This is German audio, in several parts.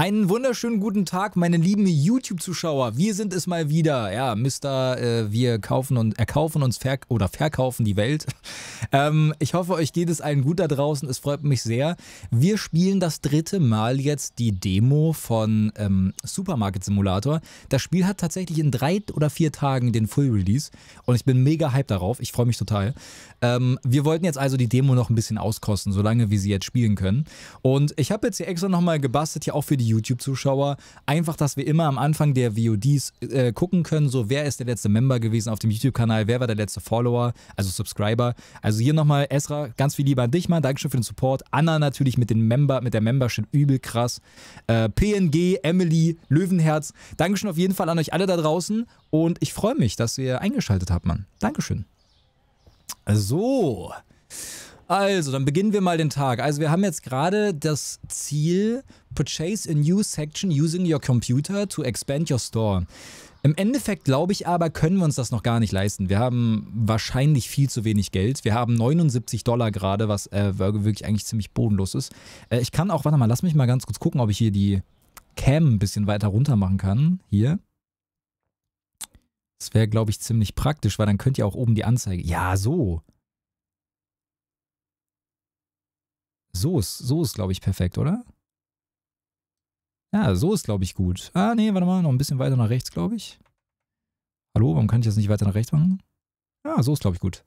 Einen wunderschönen guten Tag, meine lieben YouTube-Zuschauer. Wir sind es mal wieder. Ja, Mister, äh, wir kaufen und erkaufen uns verk oder verkaufen die Welt. ähm, ich hoffe, euch geht es allen gut da draußen. Es freut mich sehr. Wir spielen das dritte Mal jetzt die Demo von ähm, Supermarket Simulator. Das Spiel hat tatsächlich in drei oder vier Tagen den Full Release und ich bin mega hyped darauf. Ich freue mich total. Ähm, wir wollten jetzt also die Demo noch ein bisschen auskosten, solange wir sie jetzt spielen können. Und ich habe jetzt hier extra nochmal gebastelt, hier auch für die YouTube-Zuschauer. Einfach, dass wir immer am Anfang der VODs äh, gucken können, so wer ist der letzte Member gewesen auf dem YouTube-Kanal, wer war der letzte Follower, also Subscriber. Also hier nochmal, Esra, ganz viel Liebe an dich, Mann. Dankeschön für den Support. Anna natürlich mit, den Member, mit der Membership übel krass. Äh, PNG, Emily, Löwenherz. Dankeschön auf jeden Fall an euch alle da draußen. Und ich freue mich, dass ihr eingeschaltet habt, Mann. Dankeschön. So. Also, dann beginnen wir mal den Tag. Also, wir haben jetzt gerade das Ziel, Purchase a new section using your computer to expand your store. Im Endeffekt glaube ich aber, können wir uns das noch gar nicht leisten. Wir haben wahrscheinlich viel zu wenig Geld. Wir haben 79 Dollar gerade, was äh, wirklich eigentlich ziemlich bodenlos ist. Äh, ich kann auch, warte mal, lass mich mal ganz kurz gucken, ob ich hier die Cam ein bisschen weiter runter machen kann. Hier. Das wäre, glaube ich, ziemlich praktisch, weil dann könnt ihr auch oben die Anzeige. Ja, so. So ist, so ist glaube ich, perfekt, oder? Ja, so ist, glaube ich, gut. Ah, nee, warte mal, noch ein bisschen weiter nach rechts, glaube ich. Hallo, warum kann ich das nicht weiter nach rechts machen? Ja, ah, so ist, glaube ich, gut.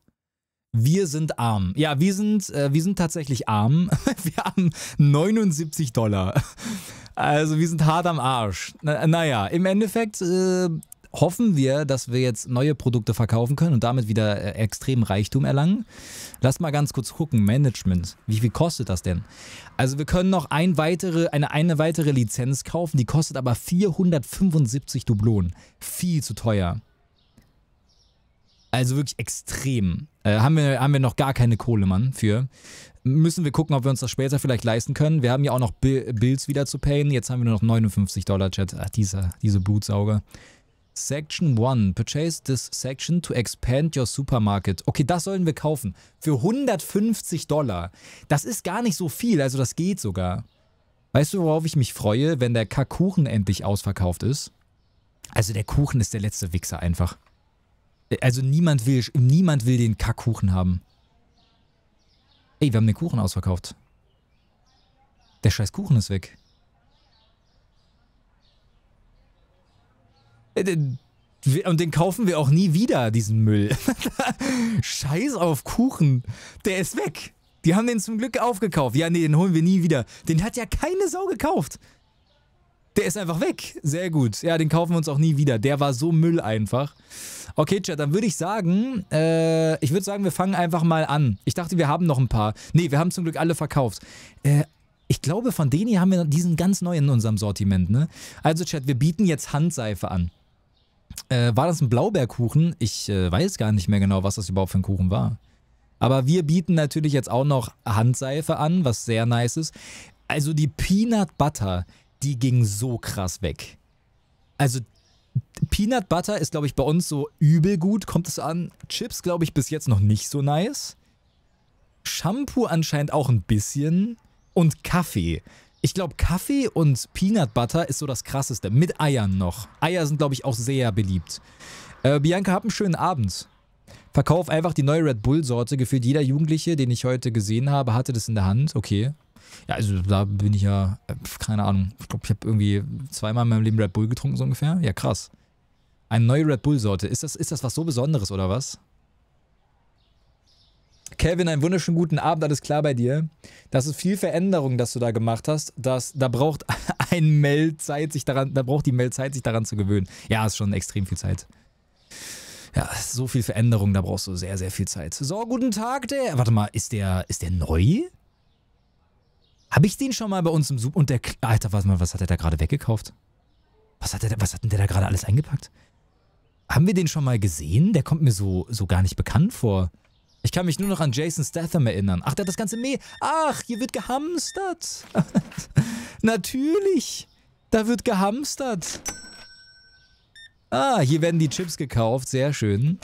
Wir sind arm. Ja, wir sind, äh, wir sind tatsächlich arm. Wir haben 79 Dollar. Also wir sind hart am Arsch. Na, naja, im Endeffekt äh, hoffen wir, dass wir jetzt neue Produkte verkaufen können und damit wieder äh, extrem Reichtum erlangen. Lass mal ganz kurz gucken, Management. Wie viel kostet das denn? Also wir können noch ein weitere, eine, eine weitere Lizenz kaufen, die kostet aber 475 Dublonen. Viel zu teuer. Also wirklich extrem. Äh, haben, wir, haben wir noch gar keine Kohle, Mann, für. Müssen wir gucken, ob wir uns das später vielleicht leisten können. Wir haben ja auch noch Bills wieder zu payen. Jetzt haben wir nur noch 59 Dollar, Chat. Ach, dieser, diese Blutsauger. Section 1. Purchase this section to expand your supermarket. Okay, das sollen wir kaufen. Für 150 Dollar. Das ist gar nicht so viel, also das geht sogar. Weißt du, worauf ich mich freue, wenn der Kackkuchen endlich ausverkauft ist? Also der Kuchen ist der letzte Wichser einfach. Äh, also niemand will, niemand will den Kackkuchen haben. Ey, wir haben den Kuchen ausverkauft. Der scheiß Kuchen ist weg. Äh, und den kaufen wir auch nie wieder, diesen Müll. Scheiß auf Kuchen. Der ist weg. Die haben den zum Glück aufgekauft. Ja, nee, den holen wir nie wieder. Den hat ja keine Sau gekauft. Der ist einfach weg. Sehr gut. Ja, den kaufen wir uns auch nie wieder. Der war so Müll einfach. Okay, Chat, dann würde ich sagen, äh, ich würde sagen, wir fangen einfach mal an. Ich dachte, wir haben noch ein paar. Nee, wir haben zum Glück alle verkauft. Äh, ich glaube, von denen hier haben wir diesen ganz neu in unserem Sortiment, ne? Also, Chat, wir bieten jetzt Handseife an äh, war das ein Blaubeerkuchen? Ich äh, weiß gar nicht mehr genau, was das überhaupt für ein Kuchen war. Aber wir bieten natürlich jetzt auch noch Handseife an, was sehr nice ist. Also die Peanut Butter, die ging so krass weg. Also Peanut Butter ist, glaube ich, bei uns so übel gut, kommt es an. Chips, glaube ich, bis jetzt noch nicht so nice. Shampoo anscheinend auch ein bisschen. Und Kaffee. Ich glaube, Kaffee und Peanut Butter ist so das Krasseste. Mit Eiern noch. Eier sind, glaube ich, auch sehr beliebt. Äh, Bianca, hab einen schönen Abend. Verkauf einfach die neue Red Bull-Sorte. Gefühlt jeder Jugendliche, den ich heute gesehen habe, hatte das in der Hand. Okay. Ja, also da bin ich ja, äh, keine Ahnung. Ich glaube, ich habe irgendwie zweimal in meinem Leben Red Bull getrunken, so ungefähr. Ja, krass. Eine neue Red Bull-Sorte. Ist das, ist das was so Besonderes oder was? Kevin, einen wunderschönen guten Abend, alles klar bei dir. Das ist viel Veränderung, dass du da gemacht hast. Das, da braucht ein Mail Zeit, sich daran, da braucht die Mail Zeit, sich daran zu gewöhnen. Ja, ist schon extrem viel Zeit. Ja, so viel Veränderung, da brauchst du sehr, sehr viel Zeit. So, guten Tag, der. Warte mal, ist der, ist der neu? Habe ich den schon mal bei uns im Sub und der. Alter, warte mal, was hat er da gerade weggekauft? Was hat, der, was hat denn der da gerade alles eingepackt? Haben wir den schon mal gesehen? Der kommt mir so, so gar nicht bekannt vor. Ich kann mich nur noch an Jason Statham erinnern. Ach, der hat das ganze Mehl. Ach, hier wird gehamstert. Natürlich. Da wird gehamstert. Ah, hier werden die Chips gekauft. Sehr schön.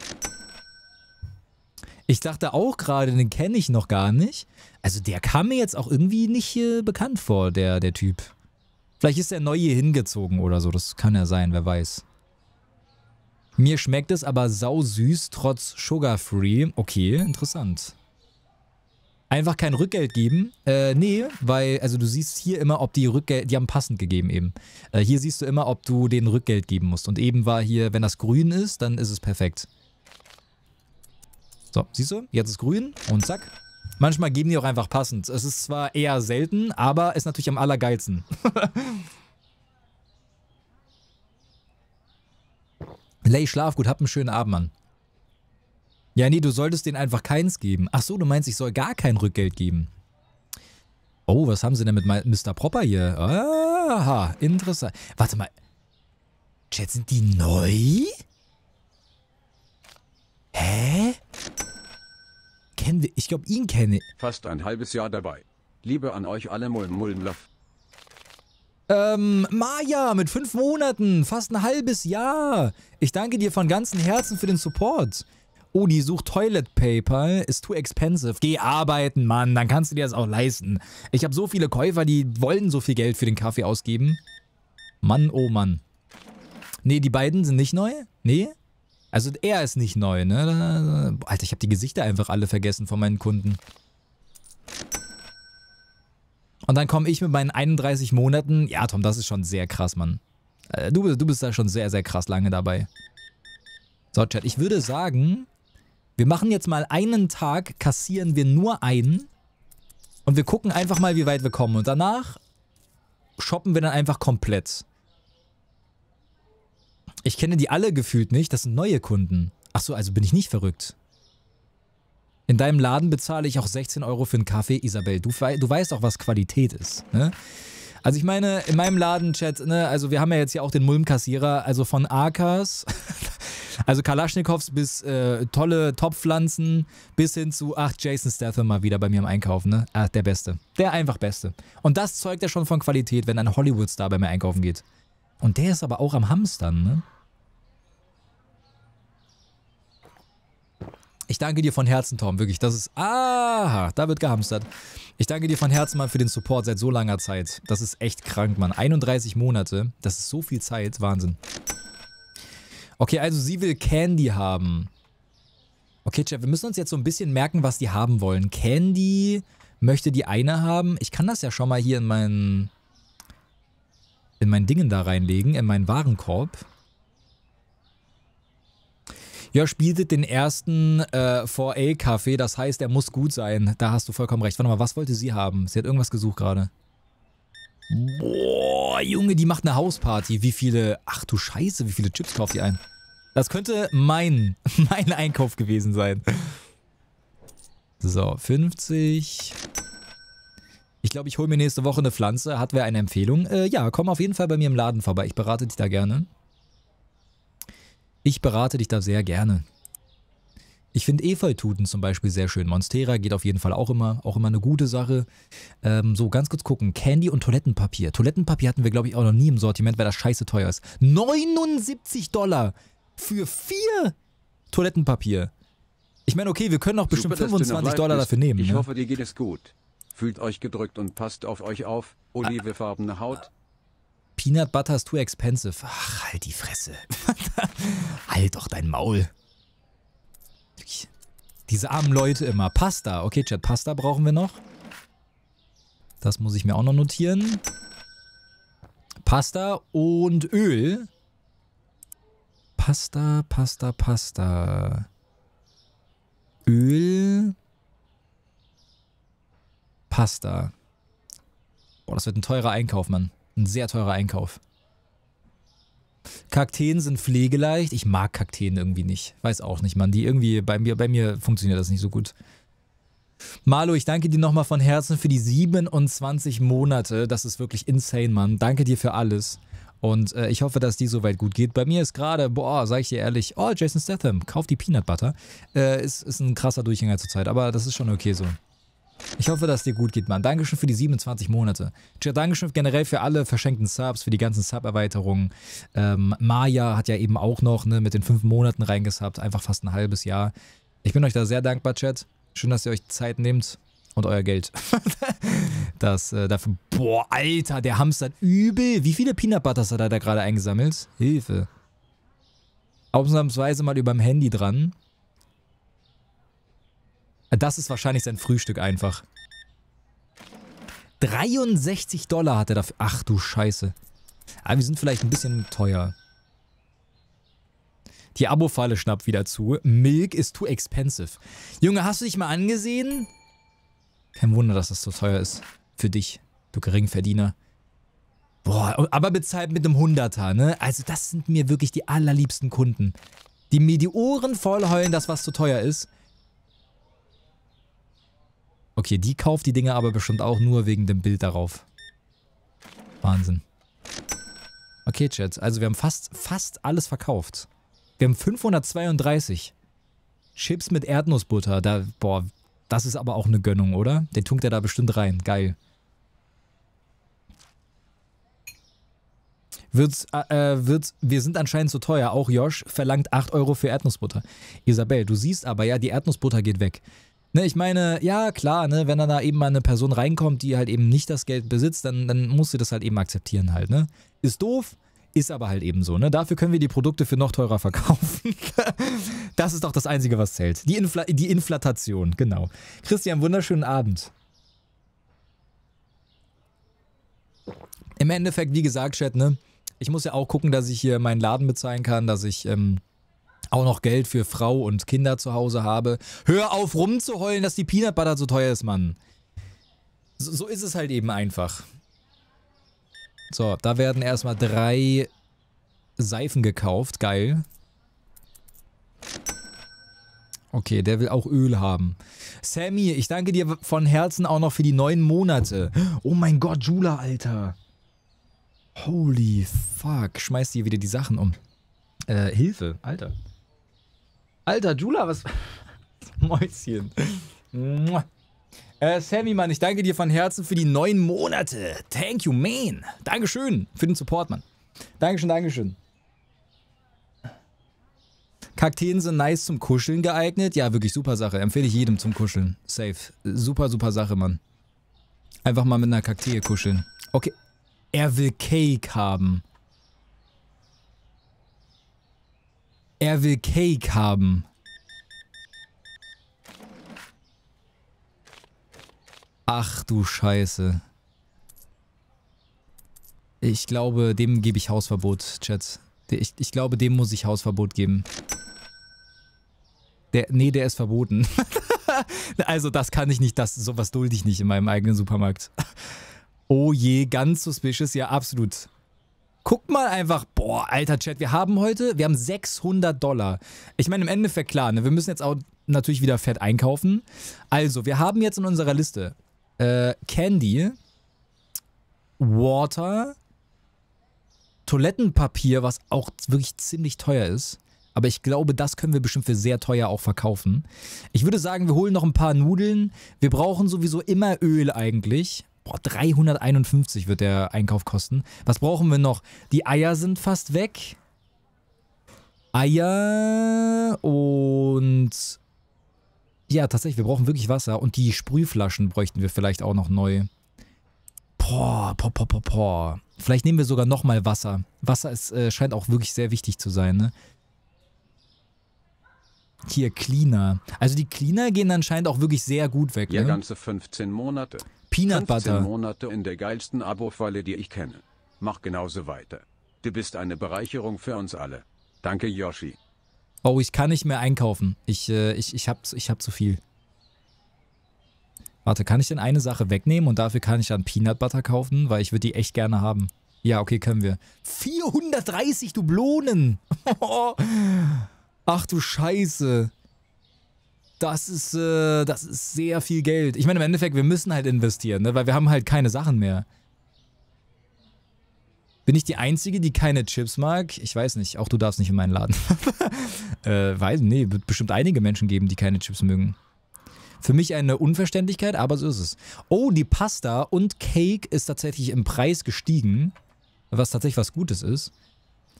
Ich dachte auch gerade, den kenne ich noch gar nicht. Also der kam mir jetzt auch irgendwie nicht äh, bekannt vor, der, der Typ. Vielleicht ist er neu hier hingezogen oder so. Das kann ja sein, wer weiß. Mir schmeckt es aber sau süß trotz Sugar Free. Okay, interessant. Einfach kein Rückgeld geben? Äh, nee, weil, also du siehst hier immer, ob die Rückgeld, die haben passend gegeben eben. Äh, hier siehst du immer, ob du den Rückgeld geben musst. Und eben war hier, wenn das grün ist, dann ist es perfekt. So, siehst du? Jetzt ist grün und zack. Manchmal geben die auch einfach passend. Es ist zwar eher selten, aber ist natürlich am allergeilsten. Lay, schlaf gut, hab einen schönen Abend, Mann. Ja, nee, du solltest denen einfach keins geben. Ach so, du meinst, ich soll gar kein Rückgeld geben. Oh, was haben sie denn mit Mr. Proper hier? Aha, interessant. Warte mal. Chat, sind die neu? Hä? Kennen wir, ich glaube, ihn kenne ich. Fast ein halbes Jahr dabei. Liebe an euch alle Mulmulmlöff. Ähm, Maya mit fünf Monaten, fast ein halbes Jahr. Ich danke dir von ganzem Herzen für den Support. Oh, die sucht Toilet Paper, ist too expensive. Geh arbeiten, Mann, dann kannst du dir das auch leisten. Ich habe so viele Käufer, die wollen so viel Geld für den Kaffee ausgeben. Mann, oh Mann. Nee, die beiden sind nicht neu? Nee? Also er ist nicht neu, ne? Alter, ich habe die Gesichter einfach alle vergessen von meinen Kunden. Und dann komme ich mit meinen 31 Monaten. Ja, Tom, das ist schon sehr krass, Mann. Äh, du, du bist da schon sehr, sehr krass lange dabei. So, Chat, ich würde sagen, wir machen jetzt mal einen Tag, kassieren wir nur einen. Und wir gucken einfach mal, wie weit wir kommen. Und danach shoppen wir dann einfach komplett. Ich kenne die alle gefühlt nicht. Das sind neue Kunden. Achso, also bin ich nicht verrückt. In deinem Laden bezahle ich auch 16 Euro für einen Kaffee. Isabel, du, du weißt auch, was Qualität ist. Ne? Also ich meine, in meinem Laden-Chat, ne, also wir haben ja jetzt hier auch den Mulm-Kassierer, also von Akas, also Kalaschnikows bis äh, tolle Topfpflanzen, bis hin zu, ach, Jason Statham mal wieder bei mir im Einkaufen, ne? Ach, der Beste. Der einfach Beste. Und das zeugt ja schon von Qualität, wenn ein Hollywood-Star bei mir einkaufen geht. Und der ist aber auch am Hamstern, ne? Ich danke dir von Herzen, Tom. Wirklich, das ist... Ah, da wird gehamstert. Ich danke dir von Herzen, Mann, für den Support seit so langer Zeit. Das ist echt krank, Mann. 31 Monate. Das ist so viel Zeit. Wahnsinn. Okay, also sie will Candy haben. Okay, Chef, wir müssen uns jetzt so ein bisschen merken, was die haben wollen. Candy möchte die eine haben. Ich kann das ja schon mal hier in meinen... in meinen Dingen da reinlegen, in meinen Warenkorb ja, spielte den ersten äh, 4A-Kaffee, das heißt, er muss gut sein. Da hast du vollkommen recht. Warte mal, was wollte sie haben? Sie hat irgendwas gesucht gerade. Boah, Junge, die macht eine Hausparty. Wie viele... Ach du Scheiße, wie viele Chips kauft die ein? Das könnte mein, mein Einkauf gewesen sein. So, 50. Ich glaube, ich hole mir nächste Woche eine Pflanze. Hat wer eine Empfehlung? Äh, ja, komm auf jeden Fall bei mir im Laden vorbei. Ich berate dich da gerne. Ich berate dich da sehr gerne. Ich finde Efeututen zum Beispiel sehr schön. Monstera geht auf jeden Fall auch immer, auch immer eine gute Sache. Ähm, so, ganz kurz gucken. Candy und Toilettenpapier. Toilettenpapier hatten wir, glaube ich, auch noch nie im Sortiment, weil das scheiße teuer ist. 79 Dollar für vier Toilettenpapier. Ich meine, okay, wir können auch bestimmt Super, 25 Dollar bist. dafür nehmen. Ich ne? hoffe, dir geht es gut. Fühlt euch gedrückt und passt auf euch auf. Ah. Olivefarbene Haut, Peanut Butter is too expensive. Ach, halt die Fresse. halt doch dein Maul. Diese armen Leute immer. Pasta. Okay, Chat, Pasta brauchen wir noch. Das muss ich mir auch noch notieren. Pasta und Öl. Pasta, Pasta, Pasta. Öl. Pasta. Boah, das wird ein teurer Einkauf, Mann. Ein sehr teurer Einkauf. Kakteen sind pflegeleicht. Ich mag Kakteen irgendwie nicht. Weiß auch nicht, Mann. Die irgendwie, bei mir, bei mir funktioniert das nicht so gut. Malo, ich danke dir nochmal von Herzen für die 27 Monate. Das ist wirklich insane, Mann. Danke dir für alles. Und äh, ich hoffe, dass die soweit gut geht. Bei mir ist gerade, boah, sag ich dir ehrlich, oh, Jason Statham, kauf die Peanut Butter. Äh, ist, ist ein krasser Durchhänger zurzeit, aber das ist schon okay so. Ich hoffe, dass es dir gut geht, Mann. Dankeschön für die 27 Monate. Chat, Dankeschön generell für alle verschenkten Subs, für die ganzen Sub-Erweiterungen. Ähm, Maya hat ja eben auch noch ne, mit den fünf Monaten reingesubbt, einfach fast ein halbes Jahr. Ich bin euch da sehr dankbar, Chat. Schön, dass ihr euch Zeit nehmt und euer Geld. das äh, dafür. Boah, Alter, der Hamster hat übel. Wie viele Peanut Butters hat er da gerade eingesammelt? Hilfe. Ausnahmsweise mal über dem Handy dran. Das ist wahrscheinlich sein Frühstück einfach. 63 Dollar hat er dafür. Ach du Scheiße. Aber wir sind vielleicht ein bisschen teuer. Die Abo-Falle schnappt wieder zu. Milk is too expensive. Junge, hast du dich mal angesehen? Kein Wunder, dass das so teuer ist. Für dich, du Geringverdiener. Boah, aber bezahlt mit einem Hunderter, ne? Also das sind mir wirklich die allerliebsten Kunden. Die mir die Ohren voll heulen, dass was zu teuer ist. Okay, die kauft die Dinger aber bestimmt auch nur wegen dem Bild darauf. Wahnsinn. Okay, Chats. Also wir haben fast, fast alles verkauft. Wir haben 532. Chips mit Erdnussbutter. Da, boah, das ist aber auch eine Gönnung, oder? Den tunkt er da bestimmt rein. Geil. Wird's, äh, äh wird's, wir sind anscheinend zu teuer. Auch Josh verlangt 8 Euro für Erdnussbutter. Isabel, du siehst aber ja, die Erdnussbutter geht weg. Ne, ich meine, ja, klar, ne, wenn dann da eben mal eine Person reinkommt, die halt eben nicht das Geld besitzt, dann, dann musst du das halt eben akzeptieren halt, ne? Ist doof, ist aber halt eben so, ne? Dafür können wir die Produkte für noch teurer verkaufen. das ist doch das Einzige, was zählt. Die, Infl die Inflatation, genau. Christian, wunderschönen Abend. Im Endeffekt, wie gesagt, Chat, ne? Ich muss ja auch gucken, dass ich hier meinen Laden bezahlen kann, dass ich, ähm, auch noch Geld für Frau und Kinder zu Hause habe. Hör auf rumzuheulen, dass die Peanut Butter so teuer ist, Mann. So, so ist es halt eben einfach. So, da werden erstmal drei Seifen gekauft. Geil. Okay, der will auch Öl haben. Sammy, ich danke dir von Herzen auch noch für die neun Monate. Oh mein Gott, Jula, Alter. Holy fuck. Schmeiß dir wieder die Sachen um. Äh, Hilfe, Alter. Alter, Jula, was... Mäuschen. Äh, Sammy, Mann, ich danke dir von Herzen für die neun Monate. Thank you, man. Dankeschön für den Support, Mann. Dankeschön, Dankeschön. Kakteen sind nice zum Kuscheln geeignet. Ja, wirklich super Sache. Empfehle ich jedem zum Kuscheln. Safe. Super, super Sache, Mann. Einfach mal mit einer Kakteen kuscheln. Okay. Er will Cake haben. Er will Cake haben. Ach du Scheiße. Ich glaube, dem gebe ich Hausverbot, Chats. Ich, ich glaube, dem muss ich Hausverbot geben. Der, nee, der ist verboten. also das kann ich nicht, das, sowas dulde ich nicht in meinem eigenen Supermarkt. Oh je, ganz suspicious, ja absolut. Guckt mal einfach, boah, alter Chat, wir haben heute, wir haben 600 Dollar. Ich meine, im Endeffekt, klar, ne, wir müssen jetzt auch natürlich wieder fett einkaufen. Also, wir haben jetzt in unserer Liste äh, Candy, Water, Toilettenpapier, was auch wirklich ziemlich teuer ist. Aber ich glaube, das können wir bestimmt für sehr teuer auch verkaufen. Ich würde sagen, wir holen noch ein paar Nudeln. Wir brauchen sowieso immer Öl eigentlich. Boah, 351 wird der Einkauf kosten. Was brauchen wir noch? Die Eier sind fast weg. Eier und... Ja, tatsächlich, wir brauchen wirklich Wasser. Und die Sprühflaschen bräuchten wir vielleicht auch noch neu. Boah, boah, boah, boah, boah. Vielleicht nehmen wir sogar nochmal Wasser. Wasser ist, äh, scheint auch wirklich sehr wichtig zu sein, ne? Hier, Cleaner. Also die Cleaner gehen anscheinend auch wirklich sehr gut weg. Ja, ne? ganze 15 Monate. Peanut Butter. Monate in der geilsten Abo-Falle, die ich kenne. Mach genauso weiter. Du bist eine Bereicherung für uns alle. Danke, Yoshi. Oh, ich kann nicht mehr einkaufen. Ich, äh, ich, ich, hab, ich hab zu viel. Warte, kann ich denn eine Sache wegnehmen und dafür kann ich dann Peanut Butter kaufen? Weil ich würde die echt gerne haben. Ja, okay, können wir. 430 Dublonen! Ach du Scheiße das ist, äh, das ist sehr viel Geld. Ich meine, im Endeffekt, wir müssen halt investieren, ne? weil wir haben halt keine Sachen mehr. Bin ich die Einzige, die keine Chips mag? Ich weiß nicht. Auch du darfst nicht in meinen Laden. äh, weiß, nee, wird bestimmt einige Menschen geben, die keine Chips mögen. Für mich eine Unverständlichkeit, aber so ist es. Oh, die Pasta und Cake ist tatsächlich im Preis gestiegen. Was tatsächlich was Gutes ist.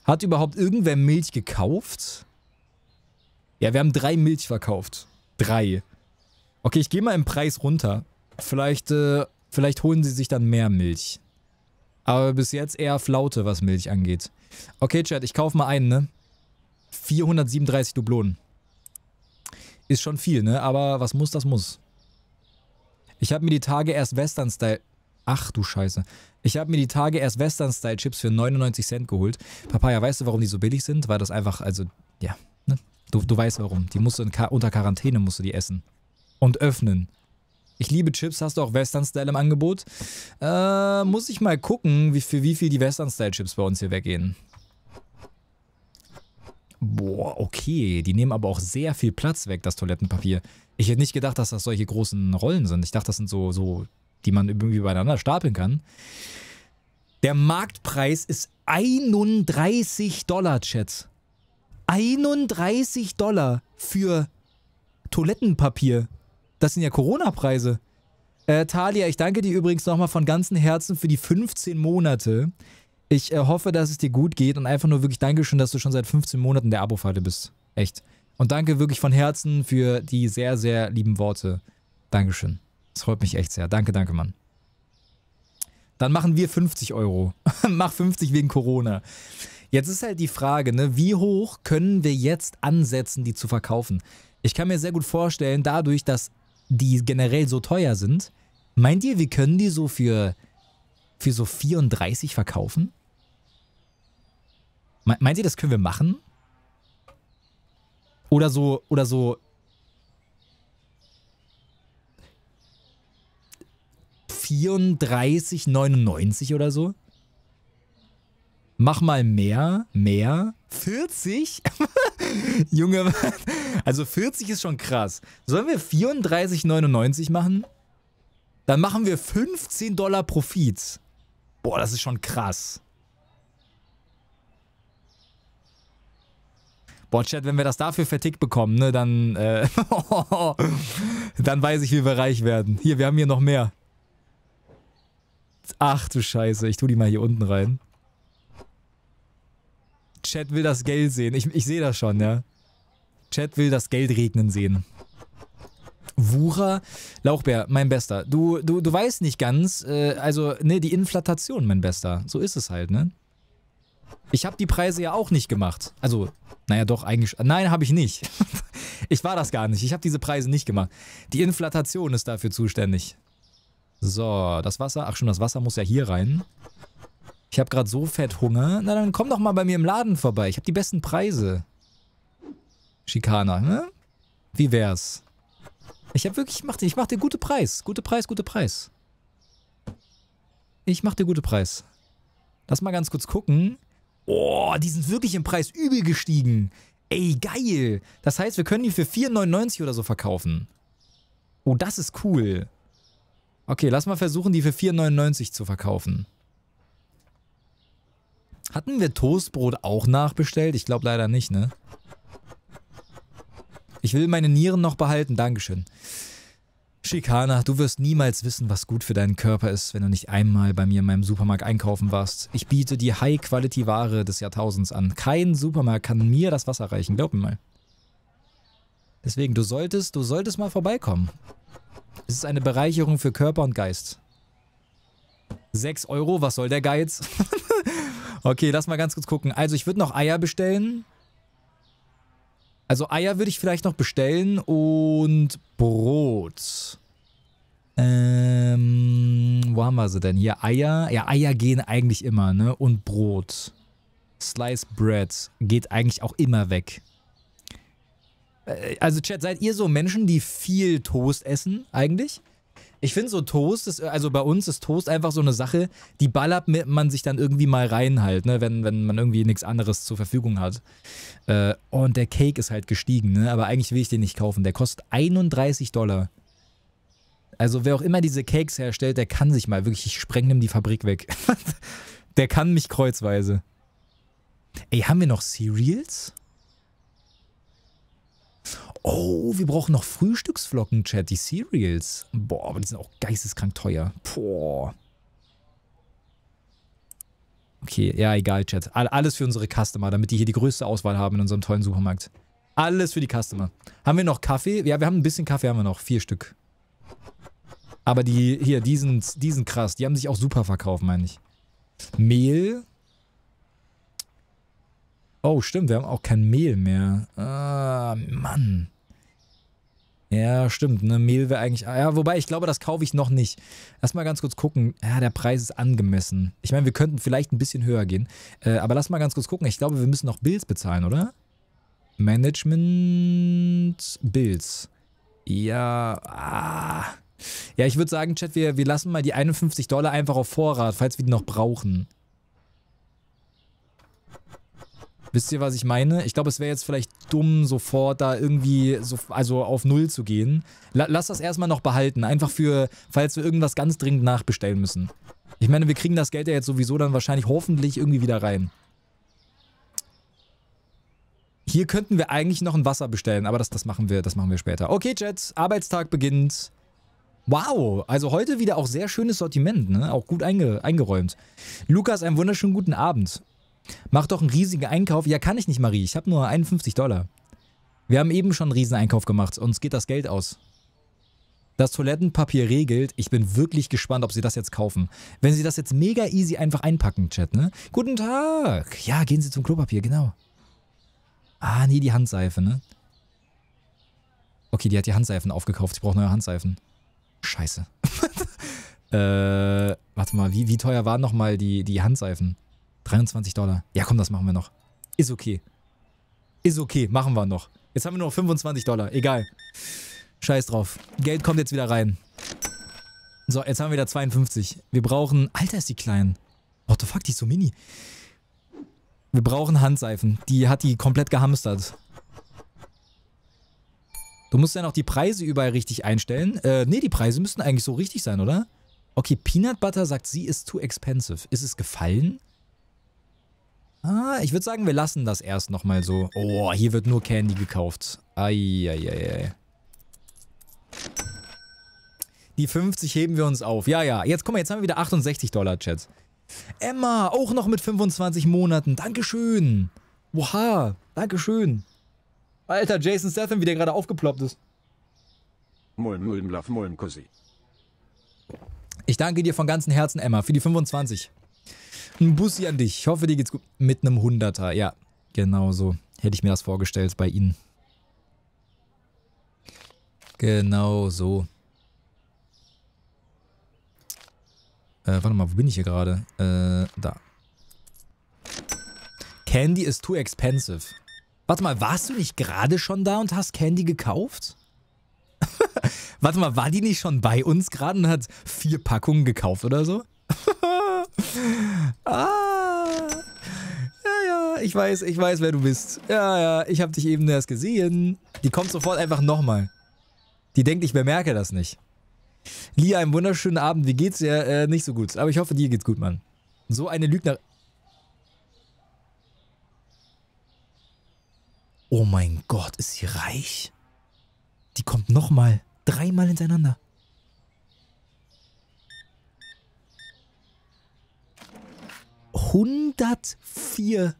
Hat überhaupt irgendwer Milch gekauft? Ja, wir haben drei Milch verkauft. Drei. Okay, ich gehe mal im Preis runter. Vielleicht, äh, vielleicht holen sie sich dann mehr Milch. Aber bis jetzt eher Flaute, was Milch angeht. Okay, Chat, ich kaufe mal einen, ne? 437 Dublonen. Ist schon viel, ne? Aber was muss, das muss. Ich habe mir die Tage erst Western-Style... Ach du Scheiße. Ich habe mir die Tage erst Western-Style-Chips für 99 Cent geholt. Papaya, weißt du, warum die so billig sind? Weil das einfach, also, ja... Du, du weißt warum. Die musst du unter Quarantäne musst du die essen. Und öffnen. Ich liebe Chips. Hast du auch Western Style im Angebot? Äh, muss ich mal gucken, wie, für wie viel die Western Style Chips bei uns hier weggehen. Boah, okay. Die nehmen aber auch sehr viel Platz weg, das Toilettenpapier. Ich hätte nicht gedacht, dass das solche großen Rollen sind. Ich dachte, das sind so, so die man irgendwie beieinander stapeln kann. Der Marktpreis ist 31 Dollar, Chats. 31 Dollar für Toilettenpapier. Das sind ja Corona-Preise. Äh, Talia, ich danke dir übrigens nochmal von ganzem Herzen für die 15 Monate. Ich äh, hoffe, dass es dir gut geht und einfach nur wirklich Dankeschön, dass du schon seit 15 Monaten der abo falle bist. Echt. Und danke wirklich von Herzen für die sehr, sehr lieben Worte. Dankeschön. Das freut mich echt sehr. Danke, danke, Mann. Dann machen wir 50 Euro. Mach 50 wegen Corona. Jetzt ist halt die Frage, ne, wie hoch können wir jetzt ansetzen, die zu verkaufen? Ich kann mir sehr gut vorstellen, dadurch, dass die generell so teuer sind, meint ihr, wir können die so für, für so 34 verkaufen? Meint ihr, das können wir machen? Oder so, oder so. ...34,99 oder so? mach mal mehr, mehr. 40? Junge, also 40 ist schon krass. Sollen wir 34,99 machen? Dann machen wir 15 Dollar Profit. Boah, das ist schon krass. Boah, Chat, wenn wir das dafür vertickt bekommen, ne, dann, äh, dann weiß ich, wie wir reich werden. Hier, wir haben hier noch mehr. Ach du Scheiße, ich tu die mal hier unten rein. Chat will das Geld sehen. Ich, ich sehe das schon, ja. Chat will das Geld regnen sehen. Wucher. Lauchbär, mein Bester. Du, du, du weißt nicht ganz, äh, also, ne, die Inflation, mein Bester. So ist es halt, ne? Ich habe die Preise ja auch nicht gemacht. Also, naja, doch, eigentlich. Nein, habe ich nicht. ich war das gar nicht. Ich habe diese Preise nicht gemacht. Die Inflation ist dafür zuständig. So, das Wasser. Ach schon, das Wasser muss ja hier rein. Ich habe gerade so fett Hunger. Na dann komm doch mal bei mir im Laden vorbei. Ich habe die besten Preise. Schikaner, ne? Wie wär's? Ich habe wirklich, ich mach, dir, ich mach dir gute Preis. Gute Preis, gute Preis. Ich mach dir gute Preis. Lass mal ganz kurz gucken. Oh, die sind wirklich im Preis übel gestiegen. Ey, geil. Das heißt, wir können die für 4,99 oder so verkaufen. Oh, das ist cool. Okay, lass mal versuchen, die für 4,99 zu verkaufen. Hatten wir Toastbrot auch nachbestellt? Ich glaube leider nicht, ne? Ich will meine Nieren noch behalten, Dankeschön. Schikana, du wirst niemals wissen, was gut für deinen Körper ist, wenn du nicht einmal bei mir in meinem Supermarkt einkaufen warst. Ich biete die High-Quality-Ware des Jahrtausends an. Kein Supermarkt kann mir das Wasser reichen, glaub mir mal. Deswegen, du solltest, du solltest mal vorbeikommen. Es ist eine Bereicherung für Körper und Geist. 6 Euro, was soll der Geiz? Okay, lass mal ganz kurz gucken. Also ich würde noch Eier bestellen. Also Eier würde ich vielleicht noch bestellen und Brot. Ähm, wo haben wir sie denn? Hier Eier. Ja, Eier gehen eigentlich immer, ne? Und Brot. Slice Bread geht eigentlich auch immer weg. Äh, also Chat, seid ihr so Menschen, die viel Toast essen eigentlich? Ich finde so Toast, ist, also bei uns ist Toast einfach so eine Sache, die ballert man sich dann irgendwie mal rein halt, ne? wenn, wenn man irgendwie nichts anderes zur Verfügung hat. Äh, und der Cake ist halt gestiegen, ne? aber eigentlich will ich den nicht kaufen. Der kostet 31 Dollar. Also wer auch immer diese Cakes herstellt, der kann sich mal wirklich, ich spreng ihm die Fabrik weg. der kann mich kreuzweise. Ey, haben wir noch Cereals? Oh, wir brauchen noch Frühstücksflocken, Chat, die Cereals. Boah, aber die sind auch geisteskrank teuer. Boah. Okay, ja, egal, Chat. Alles für unsere Customer, damit die hier die größte Auswahl haben in unserem tollen Supermarkt. Alles für die Customer. Haben wir noch Kaffee? Ja, wir haben ein bisschen Kaffee, haben wir noch. Vier Stück. Aber die, hier, die sind, die sind krass. Die haben sich auch super verkauft, meine ich. Mehl. Oh, stimmt, wir haben auch kein Mehl mehr. Ah, Mann. Ja, stimmt, ne? Mehl wäre eigentlich... Ja, wobei, ich glaube, das kaufe ich noch nicht. Lass mal ganz kurz gucken. Ja, der Preis ist angemessen. Ich meine, wir könnten vielleicht ein bisschen höher gehen. Äh, aber lass mal ganz kurz gucken. Ich glaube, wir müssen noch Bills bezahlen, oder? Management... Bills. Ja... Ah. Ja, ich würde sagen, Chat, wir, wir lassen mal die 51 Dollar einfach auf Vorrat, falls wir die noch brauchen. Wisst ihr, was ich meine? Ich glaube, es wäre jetzt vielleicht dumm, sofort da irgendwie so, also auf Null zu gehen. La lass das erstmal noch behalten, einfach für, falls wir irgendwas ganz dringend nachbestellen müssen. Ich meine, wir kriegen das Geld ja jetzt sowieso dann wahrscheinlich hoffentlich irgendwie wieder rein. Hier könnten wir eigentlich noch ein Wasser bestellen, aber das, das, machen, wir, das machen wir später. Okay, Chat, Arbeitstag beginnt. Wow, also heute wieder auch sehr schönes Sortiment, ne? auch gut einge eingeräumt. Lukas, einen wunderschönen guten Abend. Mach doch einen riesigen Einkauf. Ja, kann ich nicht, Marie. Ich habe nur 51 Dollar. Wir haben eben schon einen riesen Einkauf gemacht. Uns geht das Geld aus. Das Toilettenpapier regelt. Ich bin wirklich gespannt, ob sie das jetzt kaufen. Wenn sie das jetzt mega easy einfach einpacken, Chat, ne? Guten Tag. Ja, gehen Sie zum Klopapier, genau. Ah, nee, die Handseife, ne? Okay, die hat die Handseifen aufgekauft. Sie braucht neue Handseifen. Scheiße. äh, warte mal, wie, wie teuer waren nochmal die, die Handseifen? 23 Dollar. Ja, komm, das machen wir noch. Ist okay. Ist okay, machen wir noch. Jetzt haben wir nur noch 25 Dollar. Egal. Scheiß drauf. Geld kommt jetzt wieder rein. So, jetzt haben wir wieder 52. Wir brauchen... Alter, ist die klein. What the fuck, die ist so mini. Wir brauchen Handseifen. Die hat die komplett gehamstert. Du musst ja noch die Preise überall richtig einstellen. Äh, nee, die Preise müssten eigentlich so richtig sein, oder? Okay, Peanut Butter sagt, sie ist too expensive. Ist es gefallen? Ah, ich würde sagen, wir lassen das erst nochmal so. Oh, hier wird nur Candy gekauft. Eieiei. Die 50 heben wir uns auf. Ja, ja. Jetzt, guck mal, jetzt haben wir wieder 68 Dollar, Chats. Emma, auch noch mit 25 Monaten. Dankeschön. Oha, dankeschön. Alter, Jason Statham, wie der gerade aufgeploppt ist. Mulm, mulm, love, mulm, Kussi. Ich danke dir von ganzem Herzen, Emma, für die 25. Ein Bussi an dich. Ich hoffe, dir geht's gut. Mit einem Hunderter. Ja, genau so. Hätte ich mir das vorgestellt bei Ihnen. Genau so. Äh, warte mal, wo bin ich hier gerade? Äh, da. Candy is too expensive. Warte mal, warst du nicht gerade schon da und hast Candy gekauft? warte mal, war die nicht schon bei uns gerade und hat vier Packungen gekauft oder so? ich weiß, ich weiß, wer du bist. Ja, ja, ich habe dich eben erst gesehen. Die kommt sofort einfach nochmal. Die denkt, ich bemerke das nicht. Lia, einen wunderschönen Abend. Wie geht's dir? Äh, nicht so gut. Aber ich hoffe, dir geht's gut, Mann. So eine Lügner... Oh mein Gott, ist sie reich? Die kommt nochmal. Dreimal hintereinander. Hundertvier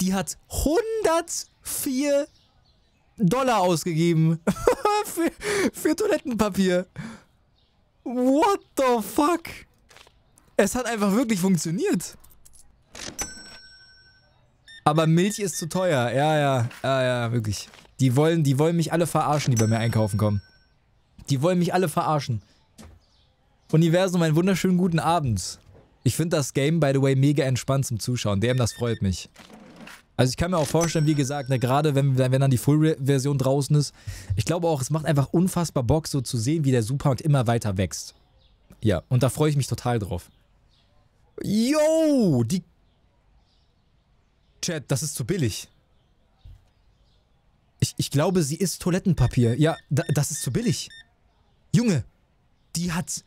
die hat 104 Dollar ausgegeben für, für Toilettenpapier. What the fuck? Es hat einfach wirklich funktioniert. Aber Milch ist zu teuer. Ja, ja, ja, ja, wirklich. Die wollen, die wollen mich alle verarschen, die bei mir einkaufen kommen. Die wollen mich alle verarschen. Universum, einen wunderschönen guten Abend. Ich finde das Game, by the way, mega entspannt zum Zuschauen. DM, das freut mich. Also ich kann mir auch vorstellen, wie gesagt, ne, gerade wenn, wenn dann die Full-Version draußen ist, ich glaube auch, es macht einfach unfassbar Bock, so zu sehen, wie der Supermarkt immer weiter wächst. Ja, und da freue ich mich total drauf. Yo, die... Chat, das ist zu billig. Ich, ich glaube, sie ist Toilettenpapier. Ja, da, das ist zu billig. Junge, die hat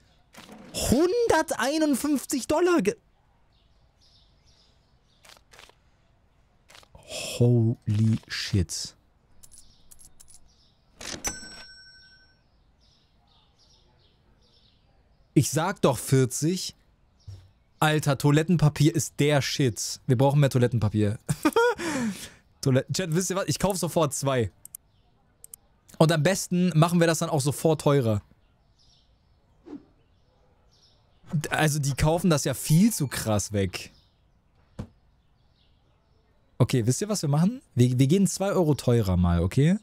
151 Dollar... Ge Holy shit. Ich sag doch 40. Alter, Toilettenpapier ist der Shit. Wir brauchen mehr Toilettenpapier. Toiletten Chat, wisst ihr was? Ich kaufe sofort zwei. Und am besten machen wir das dann auch sofort teurer. Also die kaufen das ja viel zu krass weg. Okay, wisst ihr, was wir machen? Wir, wir gehen 2 Euro teurer mal, okay?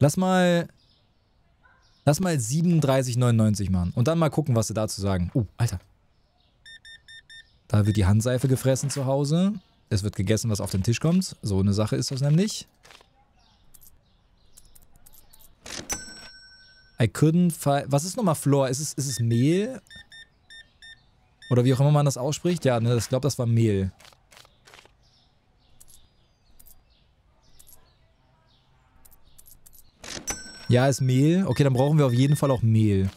Lass mal... Lass mal 37,99 machen. Und dann mal gucken, was sie dazu sagen. Oh, Alter. Da wird die Handseife gefressen zu Hause. Es wird gegessen, was auf den Tisch kommt. So eine Sache ist das nämlich. I couldn't find... Was ist nochmal Floor? Ist es, ist es Mehl? Oder wie auch immer man das ausspricht? Ja, ne, ich glaube, das war Mehl. Ja, ist Mehl. Okay, dann brauchen wir auf jeden Fall auch Mehl.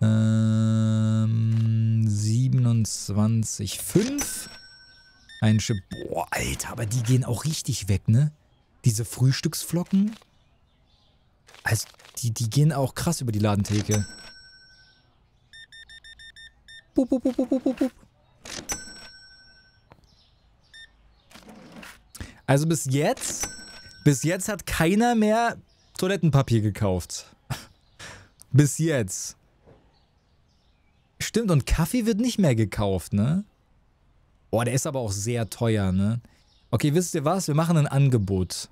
Ähm, 27, 5. Ein Schiff. Boah, Alter, aber die gehen auch richtig weg, ne? Diese Frühstücksflocken. Also, die, die gehen auch krass über die Ladentheke. Bup, bup, bup, bup, bup, bup. Also bis jetzt, bis jetzt hat keiner mehr Toilettenpapier gekauft. bis jetzt. Stimmt, und Kaffee wird nicht mehr gekauft, ne? Boah, der ist aber auch sehr teuer, ne? Okay, wisst ihr was? Wir machen ein Angebot.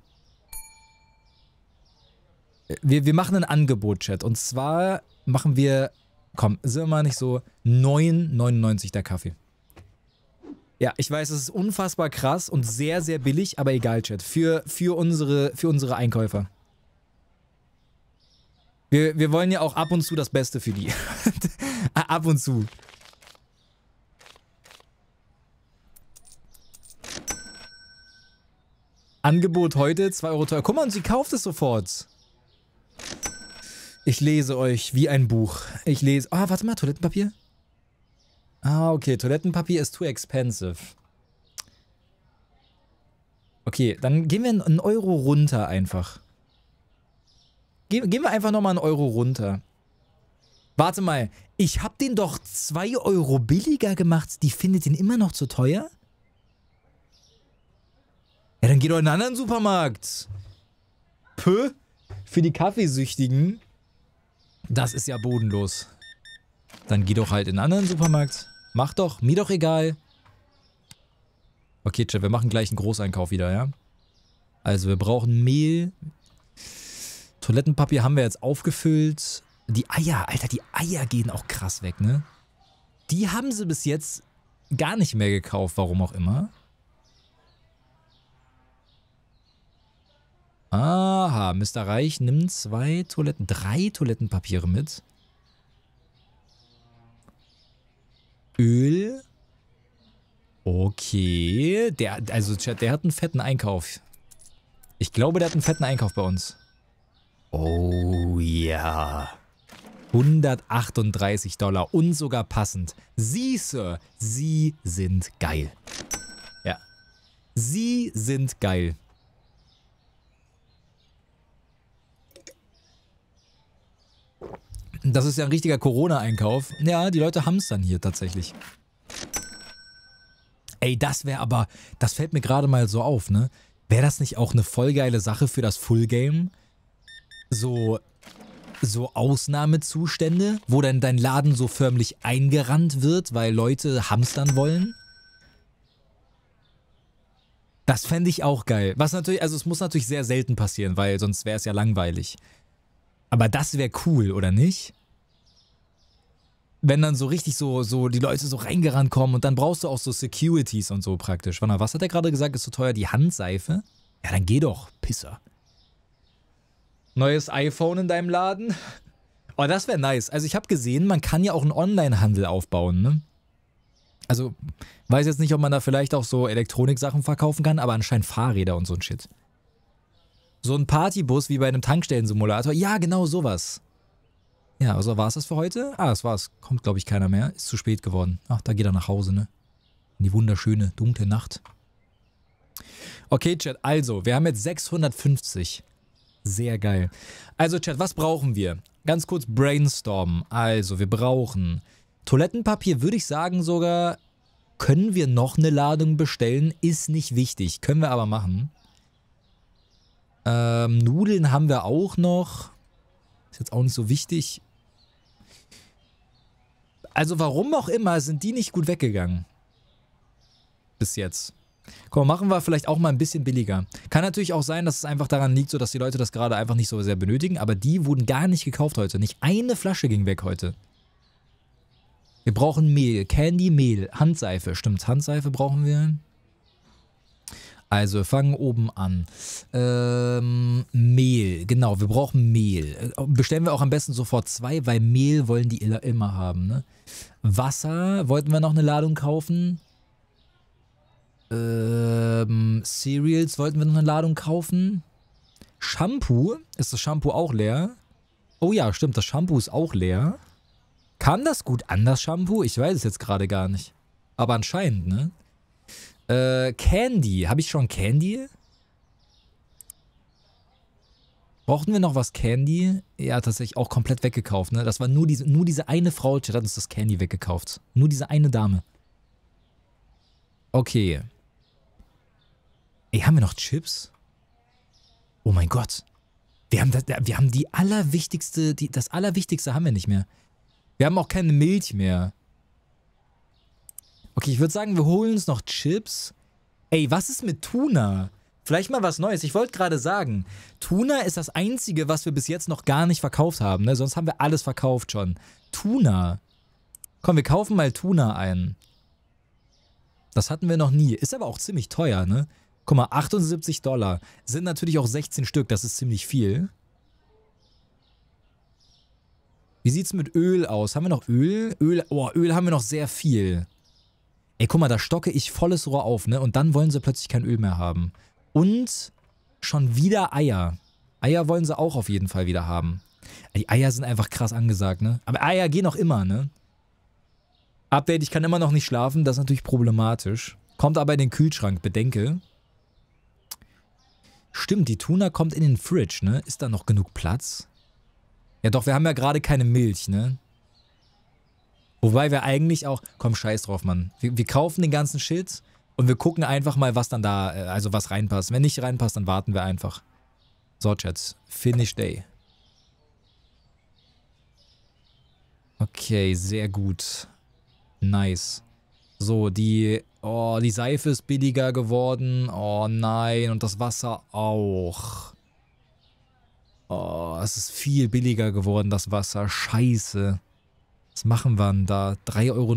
Wir, wir machen ein Angebot, Chat. Und zwar machen wir, komm, sind wir mal nicht so, 9,99 der Kaffee. Ja, ich weiß, es ist unfassbar krass und sehr, sehr billig, aber egal, Chat. Für, für, unsere, für unsere Einkäufer. Wir, wir wollen ja auch ab und zu das Beste für die. ab und zu. Angebot heute, 2 Euro teuer. Guck mal, und sie kauft es sofort. Ich lese euch wie ein Buch. Ich lese... Ah, oh, warte mal, Toilettenpapier? Ah, okay. Toilettenpapier ist too expensive. Okay, dann gehen wir einen Euro runter einfach. Ge gehen wir einfach nochmal einen Euro runter. Warte mal, ich hab den doch 2 Euro billiger gemacht. Die findet den immer noch zu teuer? Ja, dann geh doch in einen anderen Supermarkt. Pö, für die Kaffeesüchtigen. Das ist ja bodenlos. Dann geh doch halt in einen anderen Supermarkt. Mach doch, mir doch egal. Okay, Chat, wir machen gleich einen Großeinkauf wieder, ja? Also wir brauchen Mehl. Toilettenpapier haben wir jetzt aufgefüllt. Die Eier, Alter, die Eier gehen auch krass weg, ne? Die haben sie bis jetzt gar nicht mehr gekauft, warum auch immer. Aha, Mr. Reich nimmt zwei Toiletten, drei Toilettenpapiere mit. Öl. Okay. Der, also der hat einen fetten Einkauf. Ich glaube, der hat einen fetten Einkauf bei uns. Oh ja. 138 Dollar und sogar passend. Sie, Sir, Sie sind geil. Ja. Sie sind geil. Das ist ja ein richtiger Corona-Einkauf. Ja, die Leute haben es dann hier tatsächlich. Ey, das wäre aber, das fällt mir gerade mal so auf, ne? Wäre das nicht auch eine voll geile Sache für das Full Game? So, so Ausnahmezustände, wo dann dein Laden so förmlich eingerannt wird, weil Leute hamstern wollen? Das fände ich auch geil. Was natürlich, also es muss natürlich sehr selten passieren, weil sonst wäre es ja langweilig. Aber das wäre cool, oder nicht? Wenn dann so richtig so, so die Leute so reingerannt kommen und dann brauchst du auch so Securities und so praktisch. Warte mal, was hat er gerade gesagt, ist so teuer? Die Handseife? Ja, dann geh doch, Pisser. Neues iPhone in deinem Laden? Oh, das wäre nice. Also ich habe gesehen, man kann ja auch einen Online-Handel aufbauen, ne? Also, weiß jetzt nicht, ob man da vielleicht auch so Elektroniksachen verkaufen kann, aber anscheinend Fahrräder und so ein Shit. So ein Partybus wie bei einem Tankstellensimulator. Ja, genau sowas. Ja, also war es das für heute? Ah, es war's. Kommt, glaube ich, keiner mehr. Ist zu spät geworden. Ach, da geht er nach Hause, ne? In die wunderschöne, dunkle Nacht. Okay, Chat, also, wir haben jetzt 650. Sehr geil. Also, Chat, was brauchen wir? Ganz kurz brainstormen. Also, wir brauchen Toilettenpapier, würde ich sagen sogar, können wir noch eine Ladung bestellen, ist nicht wichtig, können wir aber machen. Ähm, Nudeln haben wir auch noch. Ist jetzt auch nicht so wichtig. Also warum auch immer sind die nicht gut weggegangen. Bis jetzt. Komm, machen wir vielleicht auch mal ein bisschen billiger. Kann natürlich auch sein, dass es einfach daran liegt, so dass die Leute das gerade einfach nicht so sehr benötigen, aber die wurden gar nicht gekauft heute. Nicht eine Flasche ging weg heute. Wir brauchen Mehl, Candy, Mehl, Handseife. Stimmt, Handseife brauchen wir. Also wir fangen oben an. Ähm, Mehl, genau, wir brauchen Mehl. Äh, bestellen wir auch am besten sofort zwei, weil Mehl wollen die immer haben. Ne? Wasser, wollten wir noch eine Ladung kaufen? Ähm, Cereals, wollten wir noch eine Ladung kaufen? Shampoo, ist das Shampoo auch leer? Oh ja, stimmt, das Shampoo ist auch leer. Kam das gut an, das Shampoo? Ich weiß es jetzt gerade gar nicht. Aber anscheinend, ne? Äh, Candy. Habe ich schon Candy? Brauchten wir noch was Candy? Ja, tatsächlich auch komplett weggekauft, ne? Das war nur diese, nur diese eine Frau, die hat uns das Candy weggekauft. Nur diese eine Dame. Okay. Ey, haben wir noch Chips? Oh mein Gott. Wir haben, das, wir haben die allerwichtigste, die, das allerwichtigste haben wir nicht mehr. Wir haben auch keine Milch mehr. Okay, ich würde sagen, wir holen uns noch Chips. Ey, was ist mit Tuna? Vielleicht mal was Neues. Ich wollte gerade sagen, Tuna ist das Einzige, was wir bis jetzt noch gar nicht verkauft haben. Ne? Sonst haben wir alles verkauft schon. Tuna. Komm, wir kaufen mal Tuna ein. Das hatten wir noch nie. Ist aber auch ziemlich teuer, ne? Guck mal, 78 Dollar. Sind natürlich auch 16 Stück, das ist ziemlich viel. Wie sieht's mit Öl aus? Haben wir noch Öl? Öl, oh, Öl haben wir noch sehr viel. Ey, guck mal, da stocke ich volles Rohr auf, ne? Und dann wollen sie plötzlich kein Öl mehr haben. Und schon wieder Eier. Eier wollen sie auch auf jeden Fall wieder haben. Die Eier sind einfach krass angesagt, ne? Aber Eier gehen auch immer, ne? Update, ich kann immer noch nicht schlafen, das ist natürlich problematisch. Kommt aber in den Kühlschrank, bedenke. Stimmt, die Tuna kommt in den Fridge, ne? Ist da noch genug Platz? Ja doch, wir haben ja gerade keine Milch, ne? Wobei wir eigentlich auch, komm, scheiß drauf, Mann. Wir, wir, kaufen den ganzen Shit und wir gucken einfach mal, was dann da, äh, also was reinpasst. Wenn nicht reinpasst, dann warten wir einfach. So, Chats. Finish Day. Okay, sehr gut. Nice. So, die, oh, die Seife ist billiger geworden. Oh nein, und das Wasser auch. Oh, es ist viel billiger geworden, das Wasser. Scheiße. Was machen wir denn da? 3,49 Euro,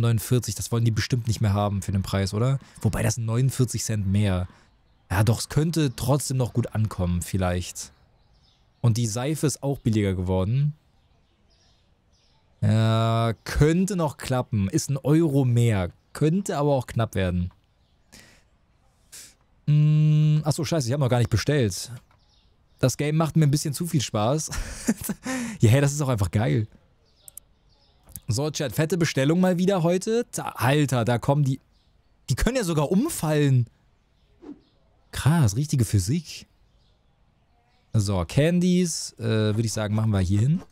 das wollen die bestimmt nicht mehr haben für den Preis, oder? Wobei das 49 Cent mehr. Ja doch, es könnte trotzdem noch gut ankommen, vielleicht. Und die Seife ist auch billiger geworden. Ja, könnte noch klappen. Ist ein Euro mehr. Könnte aber auch knapp werden. Mm, hm, achso, scheiße, ich habe noch gar nicht bestellt. Das Game macht mir ein bisschen zu viel Spaß. ja, das ist auch einfach geil. So, Chat, fette Bestellung mal wieder heute. Alter, da kommen die... Die können ja sogar umfallen. Krass, richtige Physik. So, Candies, äh, würde ich sagen, machen wir hier hin.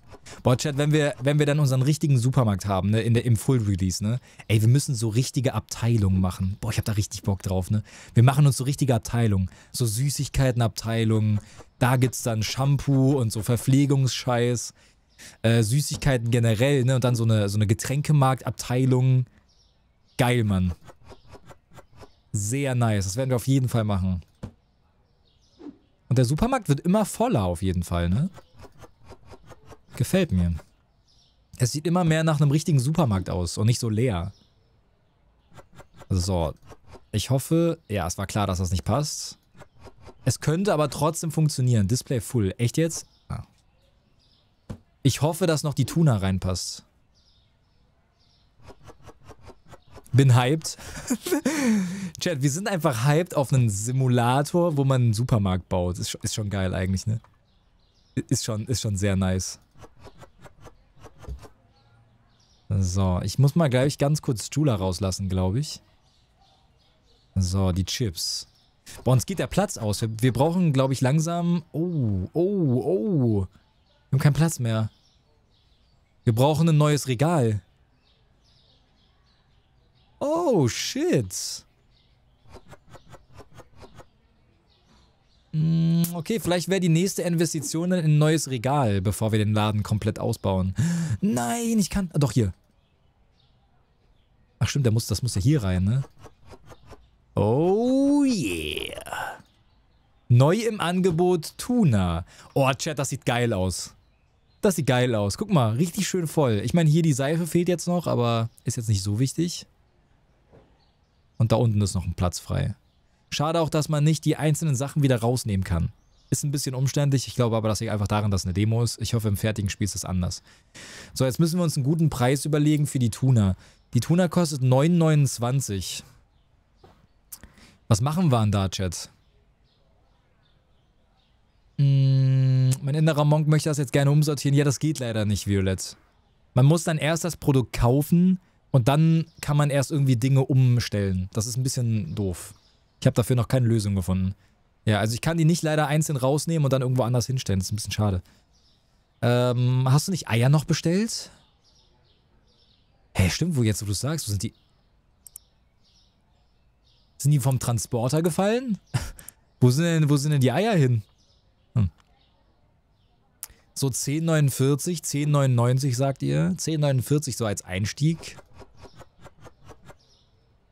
Boah, Chat, wenn wir, wenn wir dann unseren richtigen Supermarkt haben, ne, in der, im Full-Release, ne? Ey, wir müssen so richtige Abteilungen machen. Boah, ich hab da richtig Bock drauf, ne? Wir machen uns so richtige Abteilungen. So Süßigkeitenabteilungen. Da gibt's dann Shampoo und so Verpflegungsscheiß. Äh, Süßigkeiten generell, ne? Und dann so eine, so eine Getränkemarktabteilung. Geil, Mann. Sehr nice. Das werden wir auf jeden Fall machen. Und der Supermarkt wird immer voller auf jeden Fall, ne? Gefällt mir. Es sieht immer mehr nach einem richtigen Supermarkt aus und nicht so leer. So. Ich hoffe... Ja, es war klar, dass das nicht passt. Es könnte aber trotzdem funktionieren. Display full. Echt jetzt? Ich hoffe, dass noch die Tuna reinpasst. Bin hyped. Chat, wir sind einfach hyped auf einen Simulator, wo man einen Supermarkt baut. Ist, ist schon geil eigentlich, ne? Ist schon, ist schon sehr nice. So, ich muss mal gleich ganz kurz Jula rauslassen, glaube ich. So, die Chips. Boah, uns geht der Platz aus. Wir, wir brauchen, glaube ich, langsam... Oh, oh, oh. Wir haben keinen Platz mehr. Wir brauchen ein neues Regal. Oh, shit. Mm, okay, vielleicht wäre die nächste Investition in ein neues Regal, bevor wir den Laden komplett ausbauen. Nein, ich kann... Doch, hier. Ach stimmt, der muss, das muss ja hier rein, ne? Oh yeah. Neu im Angebot Tuna. Oh, Chat, das sieht geil aus. Das sieht geil aus. Guck mal, richtig schön voll. Ich meine, hier die Seife fehlt jetzt noch, aber ist jetzt nicht so wichtig. Und da unten ist noch ein Platz frei. Schade auch, dass man nicht die einzelnen Sachen wieder rausnehmen kann. Ist ein bisschen umständlich. Ich glaube aber, dass ich einfach daran, dass es eine Demo ist. Ich hoffe, im fertigen Spiel ist das anders. So, jetzt müssen wir uns einen guten Preis überlegen für die Tuna. Die Tuna kostet 9,29. Was machen wir an da, Chat? Mm, mein innerer Monk möchte das jetzt gerne umsortieren. Ja, das geht leider nicht, Violett. Man muss dann erst das Produkt kaufen und dann kann man erst irgendwie Dinge umstellen. Das ist ein bisschen doof. Ich habe dafür noch keine Lösung gefunden. Ja, also ich kann die nicht leider einzeln rausnehmen und dann irgendwo anders hinstellen. Das ist ein bisschen schade. Ähm, hast du nicht Eier noch bestellt? Hey, stimmt, wo jetzt, wo du sagst, wo sind die? Sind die vom Transporter gefallen? wo, sind denn, wo sind denn die Eier hin? So 10,49, 10,99 sagt ihr. 10,49 so als Einstieg.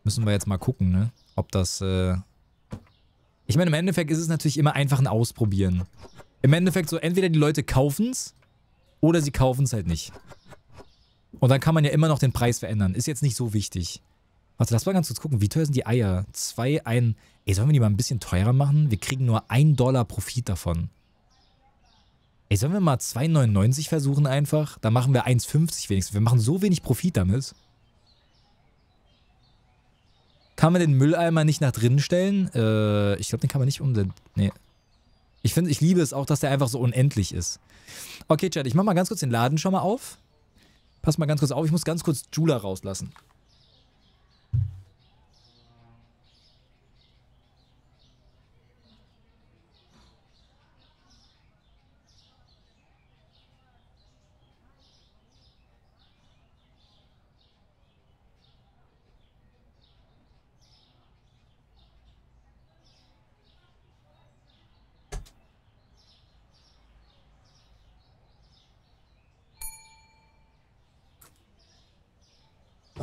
Müssen wir jetzt mal gucken, ne? Ob das... Äh ich meine, im Endeffekt ist es natürlich immer einfach ein Ausprobieren. Im Endeffekt so, entweder die Leute kaufen es, oder sie kaufen es halt nicht. Und dann kann man ja immer noch den Preis verändern. Ist jetzt nicht so wichtig. Warte, lass mal ganz kurz gucken. Wie teuer sind die Eier? Zwei, ein... Ey, sollen wir die mal ein bisschen teurer machen? Wir kriegen nur ein Dollar Profit davon. Ey, sollen wir mal 2,99 versuchen einfach? Dann machen wir 1,50 wenigstens. Wir machen so wenig Profit damit. Kann man den Mülleimer nicht nach drinnen stellen? Äh, ich glaube, den kann man nicht umsetzen. Nee. Ich finde, ich liebe es auch, dass der einfach so unendlich ist. Okay, Chad, ich mach mal ganz kurz den Laden schon mal auf. Pass mal ganz kurz auf, ich muss ganz kurz Jula rauslassen.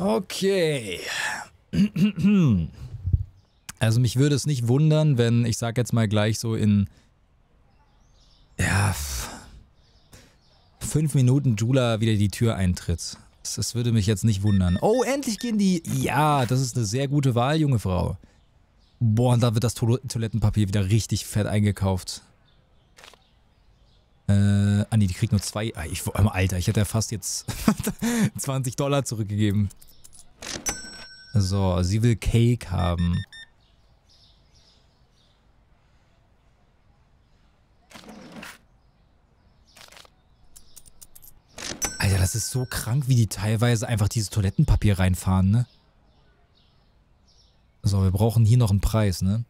Okay. Also mich würde es nicht wundern, wenn, ich sag jetzt mal gleich so in ja, fünf Minuten Jula wieder die Tür eintritt. Das, würde mich jetzt nicht wundern. Oh, endlich gehen die... Ja, das ist eine sehr gute Wahl, junge Frau. Boah, und da wird das Toilettenpapier wieder richtig fett eingekauft. Äh, ah nee, die kriegt nur zwei. Ah, ich, Alter, ich hätte ja fast jetzt 20 Dollar zurückgegeben. So, sie will Cake haben. Alter, das ist so krank, wie die teilweise einfach dieses Toilettenpapier reinfahren, ne? So, wir brauchen hier noch einen Preis, ne?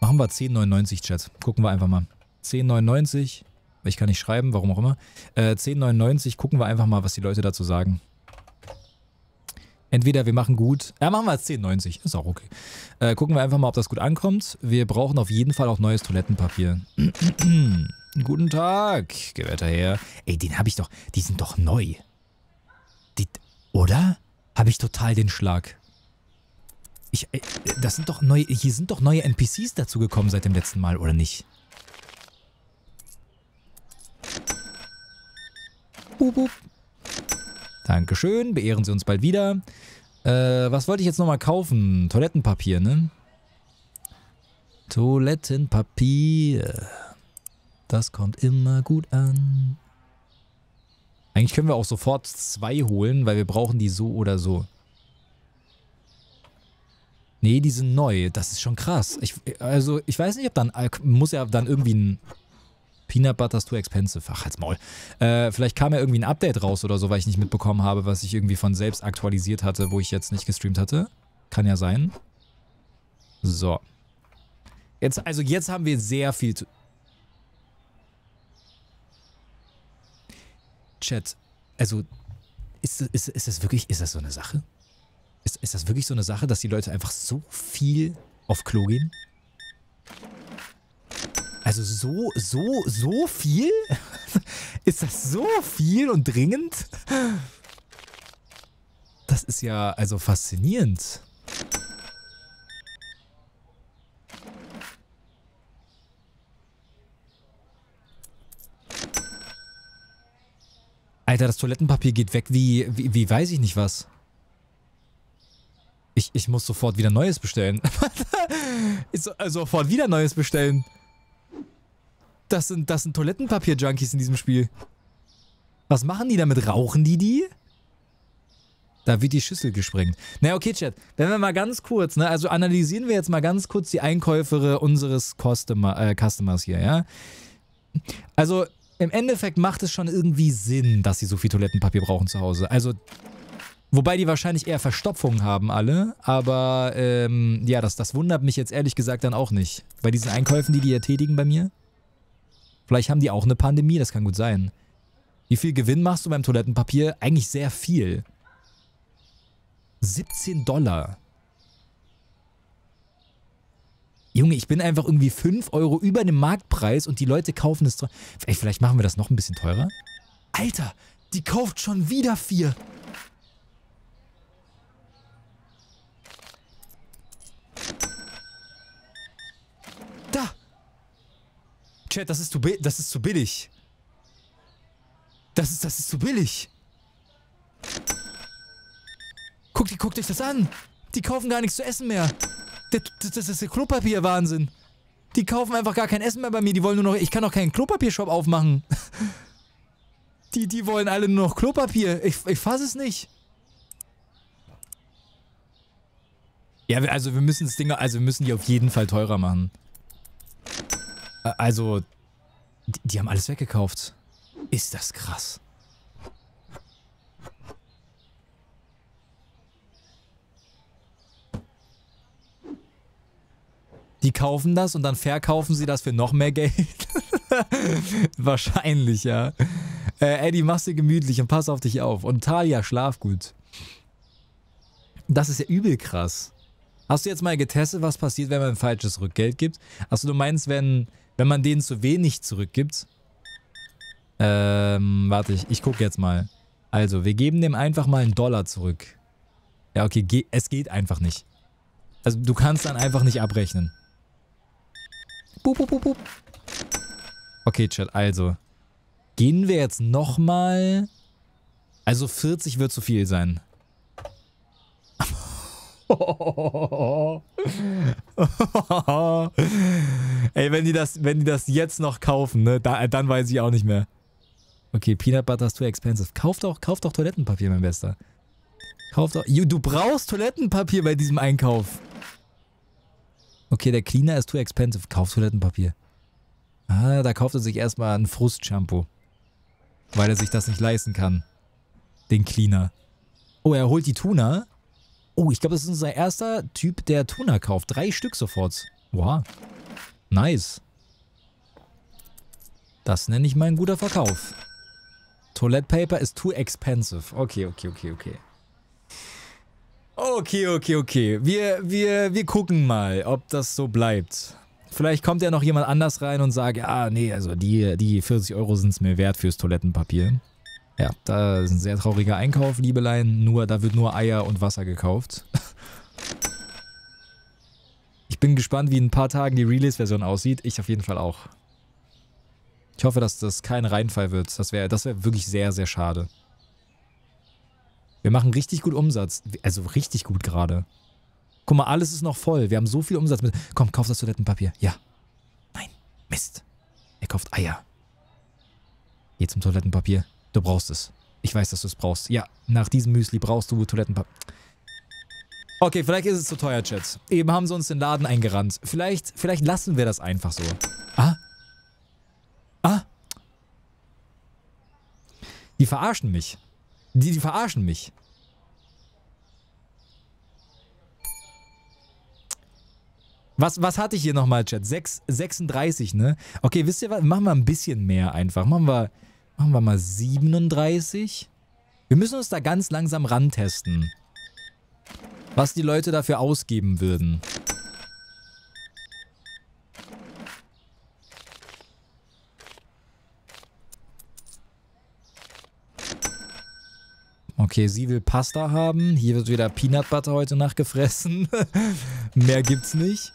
Machen wir 10,99, Chat. Gucken wir einfach mal. 10,99. Ich kann nicht schreiben, warum auch immer. Äh, 10,99. Gucken wir einfach mal, was die Leute dazu sagen. Entweder wir machen gut, ja, machen wir jetzt 10,90, ist auch okay. Äh, gucken wir einfach mal, ob das gut ankommt. Wir brauchen auf jeden Fall auch neues Toilettenpapier. Guten Tag, gewährter Herr. Ey, den habe ich doch, die sind doch neu. Die, oder? Habe ich total den Schlag. Ich, äh, das sind doch neue, hier sind doch neue NPCs dazugekommen seit dem letzten Mal, oder nicht? Bup, bup. Dankeschön, beehren Sie uns bald wieder. Äh, was wollte ich jetzt nochmal kaufen? Toilettenpapier, ne? Toilettenpapier. Das kommt immer gut an. Eigentlich können wir auch sofort zwei holen, weil wir brauchen die so oder so. Nee, die sind neu. Das ist schon krass. Ich, also, ich weiß nicht, ob dann... Äh, muss ja dann irgendwie ein Peanut Butter's too expensive. Ach, halt's Maul. Äh, vielleicht kam ja irgendwie ein Update raus oder so, weil ich nicht mitbekommen habe, was ich irgendwie von selbst aktualisiert hatte, wo ich jetzt nicht gestreamt hatte. Kann ja sein. So. Jetzt, also jetzt haben wir sehr viel zu... Chat, also ist, ist, ist das wirklich, ist das so eine Sache? Ist, ist das wirklich so eine Sache, dass die Leute einfach so viel auf Klo gehen? Also so, so, so viel? ist das so viel und dringend? Das ist ja also faszinierend. Alter, das Toilettenpapier geht weg wie, wie, wie weiß ich nicht was. Ich, ich muss sofort wieder Neues bestellen. Äh, sofort wieder Neues bestellen das sind, das sind Toilettenpapier-Junkies in diesem Spiel. Was machen die damit? Rauchen die die? Da wird die Schüssel gesprengt. Na naja, okay, Chat. Wenn wir mal ganz kurz, ne, also analysieren wir jetzt mal ganz kurz die Einkäufe unseres Customer, äh, Customers hier, ja. Also im Endeffekt macht es schon irgendwie Sinn, dass sie so viel Toilettenpapier brauchen zu Hause. Also, wobei die wahrscheinlich eher Verstopfungen haben alle, aber ähm, ja, das, das wundert mich jetzt ehrlich gesagt dann auch nicht. Bei diesen Einkäufen, die die ja tätigen bei mir. Vielleicht haben die auch eine Pandemie, das kann gut sein. Wie viel Gewinn machst du beim Toilettenpapier? Eigentlich sehr viel. 17 Dollar. Junge, ich bin einfach irgendwie 5 Euro über dem Marktpreis und die Leute kaufen es. Ey, vielleicht machen wir das noch ein bisschen teurer? Alter, die kauft schon wieder 4. Chat, das ist zu, das ist zu billig. Das ist, das ist zu billig. Guckt, guckt euch das an. Die kaufen gar nichts zu essen mehr. Das, das ist der Klopapier-Wahnsinn. Die kaufen einfach gar kein Essen mehr bei mir. Die wollen nur noch. Ich kann doch keinen Klopapiershop aufmachen. Die, die wollen alle nur noch Klopapier. Ich, ich fasse es nicht. Ja, also wir müssen das Ding, also wir müssen die auf jeden Fall teurer machen. Also, die, die haben alles weggekauft. Ist das krass. Die kaufen das und dann verkaufen sie das für noch mehr Geld. Wahrscheinlich, ja. Äh, Eddie, mach's dir gemütlich und pass auf dich auf. Und Talia, schlaf gut. Das ist ja übel krass. Hast du jetzt mal getestet, was passiert, wenn man falsches Rückgeld gibt? Achso, du meinst, wenn wenn man denen zu wenig zurückgibt. Ähm, warte, ich, ich gucke jetzt mal. Also, wir geben dem einfach mal einen Dollar zurück. Ja, okay, ge es geht einfach nicht. Also, du kannst dann einfach nicht abrechnen. Bup, bup, bup, bup. Okay, Chat, also. Gehen wir jetzt nochmal... Also 40 wird zu viel sein. Ey, wenn die, das, wenn die das jetzt noch kaufen, ne, da, dann weiß ich auch nicht mehr. Okay, Peanut Butter ist too expensive. Kauf doch, kauf doch Toilettenpapier, mein Bester. Kauf doch... You, du brauchst Toilettenpapier bei diesem Einkauf. Okay, der Cleaner ist too expensive. Kauf Toilettenpapier. Ah, da kauft er sich erstmal ein Frust-Shampoo. Weil er sich das nicht leisten kann. Den Cleaner. Oh, er holt die Tuna. Oh, ich glaube, das ist unser erster Typ, der Tuna kauft. Drei Stück sofort. Wow. Nice. Das nenne ich mal ein guter Verkauf. Toilet Paper is too expensive. Okay, okay, okay, okay. Okay, okay, okay. Wir, wir, wir gucken mal, ob das so bleibt. Vielleicht kommt ja noch jemand anders rein und sagt, ah, nee, also die, die 40 Euro sind es mir wert fürs Toilettenpapier. Ja, da ist ein sehr trauriger Einkauf, Liebelein. Nur, da wird nur Eier und Wasser gekauft. Ich bin gespannt, wie in ein paar Tagen die Release-Version aussieht. Ich auf jeden Fall auch. Ich hoffe, dass das kein Reinfall wird. Das wäre das wär wirklich sehr, sehr schade. Wir machen richtig gut Umsatz. Also richtig gut gerade. Guck mal, alles ist noch voll. Wir haben so viel Umsatz. Mit Komm, kauf das Toilettenpapier. Ja. Nein. Mist. Er kauft Eier. Geh zum Toilettenpapier. Du brauchst es. Ich weiß, dass du es brauchst. Ja, nach diesem Müsli brauchst du Toilettenpapier. Okay, vielleicht ist es zu teuer, Chats. Eben haben sie uns den Laden eingerannt. Vielleicht, vielleicht lassen wir das einfach so. Ah? Ah? Die verarschen mich. Die, die verarschen mich. Was, was hatte ich hier nochmal, Chat? 6, 36, ne? Okay, wisst ihr was? Machen wir ein bisschen mehr einfach. Machen wir... Machen wir mal 37. Wir müssen uns da ganz langsam rantesten. Was die Leute dafür ausgeben würden. Okay, sie will Pasta haben. Hier wird wieder Peanut Butter heute nachgefressen. Mehr gibt's nicht.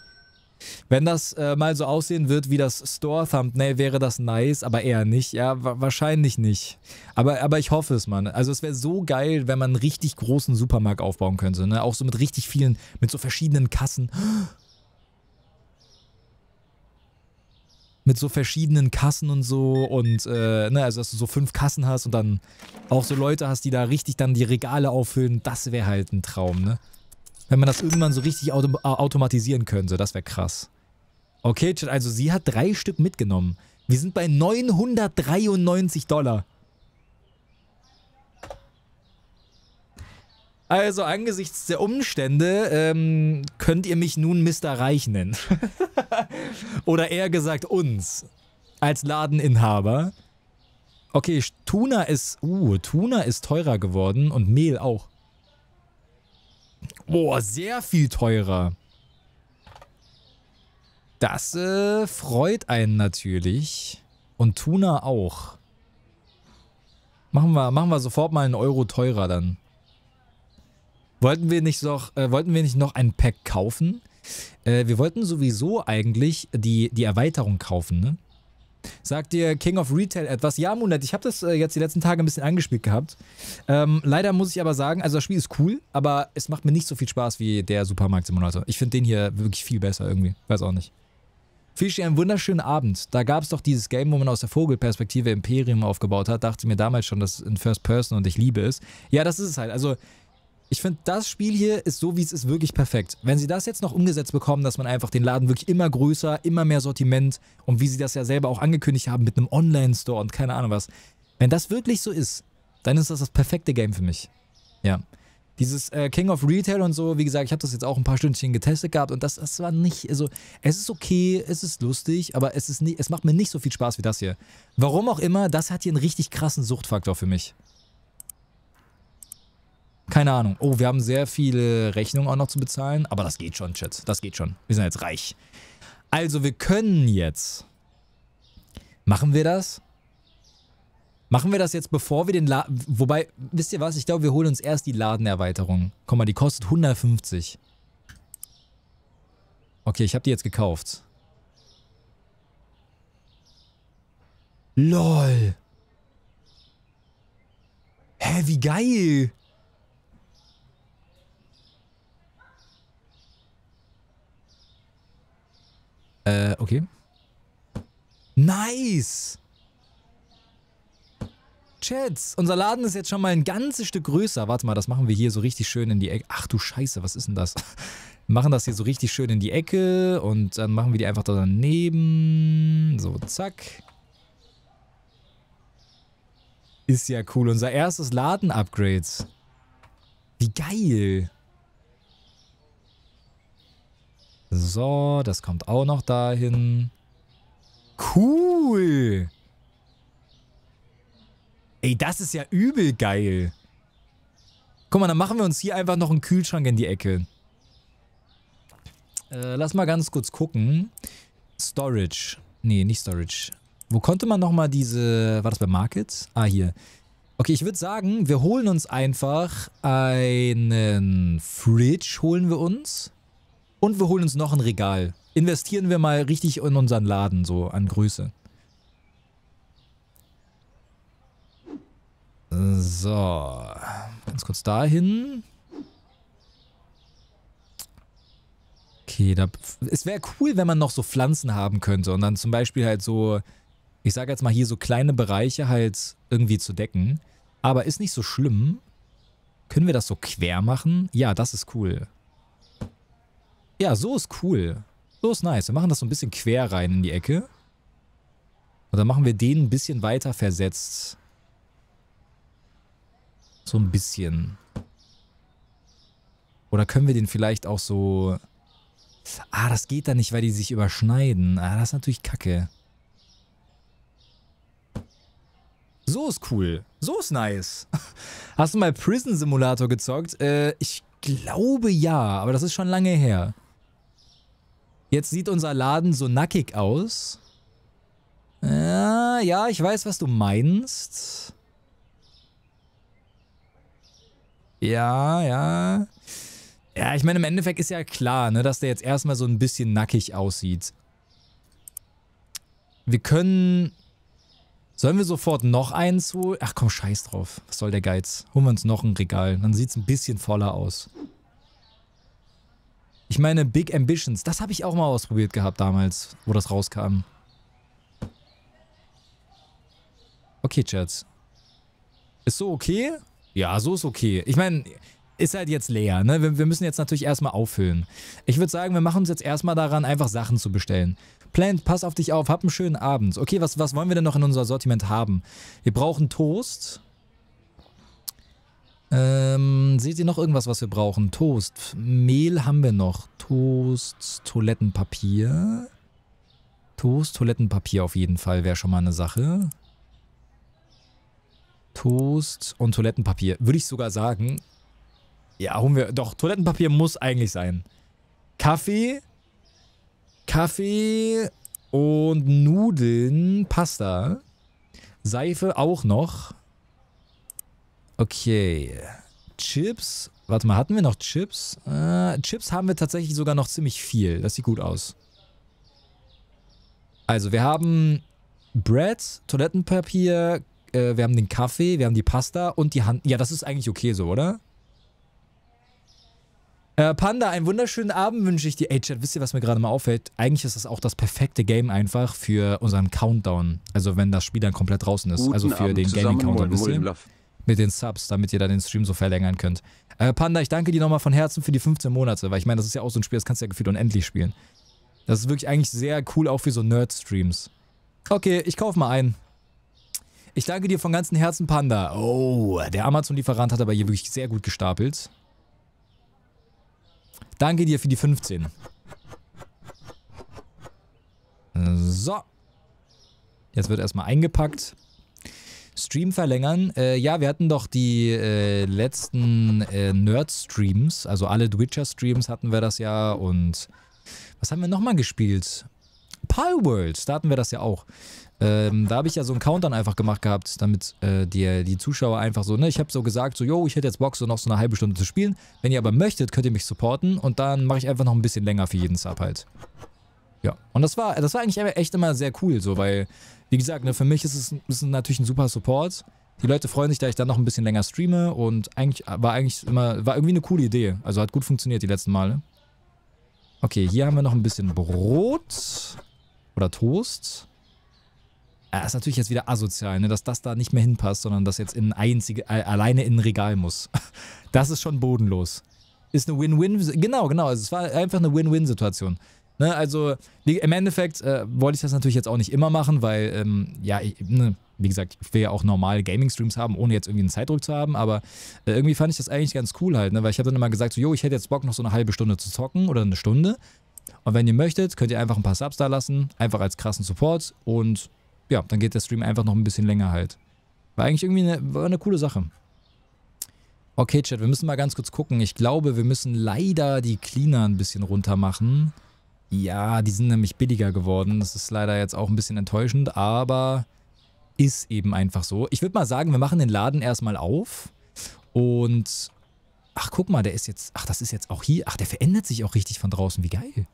Wenn das äh, mal so aussehen wird wie das Store-Thumbnail, wäre das nice, aber eher nicht. Ja, wahrscheinlich nicht. Aber, aber ich hoffe es, Mann. Also es wäre so geil, wenn man einen richtig großen Supermarkt aufbauen könnte. Ne? Auch so mit richtig vielen, mit so verschiedenen Kassen. mit so verschiedenen Kassen und so und äh, ne, also dass du so fünf Kassen hast und dann auch so Leute hast, die da richtig dann die Regale auffüllen, das wäre halt ein Traum, ne? Wenn man das irgendwann so richtig auto äh, automatisieren könnte, das wäre krass. Okay, Chat, also sie hat drei Stück mitgenommen. Wir sind bei 993 Dollar. Also angesichts der Umstände ähm, könnt ihr mich nun Mr. Reich nennen. Oder eher gesagt uns. Als Ladeninhaber. Okay, Tuna ist... Uh, Tuna ist teurer geworden und Mehl auch. Boah, sehr viel teurer. Das äh, freut einen natürlich. Und Tuna auch. Machen wir, machen wir sofort mal einen Euro teurer dann. Wollten wir nicht noch, äh, wollten wir nicht noch ein Pack kaufen? Äh, wir wollten sowieso eigentlich die, die Erweiterung kaufen, ne? Sagt dir King of Retail etwas? Ja, Moonlight, ich habe das äh, jetzt die letzten Tage ein bisschen angespielt gehabt. Ähm, leider muss ich aber sagen, also das Spiel ist cool, aber es macht mir nicht so viel Spaß wie der Supermarkt-Simulator. Ich finde den hier wirklich viel besser irgendwie. Weiß auch nicht. Fischi, einen wunderschönen Abend. Da gab es doch dieses Game, wo man aus der Vogelperspektive Imperium aufgebaut hat. Dachte mir damals schon, dass ist in First Person und ich liebe es. Ja, das ist es halt. Also ich finde, das Spiel hier ist so, wie es ist, wirklich perfekt. Wenn sie das jetzt noch umgesetzt bekommen, dass man einfach den Laden wirklich immer größer, immer mehr Sortiment und wie sie das ja selber auch angekündigt haben mit einem Online-Store und keine Ahnung was. Wenn das wirklich so ist, dann ist das das perfekte Game für mich. Ja. Dieses äh, King of Retail und so, wie gesagt, ich habe das jetzt auch ein paar Stündchen getestet gehabt und das, das war nicht, also es ist okay, es ist lustig, aber es, ist nie, es macht mir nicht so viel Spaß wie das hier. Warum auch immer, das hat hier einen richtig krassen Suchtfaktor für mich. Keine Ahnung. Oh, wir haben sehr viele Rechnungen auch noch zu bezahlen. Aber das geht schon, Chat. Das geht schon. Wir sind jetzt reich. Also, wir können jetzt... Machen wir das? Machen wir das jetzt, bevor wir den Laden... Wobei, wisst ihr was? Ich glaube, wir holen uns erst die Ladenerweiterung. Guck mal, die kostet 150. Okay, ich habe die jetzt gekauft. LOL. Hä, wie geil. Äh, okay. Nice! Chats, unser Laden ist jetzt schon mal ein ganzes Stück größer. Warte mal, das machen wir hier so richtig schön in die Ecke. Ach du Scheiße, was ist denn das? Wir machen das hier so richtig schön in die Ecke und dann machen wir die einfach da daneben. So, zack. Ist ja cool. Unser erstes Laden-Upgrade. Wie geil. So, das kommt auch noch dahin. Cool. Ey, das ist ja übel geil. Guck mal, dann machen wir uns hier einfach noch einen Kühlschrank in die Ecke. Äh, lass mal ganz kurz gucken. Storage. Nee, nicht Storage. Wo konnte man nochmal diese... War das bei Market? Ah, hier. Okay, ich würde sagen, wir holen uns einfach einen Fridge, holen wir uns. Und wir holen uns noch ein Regal. Investieren wir mal richtig in unseren Laden, so an Größe. So, ganz kurz dahin. Okay, da, es wäre cool, wenn man noch so Pflanzen haben könnte und dann zum Beispiel halt so, ich sage jetzt mal hier so kleine Bereiche halt irgendwie zu decken. Aber ist nicht so schlimm. Können wir das so quer machen? Ja, das ist cool. Ja, so ist cool. So ist nice. Wir machen das so ein bisschen quer rein in die Ecke. Und dann machen wir den ein bisschen weiter versetzt. So ein bisschen. Oder können wir den vielleicht auch so... Ah, das geht da nicht, weil die sich überschneiden. Ah, das ist natürlich kacke. So ist cool. So ist nice. Hast du mal Prison Simulator gezockt? Äh, ich glaube ja, aber das ist schon lange her. Jetzt sieht unser Laden so nackig aus. Ja, ja, ich weiß, was du meinst. Ja, ja. Ja, ich meine, im Endeffekt ist ja klar, ne, dass der jetzt erstmal so ein bisschen nackig aussieht. Wir können... Sollen wir sofort noch eins holen? Ach komm, scheiß drauf. Was soll der Geiz? Holen wir uns noch ein Regal. Dann sieht es ein bisschen voller aus. Ich meine Big Ambitions. Das habe ich auch mal ausprobiert gehabt damals, wo das rauskam. Okay, Chats. Ist so okay? Ja, so ist okay. Ich meine, ist halt jetzt leer, ne? Wir, wir müssen jetzt natürlich erstmal auffüllen. Ich würde sagen, wir machen uns jetzt erstmal daran, einfach Sachen zu bestellen. Plant, pass auf dich auf, hab einen schönen Abend. Okay, was, was wollen wir denn noch in unser Sortiment haben? Wir brauchen Toast. Ähm, seht ihr noch irgendwas, was wir brauchen? Toast. Mehl haben wir noch. Toast, Toilettenpapier. Toast, Toilettenpapier auf jeden Fall wäre schon mal eine Sache. Toast und Toilettenpapier. Würde ich sogar sagen. Ja, holen wir. Doch, Toilettenpapier muss eigentlich sein. Kaffee. Kaffee und Nudeln. Pasta. Seife auch noch. Okay. Chips. Warte mal, hatten wir noch Chips? Äh, Chips haben wir tatsächlich sogar noch ziemlich viel. Das sieht gut aus. Also, wir haben Bread, Toilettenpapier, äh, wir haben den Kaffee, wir haben die Pasta und die Hand... Ja, das ist eigentlich okay so, oder? Äh, Panda, einen wunderschönen Abend wünsche ich dir. Ey, Chat, wisst ihr, was mir gerade mal auffällt? Eigentlich ist das auch das perfekte Game einfach für unseren Countdown. Also, wenn das Spiel dann komplett draußen ist. Guten also für Abend den Gaming-Countdown, wisst ihr? Love mit den Subs, damit ihr dann den Stream so verlängern könnt. Äh, Panda, ich danke dir nochmal von Herzen für die 15 Monate, weil ich meine, das ist ja auch so ein Spiel, das kannst du ja gefühlt unendlich spielen. Das ist wirklich eigentlich sehr cool, auch für so Nerd-Streams. Okay, ich kauf mal einen. Ich danke dir von ganzem Herzen, Panda. Oh, der Amazon-Lieferant hat aber hier wirklich sehr gut gestapelt. Danke dir für die 15. So. Jetzt wird erstmal eingepackt. Stream verlängern. Äh, ja, wir hatten doch die äh, letzten äh, Nerd-Streams, also alle twitcher streams hatten wir das ja und was haben wir nochmal gespielt? Palworld, da hatten wir das ja auch. Ähm, da habe ich ja so einen Countdown einfach gemacht gehabt, damit äh, die, die Zuschauer einfach so, ne, ich habe so gesagt, so, yo, ich hätte jetzt Bock, so noch so eine halbe Stunde zu spielen. Wenn ihr aber möchtet, könnt ihr mich supporten und dann mache ich einfach noch ein bisschen länger für jeden Sub halt. Ja, und das war, das war eigentlich e-, echt immer sehr cool, so, weil, wie gesagt, ne, für mich ist es, ist natürlich ein super Support. Die Leute freuen sich, da ich dann noch ein bisschen länger streame und eigentlich war eigentlich immer, war irgendwie eine coole Idee. Also hat gut funktioniert die letzten Male. Okay, hier haben wir noch ein bisschen Brot oder Toast. Das ah, ist natürlich jetzt wieder asozial, ne? dass das da nicht mehr hinpasst, sondern das jetzt in einzige, äh, alleine in ein Regal muss. Das ist schon bodenlos. Ist eine Win-Win, genau, genau. Also es war einfach eine Win-Win-Situation. Ne, also im Endeffekt äh, wollte ich das natürlich jetzt auch nicht immer machen, weil, ähm, ja, ich, ne, wie gesagt, ich will ja auch normale Gaming-Streams haben, ohne jetzt irgendwie einen Zeitdruck zu haben, aber äh, irgendwie fand ich das eigentlich ganz cool halt, ne, weil ich habe dann immer gesagt, so, jo, ich hätte jetzt Bock, noch so eine halbe Stunde zu zocken oder eine Stunde. Und wenn ihr möchtet, könnt ihr einfach ein paar Subs da lassen, einfach als krassen Support und ja, dann geht der Stream einfach noch ein bisschen länger halt. War eigentlich irgendwie eine, war eine coole Sache. Okay, Chat, wir müssen mal ganz kurz gucken. Ich glaube, wir müssen leider die Cleaner ein bisschen runter machen. Ja, die sind nämlich billiger geworden. Das ist leider jetzt auch ein bisschen enttäuschend, aber ist eben einfach so. Ich würde mal sagen, wir machen den Laden erstmal auf und ach, guck mal, der ist jetzt, ach, das ist jetzt auch hier, ach, der verändert sich auch richtig von draußen, wie geil.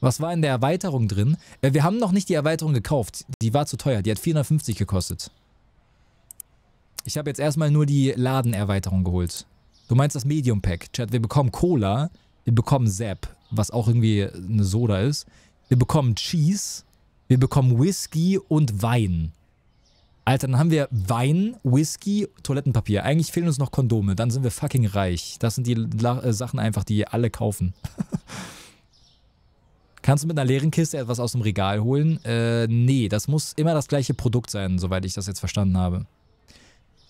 Was war in der Erweiterung drin? Äh, wir haben noch nicht die Erweiterung gekauft, die war zu teuer, die hat 450 gekostet. Ich habe jetzt erstmal nur die Ladenerweiterung geholt. Du meinst das Medium Pack. Chat, wir bekommen Cola, wir bekommen Zap, was auch irgendwie eine Soda ist. Wir bekommen Cheese. Wir bekommen Whisky und Wein. Alter, dann haben wir Wein, Whisky, Toilettenpapier. Eigentlich fehlen uns noch Kondome. Dann sind wir fucking reich. Das sind die La äh, Sachen einfach, die alle kaufen. Kannst du mit einer leeren Kiste etwas aus dem Regal holen? Äh, nee, das muss immer das gleiche Produkt sein, soweit ich das jetzt verstanden habe.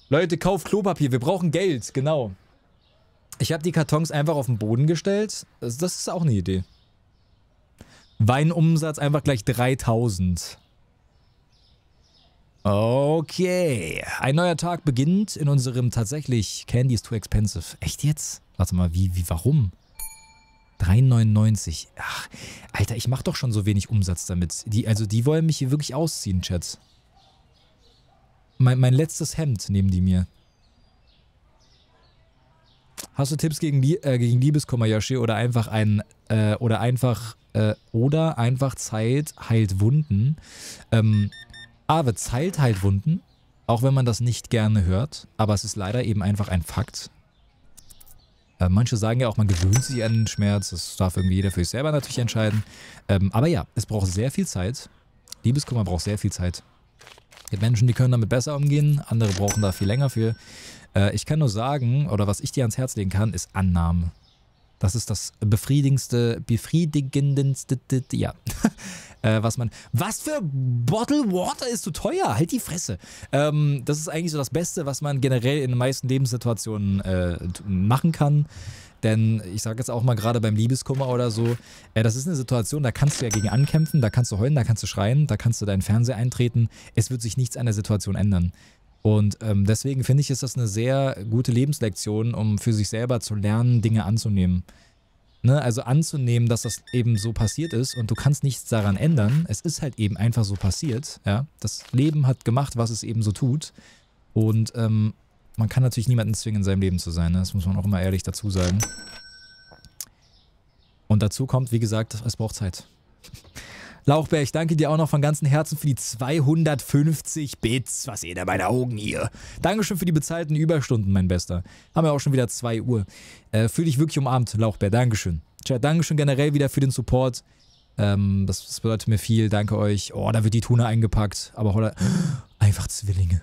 Leute, kauf Klopapier. Wir brauchen Geld. Genau. Ich habe die Kartons einfach auf den Boden gestellt. Das ist auch eine Idee. Weinumsatz einfach gleich 3000. Okay. Ein neuer Tag beginnt in unserem tatsächlich Candy is too expensive. Echt jetzt? Warte mal, wie, wie, warum? 3,99. Ach, Alter, ich mache doch schon so wenig Umsatz damit. Die, also die wollen mich hier wirklich ausziehen, Chat. Mein, mein letztes Hemd nehmen die mir. Hast du Tipps gegen, äh, gegen Liebeskummer, Yoshi? Oder einfach ein, äh, oder einfach, äh, oder einfach Zeit heilt Wunden. Ähm, Ave, Zeit heilt Wunden. Auch wenn man das nicht gerne hört. Aber es ist leider eben einfach ein Fakt. Äh, manche sagen ja auch, man gewöhnt sich an den Schmerz. Das darf irgendwie jeder für sich selber natürlich entscheiden. Ähm, aber ja, es braucht sehr viel Zeit. Liebeskummer braucht sehr viel Zeit. Es gibt Menschen, die können damit besser umgehen. Andere brauchen da viel länger für. Äh, ich kann nur sagen, oder was ich dir ans Herz legen kann, ist Annahme. Das ist das befriedigendste, befriedigendste, ja. äh, was man. Was für Bottle Water ist so teuer? Halt die Fresse. Ähm, das ist eigentlich so das Beste, was man generell in den meisten Lebenssituationen äh, machen kann. Denn ich sage jetzt auch mal gerade beim Liebeskummer oder so, äh, das ist eine Situation, da kannst du ja gegen ankämpfen, da kannst du heulen, da kannst du schreien, da kannst du deinen Fernseher eintreten. Es wird sich nichts an der Situation ändern. Und ähm, deswegen finde ich, ist das eine sehr gute Lebenslektion, um für sich selber zu lernen, Dinge anzunehmen. Ne? Also anzunehmen, dass das eben so passiert ist und du kannst nichts daran ändern. Es ist halt eben einfach so passiert. Ja? Das Leben hat gemacht, was es eben so tut. Und ähm, man kann natürlich niemanden zwingen, in seinem Leben zu sein. Ne? Das muss man auch immer ehrlich dazu sagen. Und dazu kommt, wie gesagt, es braucht Zeit. Lauchbär, ich danke dir auch noch von ganzem Herzen für die 250 Bits. Was seht ihr meine Augen hier? Dankeschön für die bezahlten Überstunden, mein Bester. Haben wir auch schon wieder 2 Uhr. Äh, Fühle dich wirklich umarmt, Lauchbär. Dankeschön. Chat, Dankeschön generell wieder für den Support. Ähm, das, das, bedeutet mir viel. Danke euch. Oh, da wird die Tuna eingepackt. Aber holla. Einfach Zwillinge.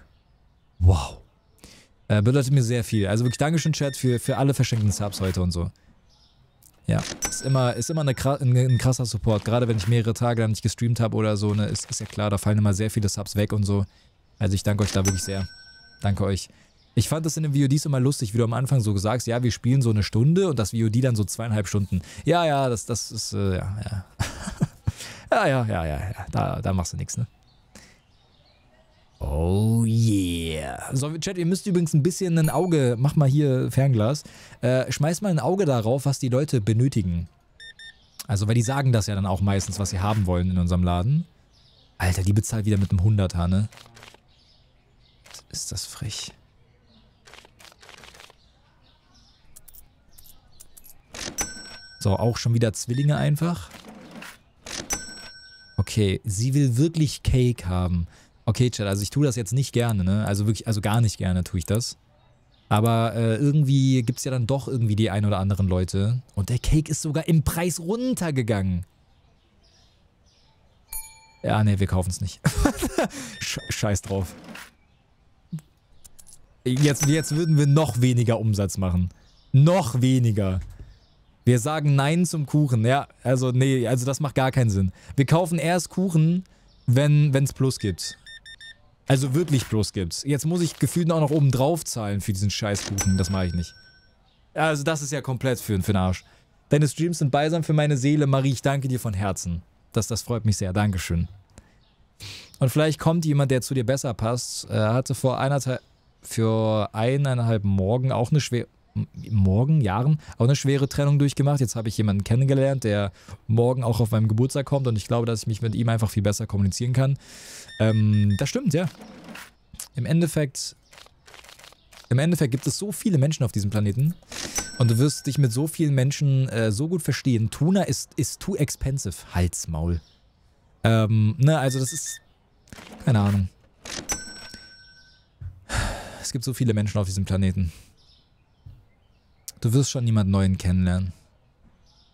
Wow. Äh, bedeutet mir sehr viel. Also wirklich Dankeschön, Chat, für, für alle verschenkten Subs heute und so. Ja, ist immer, ist immer eine, ein krasser Support. Gerade wenn ich mehrere Tage dann nicht gestreamt habe oder so, ne, ist, ist ja klar, da fallen immer sehr viele Subs weg und so. Also ich danke euch da wirklich sehr. Danke euch. Ich fand das in den VODs immer lustig, wie du am Anfang so sagst, ja, wir spielen so eine Stunde und das VOD dann so zweieinhalb Stunden. Ja, ja, das, das ist, äh, ja, ja. ja, ja, ja, ja, ja, da, da machst du nichts, ne? Oh yeah. So, Chat, ihr müsst übrigens ein bisschen ein Auge, mach mal hier Fernglas, äh, schmeiß mal ein Auge darauf, was die Leute benötigen. Also, weil die sagen das ja dann auch meistens, was sie haben wollen in unserem Laden. Alter, die bezahlt wieder mit einem Hunderter, ne? Ist das frech. So, auch schon wieder Zwillinge einfach. Okay, sie will wirklich Cake haben. Okay, Chat, also ich tue das jetzt nicht gerne, ne? Also wirklich, also gar nicht gerne tue ich das. Aber äh, irgendwie gibt es ja dann doch irgendwie die ein oder anderen Leute. Und der Cake ist sogar im Preis runtergegangen. Ja, nee, wir kaufen es nicht. Scheiß drauf. Jetzt, jetzt würden wir noch weniger Umsatz machen. Noch weniger. Wir sagen Nein zum Kuchen. Ja, also nee, also das macht gar keinen Sinn. Wir kaufen erst Kuchen, wenn es Plus gibt. Also wirklich bloß gibt's. Jetzt muss ich gefühlt auch noch oben drauf zahlen für diesen Scheißkuchen. Das mache ich nicht. Also das ist ja komplett für, für den Arsch. Deine Streams sind balsam für meine Seele. Marie, ich danke dir von Herzen. Das, das freut mich sehr. Dankeschön. Und vielleicht kommt jemand, der zu dir besser passt. Er hatte vor eineinhalb, für eineinhalb Morgen auch eine schwere, morgen, Jahren, auch eine schwere Trennung durchgemacht. Jetzt habe ich jemanden kennengelernt, der morgen auch auf meinem Geburtstag kommt und ich glaube, dass ich mich mit ihm einfach viel besser kommunizieren kann. Ähm, das stimmt, ja. Im Endeffekt... Im Endeffekt gibt es so viele Menschen auf diesem Planeten. Und du wirst dich mit so vielen Menschen äh, so gut verstehen. Tuna ist, ist too expensive. Halsmaul. Ähm, ne, also das ist... Keine Ahnung. Es gibt so viele Menschen auf diesem Planeten. Du wirst schon niemanden Neuen kennenlernen.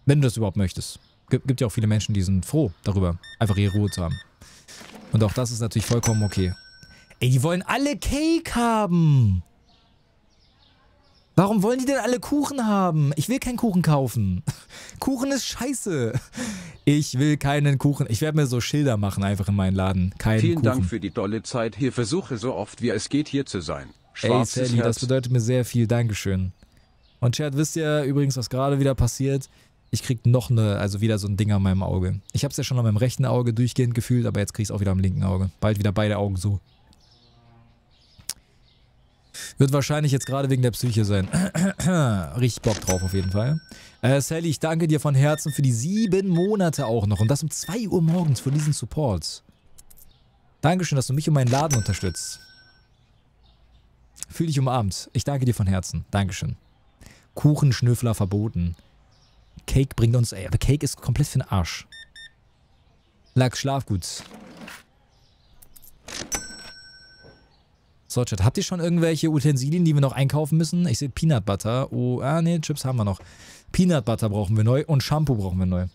Wenn du das überhaupt möchtest. Gibt, gibt ja auch viele Menschen, die sind froh darüber, einfach ihre Ruhe zu haben. Und auch das ist natürlich vollkommen okay. Ey, die wollen alle Cake haben. Warum wollen die denn alle Kuchen haben? Ich will keinen Kuchen kaufen. Kuchen ist scheiße. Ich will keinen Kuchen. Ich werde mir so Schilder machen einfach in meinen Laden. Keinen Vielen Kuchen. Dank für die tolle Zeit hier. Versuche so oft wie es geht hier zu sein. Schwarzes Ey, Sally, das bedeutet mir sehr viel. Dankeschön. Und Chad, wisst ihr übrigens, was gerade wieder passiert? ich krieg noch eine, also wieder so ein Ding an meinem Auge. Ich hab's ja schon an meinem rechten Auge durchgehend gefühlt, aber jetzt krieg ich's auch wieder am linken Auge. Bald wieder beide Augen so. Wird wahrscheinlich jetzt gerade wegen der Psyche sein. Richtig Bock drauf auf jeden Fall. Äh, Sally, ich danke dir von Herzen für die sieben Monate auch noch. Und das um 2 Uhr morgens für diesen Support. Dankeschön, dass du mich und meinen Laden unterstützt. Fühl dich umarmt. Ich danke dir von Herzen. Dankeschön. Kuchenschnüffler verboten. Cake bringt uns... Ey, aber Cake ist komplett für den Arsch. Lachs Schlafguts. So, Chat, habt ihr schon irgendwelche Utensilien, die wir noch einkaufen müssen? Ich sehe Peanut Butter. Oh, ah, nee, Chips haben wir noch. Peanut Butter brauchen wir neu und Shampoo brauchen wir neu.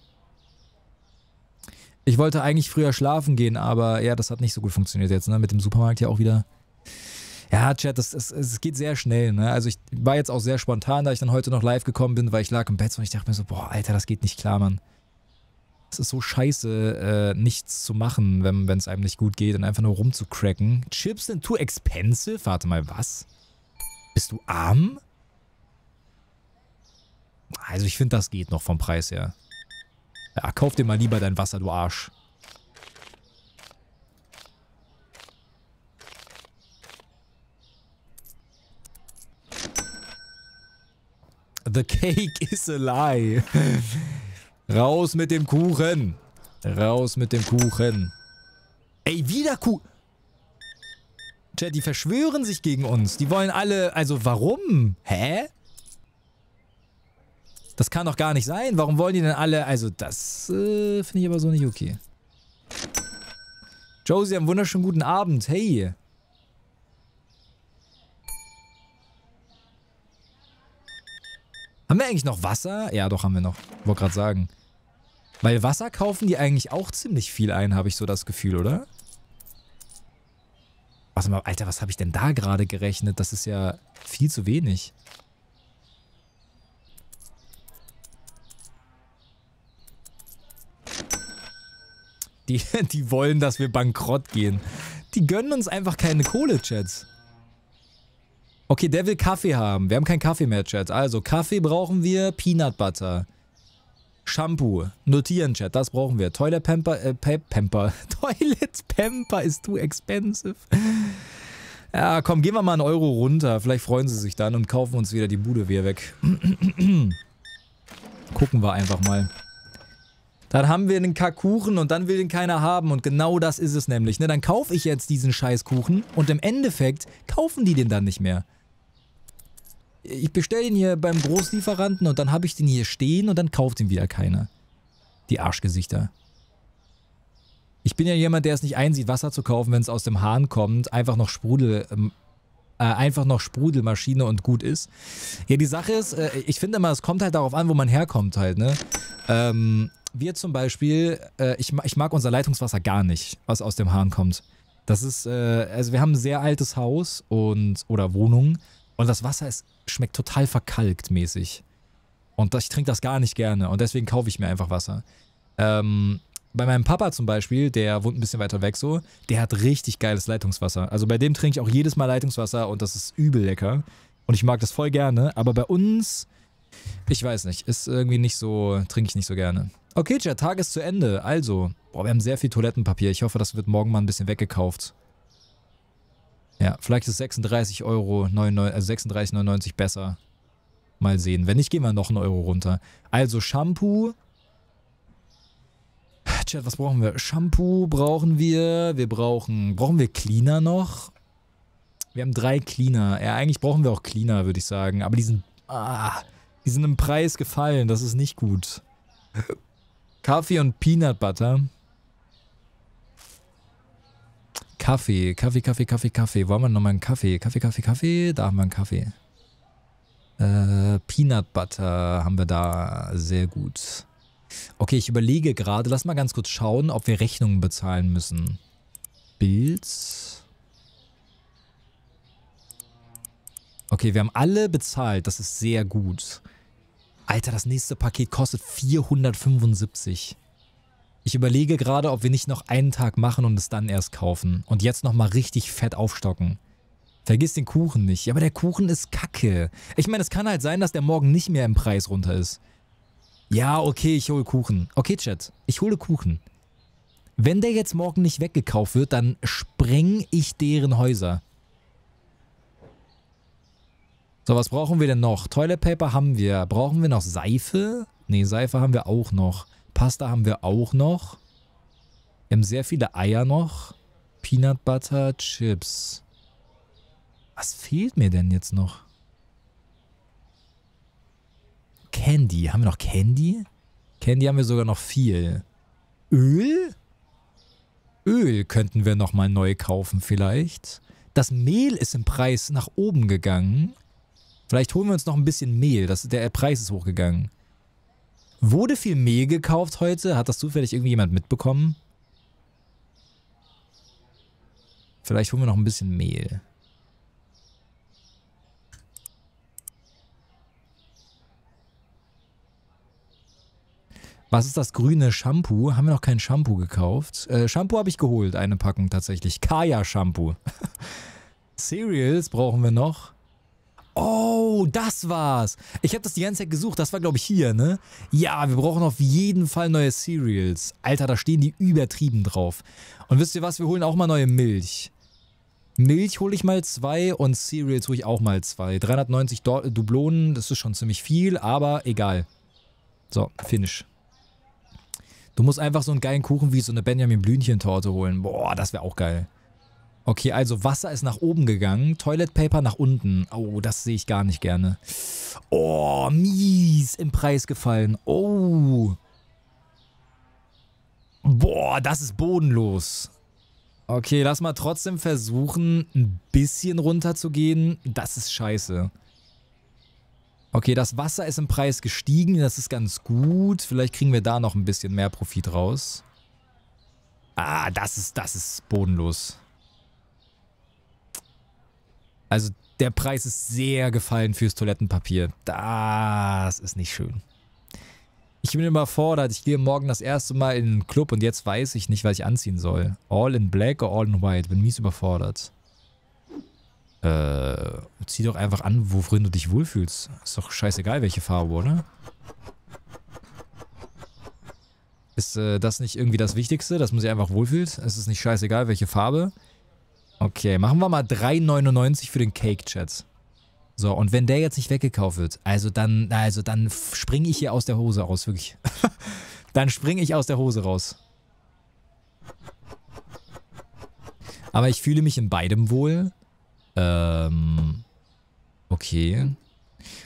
Ich wollte eigentlich früher schlafen gehen, aber ja, das hat nicht so gut funktioniert jetzt, ne? Mit dem Supermarkt ja auch wieder. Ja, Chat, es geht sehr schnell. Ne? Also ich war jetzt auch sehr spontan, da ich dann heute noch live gekommen bin, weil ich lag im Bett und ich dachte mir so, boah, Alter, das geht nicht klar, Mann. Es ist so scheiße, äh, nichts zu machen, wenn es einem nicht gut geht und einfach nur rumzucracken. Chips sind too expensive? Warte mal, was? Bist du arm? Also ich finde, das geht noch vom Preis her. Ja, kauf dir mal lieber dein Wasser, du Arsch. The cake is a lie. Raus mit dem Kuchen. Raus mit dem Kuchen. Ey, wieder Kuchen. Chat, die verschwören sich gegen uns. Die wollen alle... Also, warum? Hä? Das kann doch gar nicht sein. Warum wollen die denn alle... Also, das äh, finde ich aber so nicht okay. Josie, einen wunderschönen guten Abend. Hey. Haben wir eigentlich noch Wasser? Ja, doch, haben wir noch. Wollte gerade sagen. Weil Wasser kaufen die eigentlich auch ziemlich viel ein, habe ich so das Gefühl, oder? Warte mal, Alter, was habe ich denn da gerade gerechnet? Das ist ja viel zu wenig. Die, die wollen, dass wir bankrott gehen. Die gönnen uns einfach keine Kohle, Chats. Okay, der will Kaffee haben. Wir haben keinen Kaffee mehr, Chat. Also, Kaffee brauchen wir, Peanut Butter. Shampoo. Notieren, Chat. Das brauchen wir. Toilet Pamper, äh, Pamper. Toilet Pamper ist too expensive. Ja, komm, gehen wir mal einen Euro runter. Vielleicht freuen sie sich dann und kaufen uns wieder die Bude wieder weg. Gucken wir einfach mal. Dann haben wir einen Kackkuchen und dann will den keiner haben. Und genau das ist es nämlich. Ne? Dann kaufe ich jetzt diesen Scheißkuchen und im Endeffekt kaufen die den dann nicht mehr. Ich bestelle den hier beim Großlieferanten und dann habe ich den hier stehen und dann kauft ihn wieder keiner. Die Arschgesichter. Ich bin ja jemand, der es nicht einsieht, Wasser zu kaufen, wenn es aus dem Hahn kommt. Einfach noch Sprudel... Ähm, äh, einfach noch Sprudelmaschine und gut ist. Ja, die Sache ist, äh, ich finde immer, es kommt halt darauf an, wo man herkommt halt, ne? Ähm, wir zum Beispiel, äh, ich, ich mag unser Leitungswasser gar nicht, was aus dem Hahn kommt. Das ist, äh, also wir haben ein sehr altes Haus und, oder Wohnung und das Wasser ist, schmeckt total verkalkt mäßig. Und ich trinke das gar nicht gerne. Und deswegen kaufe ich mir einfach Wasser. Ähm, bei meinem Papa zum Beispiel, der wohnt ein bisschen weiter weg so, der hat richtig geiles Leitungswasser. Also bei dem trinke ich auch jedes Mal Leitungswasser und das ist übel lecker. Und ich mag das voll gerne. Aber bei uns, ich weiß nicht, ist irgendwie nicht so, trinke ich nicht so gerne. Okay, Chat, Tag ist zu Ende. Also, boah, wir haben sehr viel Toilettenpapier. Ich hoffe, das wird morgen mal ein bisschen weggekauft. Ja, vielleicht ist 36 Euro, also 36,99 besser. Mal sehen. Wenn nicht, gehen wir noch einen Euro runter. Also Shampoo. Chat, was brauchen wir? Shampoo brauchen wir. Wir brauchen... Brauchen wir Cleaner noch? Wir haben drei Cleaner. Ja, eigentlich brauchen wir auch Cleaner, würde ich sagen. Aber die sind... Ah, die sind im Preis gefallen. Das ist nicht gut. Kaffee und Peanut Butter. Kaffee, Kaffee, Kaffee, Kaffee, Kaffee. Wollen wir nochmal einen Kaffee? Kaffee, Kaffee, Kaffee. Da haben wir einen Kaffee. Äh, Peanut Butter haben wir da. Sehr gut. Okay, ich überlege gerade. Lass mal ganz kurz schauen, ob wir Rechnungen bezahlen müssen. Bills. Okay, wir haben alle bezahlt. Das ist sehr gut. Alter, das nächste Paket kostet 475. Ich überlege gerade, ob wir nicht noch einen Tag machen und es dann erst kaufen und jetzt nochmal richtig fett aufstocken. Vergiss den Kuchen nicht. Ja, aber der Kuchen ist kacke. Ich meine, es kann halt sein, dass der morgen nicht mehr im Preis runter ist. Ja, okay, ich hole Kuchen. Okay, Chat, ich hole Kuchen. Wenn der jetzt morgen nicht weggekauft wird, dann spreng ich deren Häuser. So, was brauchen wir denn noch? Toilet Paper haben wir. Brauchen wir noch Seife? Nee, Seife haben wir auch noch. Pasta haben wir auch noch. Wir haben sehr viele Eier noch. Peanut Butter, Chips. Was fehlt mir denn jetzt noch? Candy. Haben wir noch Candy? Candy haben wir sogar noch viel. Öl? Öl könnten wir nochmal neu kaufen vielleicht. Das Mehl ist im Preis nach oben gegangen. Vielleicht holen wir uns noch ein bisschen Mehl. Das, der Preis ist hochgegangen. Wurde viel Mehl gekauft heute? Hat das zufällig irgendwie jemand mitbekommen? Vielleicht holen wir noch ein bisschen Mehl. Was ist das grüne Shampoo? Haben wir noch kein Shampoo gekauft? Äh, Shampoo habe ich geholt, eine Packung tatsächlich. Kaya Shampoo. Cereals brauchen wir noch. Oh, das war's. Ich habe das die ganze Zeit gesucht. Das war, glaube ich, hier, ne? Ja, wir brauchen auf jeden Fall neue Cereals. Alter, da stehen die übertrieben drauf. Und wisst ihr was? Wir holen auch mal neue Milch. Milch hole ich mal zwei und Cereals hole ich auch mal zwei. 390 Do Dublonen, das ist schon ziemlich viel, aber egal. So, Finish. Du musst einfach so einen geilen Kuchen wie so eine Benjamin Blümchen-Torte holen. Boah, das wäre auch geil. Okay, also Wasser ist nach oben gegangen, Toilet Paper nach unten. Oh, das sehe ich gar nicht gerne. Oh, mies im Preis gefallen. Oh. Boah, das ist bodenlos. Okay, lass mal trotzdem versuchen, ein bisschen runterzugehen. Das ist scheiße. Okay, das Wasser ist im Preis gestiegen. Das ist ganz gut. Vielleicht kriegen wir da noch ein bisschen mehr Profit raus. Ah, das ist, das ist bodenlos. Also der Preis ist sehr gefallen fürs Toilettenpapier. Das ist nicht schön. Ich bin überfordert. Ich gehe morgen das erste Mal in den Club und jetzt weiß ich nicht, was ich anziehen soll. All in black oder all in white? Bin mies überfordert. Äh, zieh doch einfach an, worin du dich wohlfühlst. Ist doch scheißegal, welche Farbe, oder? Ist äh, das nicht irgendwie das Wichtigste, dass man sich einfach wohlfühlt? Es ist nicht scheißegal, welche Farbe. Okay, machen wir mal 3,99 für den Cake, Chats. So, und wenn der jetzt nicht weggekauft wird, also dann, also dann springe ich hier aus der Hose raus, wirklich. dann springe ich aus der Hose raus. Aber ich fühle mich in beidem wohl. Ähm, okay.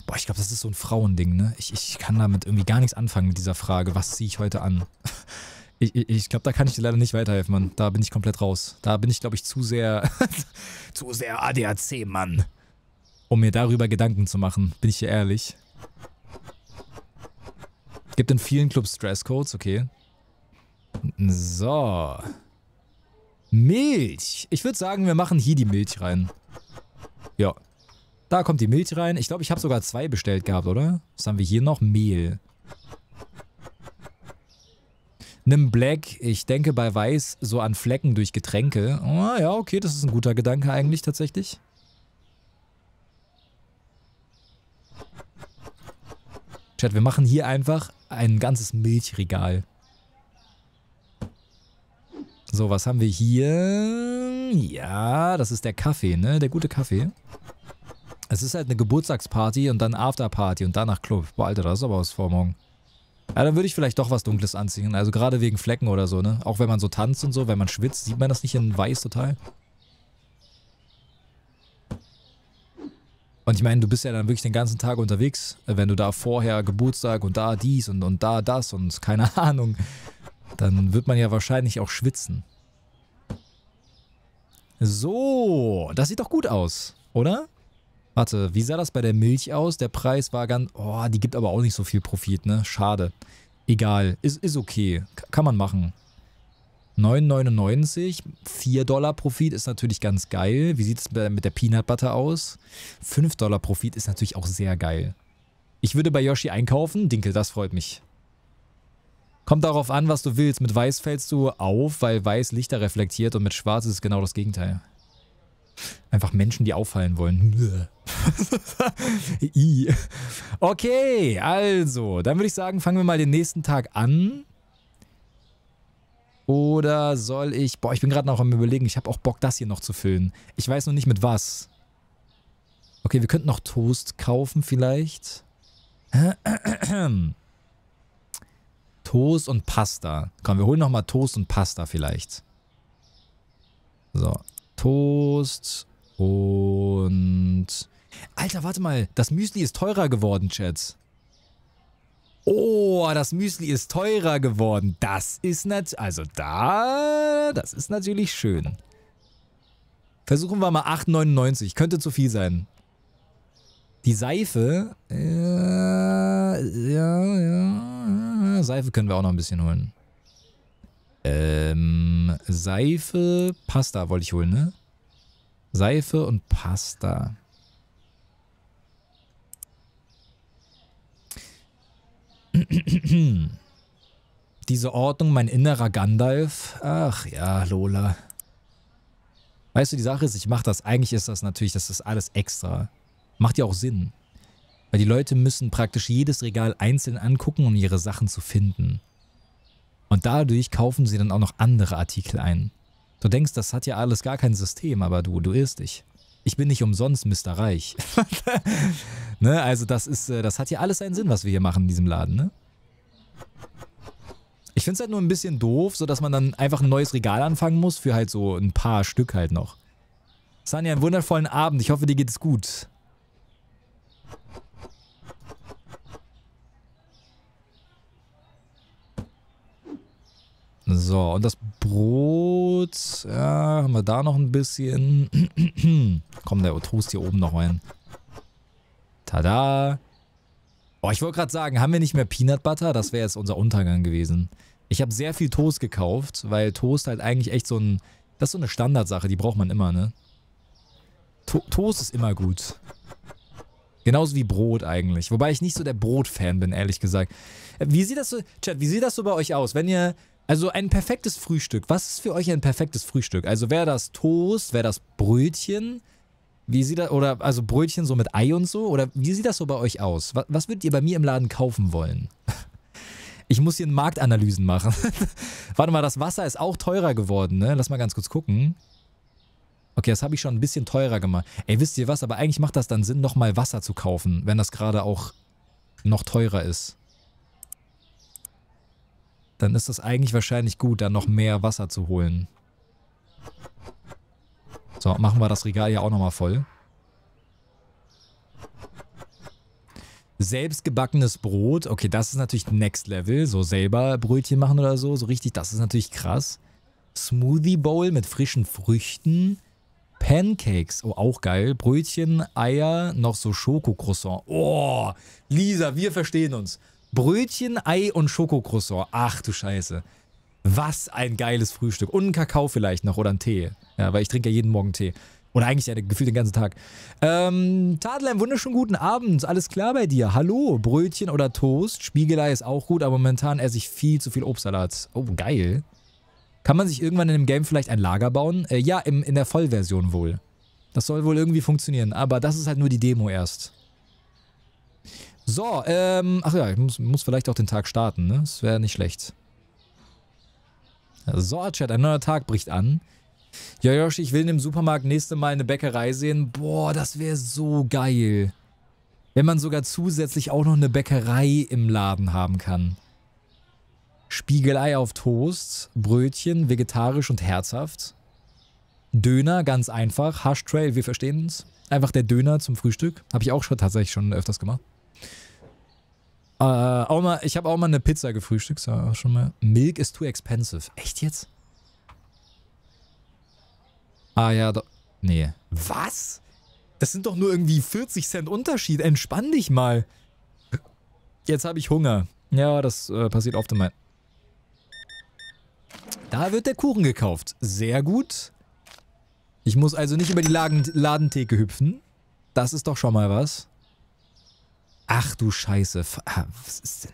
Boah, ich glaube, das ist so ein Frauending, ne? Ich, ich kann damit irgendwie gar nichts anfangen mit dieser Frage, was ziehe ich heute an? ich, ich, glaube, da kann ich dir leider nicht weiterhelfen, Mann. Da bin ich komplett raus. Da bin ich, glaube ich, zu sehr, zu sehr ADAC, Mann. Um mir darüber Gedanken zu machen, bin ich hier ehrlich. Gibt in vielen Clubs Stresscodes, okay. So. Milch. Ich würde sagen, wir machen hier die Milch rein. Ja. Da kommt die Milch rein. Ich glaube, ich habe sogar zwei bestellt gehabt, oder? Was haben wir hier noch? Mehl. Nimm Black. Ich denke bei Weiß so an Flecken durch Getränke. Oh, ja, okay, das ist ein guter Gedanke eigentlich tatsächlich. Chat, wir machen hier einfach ein ganzes Milchregal. So, was haben wir hier? Ja, das ist der Kaffee, ne? Der gute Kaffee. Es ist halt eine Geburtstagsparty und dann Afterparty und danach Club. Boah, Alter, das ist aber was vor morgen. Ja, dann würde ich vielleicht doch was Dunkles anziehen. Also gerade wegen Flecken oder so, ne? Auch wenn man so tanzt und so, wenn man schwitzt, sieht man das nicht in weiß total. Und ich meine, du bist ja dann wirklich den ganzen Tag unterwegs, wenn du da vorher Geburtstag und da dies und, und da das und keine Ahnung. Dann wird man ja wahrscheinlich auch schwitzen. So, das sieht doch gut aus, oder? Warte, wie sah das bei der Milch aus? Der Preis war ganz... Oh, die gibt aber auch nicht so viel Profit, ne? Schade. Egal. Ist, ist okay. K kann man machen. 9,99. 4 Dollar Profit ist natürlich ganz geil. Wie sieht es mit der Peanut Butter aus? 5 Dollar Profit ist natürlich auch sehr geil. Ich würde bei Yoshi einkaufen. Dinkel, das freut mich. Kommt darauf an, was du willst. Mit Weiß fällst du auf, weil Weiß Lichter reflektiert und mit Schwarz ist es genau das Gegenteil. Einfach Menschen, die auffallen wollen. okay, also, dann würde ich sagen, fangen wir mal den nächsten Tag an. Oder soll ich... Boah, ich bin gerade noch am überlegen. Ich habe auch Bock, das hier noch zu füllen. Ich weiß noch nicht mit was. Okay, wir könnten noch Toast kaufen vielleicht. Toast und Pasta. Komm, wir holen nochmal Toast und Pasta vielleicht. So, Toast und... Alter, warte mal. Das Müsli ist teurer geworden, Chats. Oh, das Müsli ist teurer geworden. Das ist natürlich... Also da... Das ist natürlich schön. Versuchen wir mal 8,99. Könnte zu viel sein. Die Seife... Äh, ja, ja, ja. Seife können wir auch noch ein bisschen holen. Ähm, Seife, Pasta wollte ich holen, ne? Seife und Pasta. Diese Ordnung, mein innerer Gandalf. Ach ja, Lola. Weißt du, die Sache ist, ich mache das. Eigentlich ist das natürlich, das ist alles extra. Macht ja auch Sinn. Weil die Leute müssen praktisch jedes Regal einzeln angucken, um ihre Sachen zu finden. Und dadurch kaufen sie dann auch noch andere Artikel ein. Du denkst, das hat ja alles gar kein System, aber du, du irrst dich. Ich bin nicht umsonst Mr. Reich. ne? Also das ist, äh, das hat ja alles seinen Sinn, was wir hier machen in diesem Laden, ne? Ich finde es halt nur ein bisschen doof, so dass man dann einfach ein neues Regal anfangen muss für halt so ein paar Stück halt noch. Sanja, einen wundervollen Abend. Ich hoffe, dir geht es gut. So, und das Brot, ja, haben wir da noch ein bisschen. Komm, der Toast hier oben noch rein. Tada! Oh, ich wollte gerade sagen, haben wir nicht mehr Peanut Butter? Das wäre jetzt unser Untergang gewesen. Ich habe sehr viel Toast gekauft, weil Toast halt eigentlich echt so ein... Das ist so eine Standardsache, die braucht man immer, ne? To Toast ist immer gut. Genauso wie Brot eigentlich. Wobei ich nicht so der Brot-Fan bin, ehrlich gesagt. Wie sieht das so, Chat, wie sieht das so bei euch aus? Wenn ihr also ein perfektes Frühstück. Was ist für euch ein perfektes Frühstück? Also wäre das Toast, wäre das Brötchen? Wie sieht das, oder also Brötchen so mit Ei und so? Oder wie sieht das so bei euch aus? Was, was würdet ihr bei mir im Laden kaufen wollen? Ich muss hier Marktanalysen machen. Warte mal, das Wasser ist auch teurer geworden, ne? Lass mal ganz kurz gucken. Okay, das habe ich schon ein bisschen teurer gemacht. Ey, wisst ihr was? Aber eigentlich macht das dann Sinn, nochmal Wasser zu kaufen, wenn das gerade auch noch teurer ist dann ist es eigentlich wahrscheinlich gut, da noch mehr Wasser zu holen. So, machen wir das Regal ja auch nochmal voll. Selbstgebackenes Brot, okay, das ist natürlich Next Level, so selber Brötchen machen oder so, so richtig, das ist natürlich krass. Smoothie Bowl mit frischen Früchten. Pancakes, oh, auch geil. Brötchen, Eier, noch so Schokocroissant. Oh, Lisa, wir verstehen uns. Brötchen, Ei und Schokocroissant. Ach du Scheiße. Was ein geiles Frühstück. Und einen Kakao vielleicht noch oder einen Tee. Ja, weil ich trinke ja jeden Morgen Tee. Oder eigentlich ja, gefühlt den ganzen Tag. Ähm, Tadel, einen wunderschönen guten Abend. Alles klar bei dir? Hallo, Brötchen oder Toast? Spiegelei ist auch gut, aber momentan esse ich viel zu viel Obstsalat. Oh, geil. Kann man sich irgendwann in dem Game vielleicht ein Lager bauen? Äh, ja, im, in der Vollversion wohl. Das soll wohl irgendwie funktionieren, aber das ist halt nur die Demo erst. So, ähm, ach ja, ich muss, muss vielleicht auch den Tag starten, ne? Das wäre nicht schlecht. So, Chat, ein neuer Tag bricht an. Ja, Yoshi, ich will in dem Supermarkt nächste Mal eine Bäckerei sehen. Boah, das wäre so geil. Wenn man sogar zusätzlich auch noch eine Bäckerei im Laden haben kann. Spiegelei auf Toast, Brötchen, vegetarisch und herzhaft. Döner, ganz einfach. Hashtrail, wir verstehen uns. Einfach der Döner zum Frühstück. Habe ich auch schon tatsächlich schon öfters gemacht. Äh, auch mal, ich habe auch mal eine Pizza gefrühstückt, sag auch schon mal. Milk is too expensive. Echt jetzt? Ah ja, doch. Nee. Was? Das sind doch nur irgendwie 40 Cent Unterschied. Entspann dich mal. Jetzt habe ich Hunger. Ja, das äh, passiert oft in meinen. Da wird der Kuchen gekauft. Sehr gut. Ich muss also nicht über die Lagen Ladentheke hüpfen. Das ist doch schon mal was. Ach du Scheiße. Ah, was ist denn?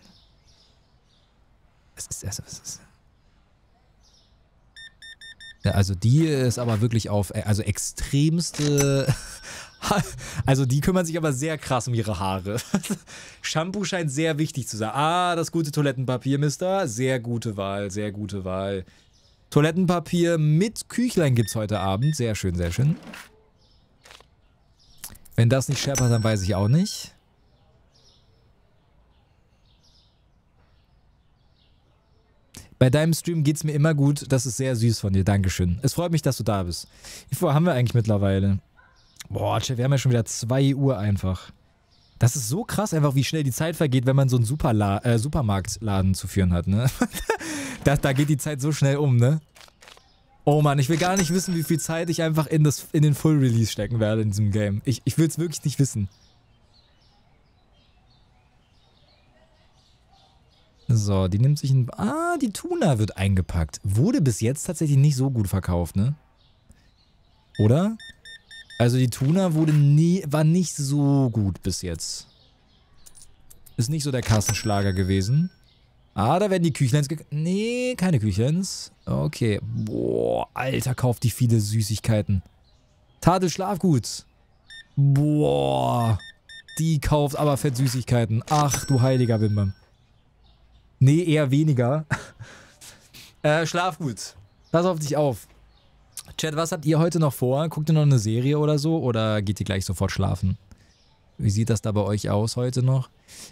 Was ist das? Was ist ja, also die ist aber wirklich auf, äh, also extremste, also die kümmern sich aber sehr krass um ihre Haare. Shampoo scheint sehr wichtig zu sein. Ah, das gute Toilettenpapier, Mister. Sehr gute Wahl, sehr gute Wahl. Toilettenpapier mit Küchlein gibt's heute Abend. Sehr schön, sehr schön. Wenn das nicht scheppert, dann weiß ich auch nicht. Bei deinem Stream geht es mir immer gut. Das ist sehr süß von dir. Dankeschön. Es freut mich, dass du da bist. Wie viel haben wir eigentlich mittlerweile? Boah, wir haben ja schon wieder 2 Uhr einfach. Das ist so krass einfach, wie schnell die Zeit vergeht, wenn man so einen Superla äh, Supermarktladen zu führen hat, ne? da, da geht die Zeit so schnell um, ne? Oh Mann, ich will gar nicht wissen, wie viel Zeit ich einfach in, das, in den Full Release stecken werde in diesem Game. Ich, ich will es wirklich nicht wissen. So, die nimmt sich ein... Ah, die Tuna wird eingepackt. Wurde bis jetzt tatsächlich nicht so gut verkauft, ne? Oder? Also die Tuna wurde nie, war nicht so gut bis jetzt. Ist nicht so der Kassenschlager gewesen. Ah, da werden die Küchleins Nee, keine Küchleins. Okay. Boah, Alter, kauft die viele Süßigkeiten. Tadel Schlafguts. Boah. Die kauft aber fett Süßigkeiten. Ach, du heiliger Bimbam. Nee, eher weniger. äh, schlaf gut. Pass auf dich auf. Chat, was habt ihr heute noch vor? Guckt ihr noch eine Serie oder so? Oder geht ihr gleich sofort schlafen? Wie sieht das da bei euch aus heute noch?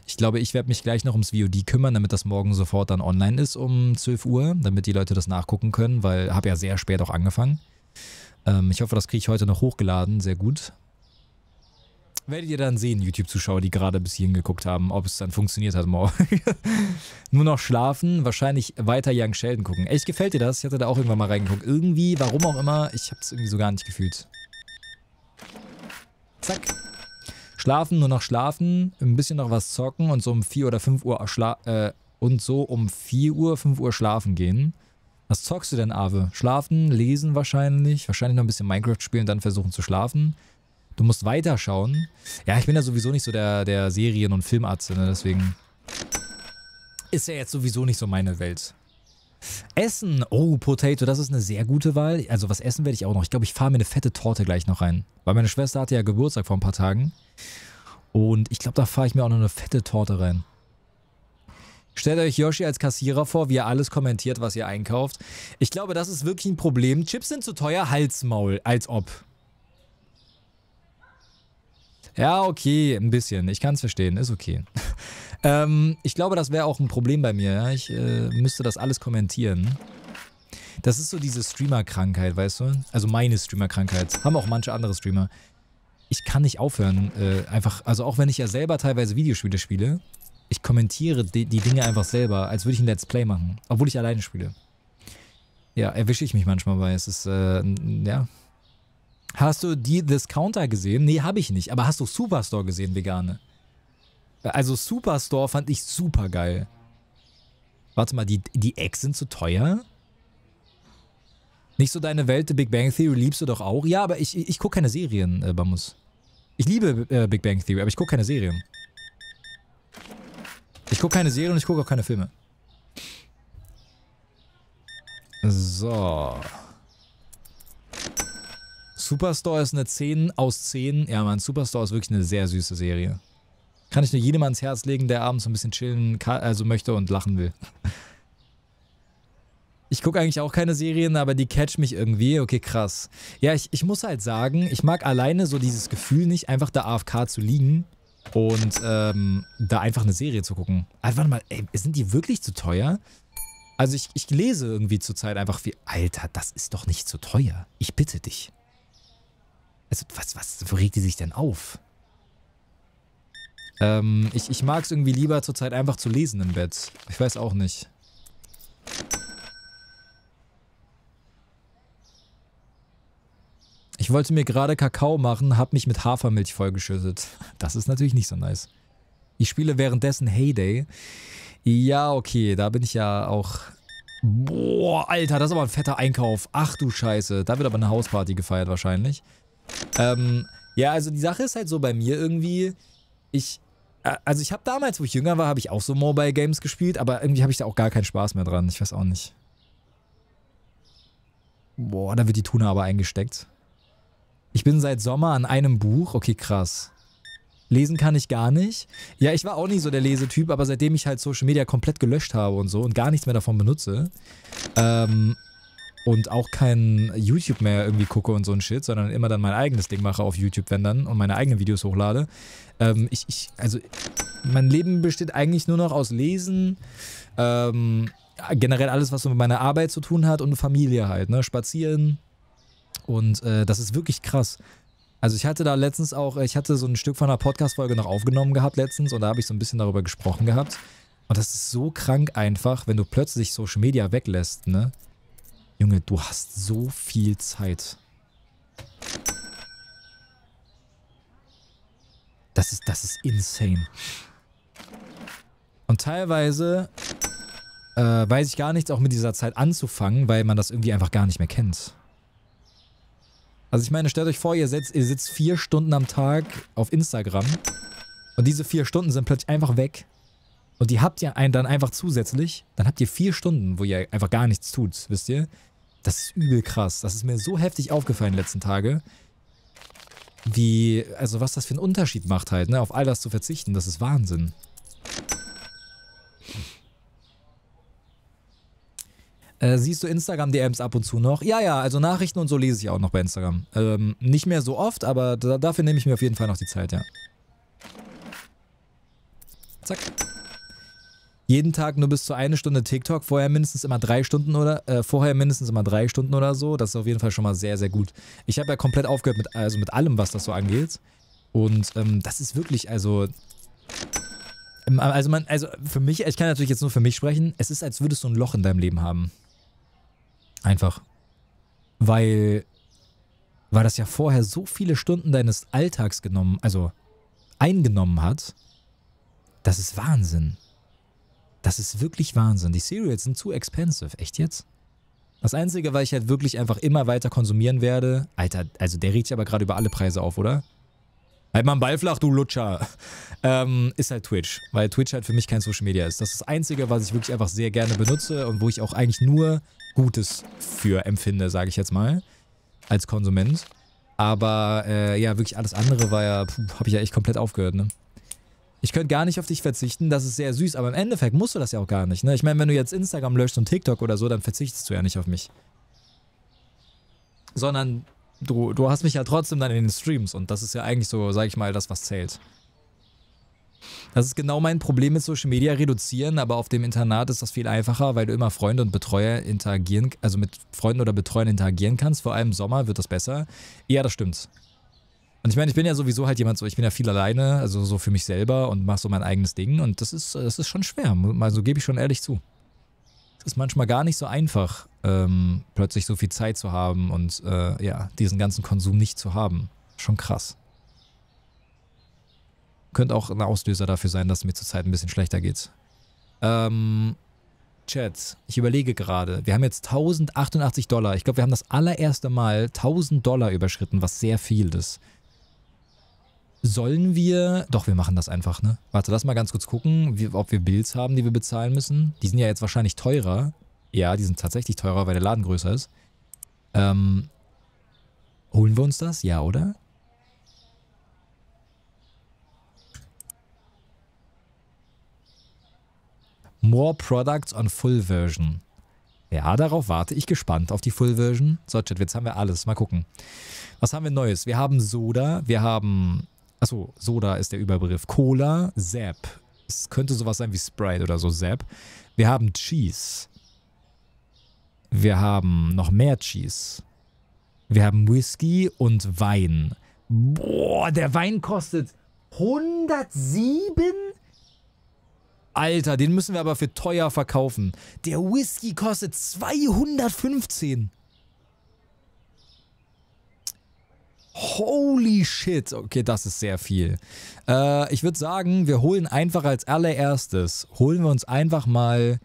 Ich glaube, ich werde mich gleich noch ums VOD kümmern, damit das morgen sofort dann online ist um 12 Uhr, damit die Leute das nachgucken können, weil habe ja sehr spät auch angefangen. Ähm, ich hoffe, das kriege ich heute noch hochgeladen, sehr gut werdet ihr dann sehen, YouTube-Zuschauer, die gerade bis hierhin geguckt haben, ob es dann funktioniert hat morgen. Nur noch schlafen, wahrscheinlich weiter Young Sheldon gucken. Echt, gefällt dir das? Ich hatte da auch irgendwann mal reingeguckt. Irgendwie, warum auch immer, ich hab's irgendwie so gar nicht gefühlt. Zack. Schlafen, nur noch schlafen, ein bisschen noch was zocken und so um 4 oder 5 Uhr schla äh, und so um 4 Uhr, 5 Uhr schlafen gehen. Was zockst du denn, Ave? Schlafen, lesen wahrscheinlich, wahrscheinlich noch ein bisschen Minecraft spielen, dann versuchen zu schlafen. Du musst weiterschauen. Ja, ich bin ja sowieso nicht so der, der Serien- und Filmarzt, ne? deswegen ist ja jetzt sowieso nicht so meine Welt. Essen. Oh, Potato, das ist eine sehr gute Wahl. Also was essen werde ich auch noch. Ich glaube, ich fahre mir eine fette Torte gleich noch rein. Weil meine Schwester hatte ja Geburtstag vor ein paar Tagen. Und ich glaube, da fahre ich mir auch noch eine fette Torte rein. Stellt euch Yoshi als Kassierer vor, wie er alles kommentiert, was ihr einkauft. Ich glaube, das ist wirklich ein Problem. Chips sind zu teuer, Halsmaul, als ob. Ja, okay, ein bisschen. Ich kann es verstehen, ist okay. ähm, ich glaube, das wäre auch ein Problem bei mir. Ja? Ich äh, müsste das alles kommentieren. Das ist so diese Streamer-Krankheit, weißt du? Also meine Streamer-Krankheit. Haben auch manche andere Streamer. Ich kann nicht aufhören, äh, einfach, also auch wenn ich ja selber teilweise Videospiele spiele, ich kommentiere die, die Dinge einfach selber, als würde ich ein Let's Play machen, obwohl ich alleine spiele. Ja, erwische ich mich manchmal bei. Es ist, äh, ja, Hast du die Discounter gesehen? Nee, habe ich nicht. Aber hast du Superstore gesehen, vegane? Also Superstore fand ich super geil. Warte mal, die, die Eggs sind zu teuer? Nicht so deine Welt, Big Bang Theory liebst du doch auch? Ja, aber ich, ich gucke keine Serien, äh, Bamus. Ich liebe äh, Big Bang Theory, aber ich gucke keine Serien. Ich gucke keine Serien und ich gucke auch keine Filme. So. Superstore ist eine 10 aus 10. Ja, man, Superstore ist wirklich eine sehr süße Serie. Kann ich nur jedem ans Herz legen, der abends ein bisschen chillen kann, also möchte und lachen will. Ich gucke eigentlich auch keine Serien, aber die catch mich irgendwie. Okay, krass. Ja, ich, ich muss halt sagen, ich mag alleine so dieses Gefühl nicht, einfach da AFK zu liegen und ähm, da einfach eine Serie zu gucken. Also, warte mal, ey, sind die wirklich zu teuer? Also ich, ich lese irgendwie zurzeit einfach wie, Alter, das ist doch nicht zu teuer. Ich bitte dich. Also, was, was, wo regt die sich denn auf? Ähm, ich, ich mag es irgendwie lieber zurzeit einfach zu lesen im Bett. Ich weiß auch nicht. Ich wollte mir gerade Kakao machen, hab mich mit Hafermilch vollgeschüttet. Das ist natürlich nicht so nice. Ich spiele währenddessen Heyday. Ja, okay, da bin ich ja auch... Boah, Alter, das ist aber ein fetter Einkauf. Ach du Scheiße, da wird aber eine Hausparty gefeiert wahrscheinlich. Ähm, ja, also die Sache ist halt so bei mir irgendwie, ich, äh, also ich habe damals, wo ich jünger war, habe ich auch so Mobile Games gespielt, aber irgendwie habe ich da auch gar keinen Spaß mehr dran. Ich weiß auch nicht. Boah, da wird die Tuna aber eingesteckt. Ich bin seit Sommer an einem Buch. Okay, krass. Lesen kann ich gar nicht. Ja, ich war auch nicht so der Lesetyp, aber seitdem ich halt Social Media komplett gelöscht habe und so und gar nichts mehr davon benutze, ähm, und auch kein YouTube mehr irgendwie gucke und so ein Shit, sondern immer dann mein eigenes Ding mache auf YouTube, wenn dann, und meine eigenen Videos hochlade. Ähm, ich, ich, also mein Leben besteht eigentlich nur noch aus Lesen, ähm, generell alles, was so mit meiner Arbeit zu tun hat und Familie halt, ne? Spazieren. Und äh, das ist wirklich krass. Also ich hatte da letztens auch, ich hatte so ein Stück von einer Podcast-Folge noch aufgenommen gehabt letztens und da habe ich so ein bisschen darüber gesprochen gehabt. Und das ist so krank einfach, wenn du plötzlich Social Media weglässt, ne? Junge, du hast so viel Zeit. Das ist, das ist insane. Und teilweise äh, weiß ich gar nichts auch mit dieser Zeit anzufangen, weil man das irgendwie einfach gar nicht mehr kennt. Also ich meine, stellt euch vor, ihr, setzt, ihr sitzt vier Stunden am Tag auf Instagram und diese vier Stunden sind plötzlich einfach weg und die habt ihr dann einfach zusätzlich. Dann habt ihr vier Stunden, wo ihr einfach gar nichts tut, wisst ihr? Das ist übel krass. Das ist mir so heftig aufgefallen die letzten Tage. Wie, also was das für einen Unterschied macht halt, ne? Auf all das zu verzichten, das ist Wahnsinn. Äh, siehst du Instagram-DMs ab und zu noch? Ja, ja, also Nachrichten und so lese ich auch noch bei Instagram. Ähm, nicht mehr so oft, aber da, dafür nehme ich mir auf jeden Fall noch die Zeit, ja. Zack jeden Tag nur bis zu eine Stunde TikTok, vorher mindestens immer drei Stunden oder äh, vorher mindestens immer drei Stunden oder so. Das ist auf jeden Fall schon mal sehr, sehr gut. Ich habe ja komplett aufgehört mit, also mit allem, was das so angeht. Und ähm, das ist wirklich, also. Ähm, also man, also für mich, ich kann natürlich jetzt nur für mich sprechen, es ist, als würdest du ein Loch in deinem Leben haben. Einfach. Weil, weil das ja vorher so viele Stunden deines Alltags genommen, also eingenommen hat, das ist Wahnsinn. Das ist wirklich Wahnsinn. Die Cereals sind zu expensive. Echt jetzt? Das Einzige, weil ich halt wirklich einfach immer weiter konsumieren werde. Alter, also der riecht ja aber gerade über alle Preise auf, oder? Halt mal einen Ball flach, du Lutscher. Ähm, ist halt Twitch. Weil Twitch halt für mich kein Social Media ist. Das ist das Einzige, was ich wirklich einfach sehr gerne benutze und wo ich auch eigentlich nur Gutes für empfinde, sage ich jetzt mal. Als Konsument. Aber äh, ja, wirklich alles andere war ja, habe ich ja echt komplett aufgehört, ne? ich könnte gar nicht auf dich verzichten, das ist sehr süß, aber im Endeffekt musst du das ja auch gar nicht. Ne? Ich meine, wenn du jetzt Instagram löscht und TikTok oder so, dann verzichtest du ja nicht auf mich. Sondern du, du hast mich ja trotzdem dann in den Streams und das ist ja eigentlich so, sag ich mal, das, was zählt. Das ist genau mein Problem mit Social Media reduzieren, aber auf dem Internat ist das viel einfacher, weil du immer Freunde und Betreuer interagieren, also mit Freunden oder Betreuern interagieren kannst. Vor allem im Sommer wird das besser. Ja, das stimmt. Und ich meine, ich bin ja sowieso halt jemand so, ich bin ja viel alleine, also so für mich selber und mache so mein eigenes Ding. Und das ist, äh, das ist schon schwer, also gebe ich schon ehrlich zu. Es ist manchmal gar nicht so einfach, ähm, plötzlich so viel Zeit zu haben und äh, ja, diesen ganzen Konsum nicht zu haben. Schon krass. Könnte auch ein Auslöser dafür sein, dass es mir zurzeit ein bisschen schlechter geht. Ähm, Chat, ich überlege gerade, wir haben jetzt 1088 Dollar. Ich glaube, wir haben das allererste Mal 1000 Dollar überschritten, was sehr viel ist. Sollen wir... Doch, wir machen das einfach, ne? Warte, lass mal ganz kurz gucken, wie, ob wir Bills haben, die wir bezahlen müssen. Die sind ja jetzt wahrscheinlich teurer. Ja, die sind tatsächlich teurer, weil der Laden größer ist. Ähm, holen wir uns das? Ja, oder? More Products on Full Version. Ja, darauf warte ich gespannt, auf die Full Version. So, Chat, jetzt haben wir alles. Mal gucken. Was haben wir Neues? Wir haben Soda, wir haben Achso, Soda ist der Überbegriff. Cola, Zap. Es könnte sowas sein wie Sprite oder so, Zap. Wir haben Cheese. Wir haben noch mehr Cheese. Wir haben Whisky und Wein. Boah, der Wein kostet 107? Alter, den müssen wir aber für teuer verkaufen. Der Whisky kostet 215. Holy shit. Okay, das ist sehr viel. Äh, ich würde sagen, wir holen einfach als allererstes, holen wir uns einfach mal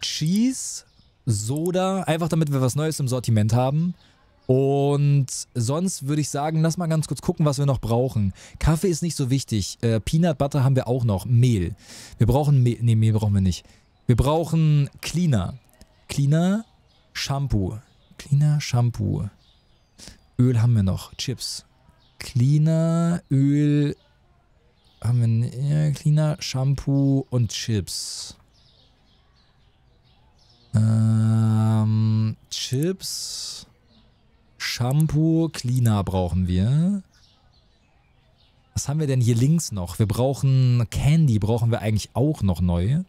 Cheese, Soda, einfach damit wir was Neues im Sortiment haben. Und sonst würde ich sagen, lass mal ganz kurz gucken, was wir noch brauchen. Kaffee ist nicht so wichtig. Äh, Peanut Butter haben wir auch noch. Mehl. Wir brauchen Mehl. Nee, Mehl brauchen wir nicht. Wir brauchen Cleaner. Cleaner, Shampoo. Cleaner, Shampoo. Öl haben wir noch. Chips. Cleaner, Öl. Haben wir ja, Cleaner, Shampoo und Chips. Ähm, Chips. Shampoo, Cleaner brauchen wir. Was haben wir denn hier links noch? Wir brauchen Candy, brauchen wir eigentlich auch noch neu.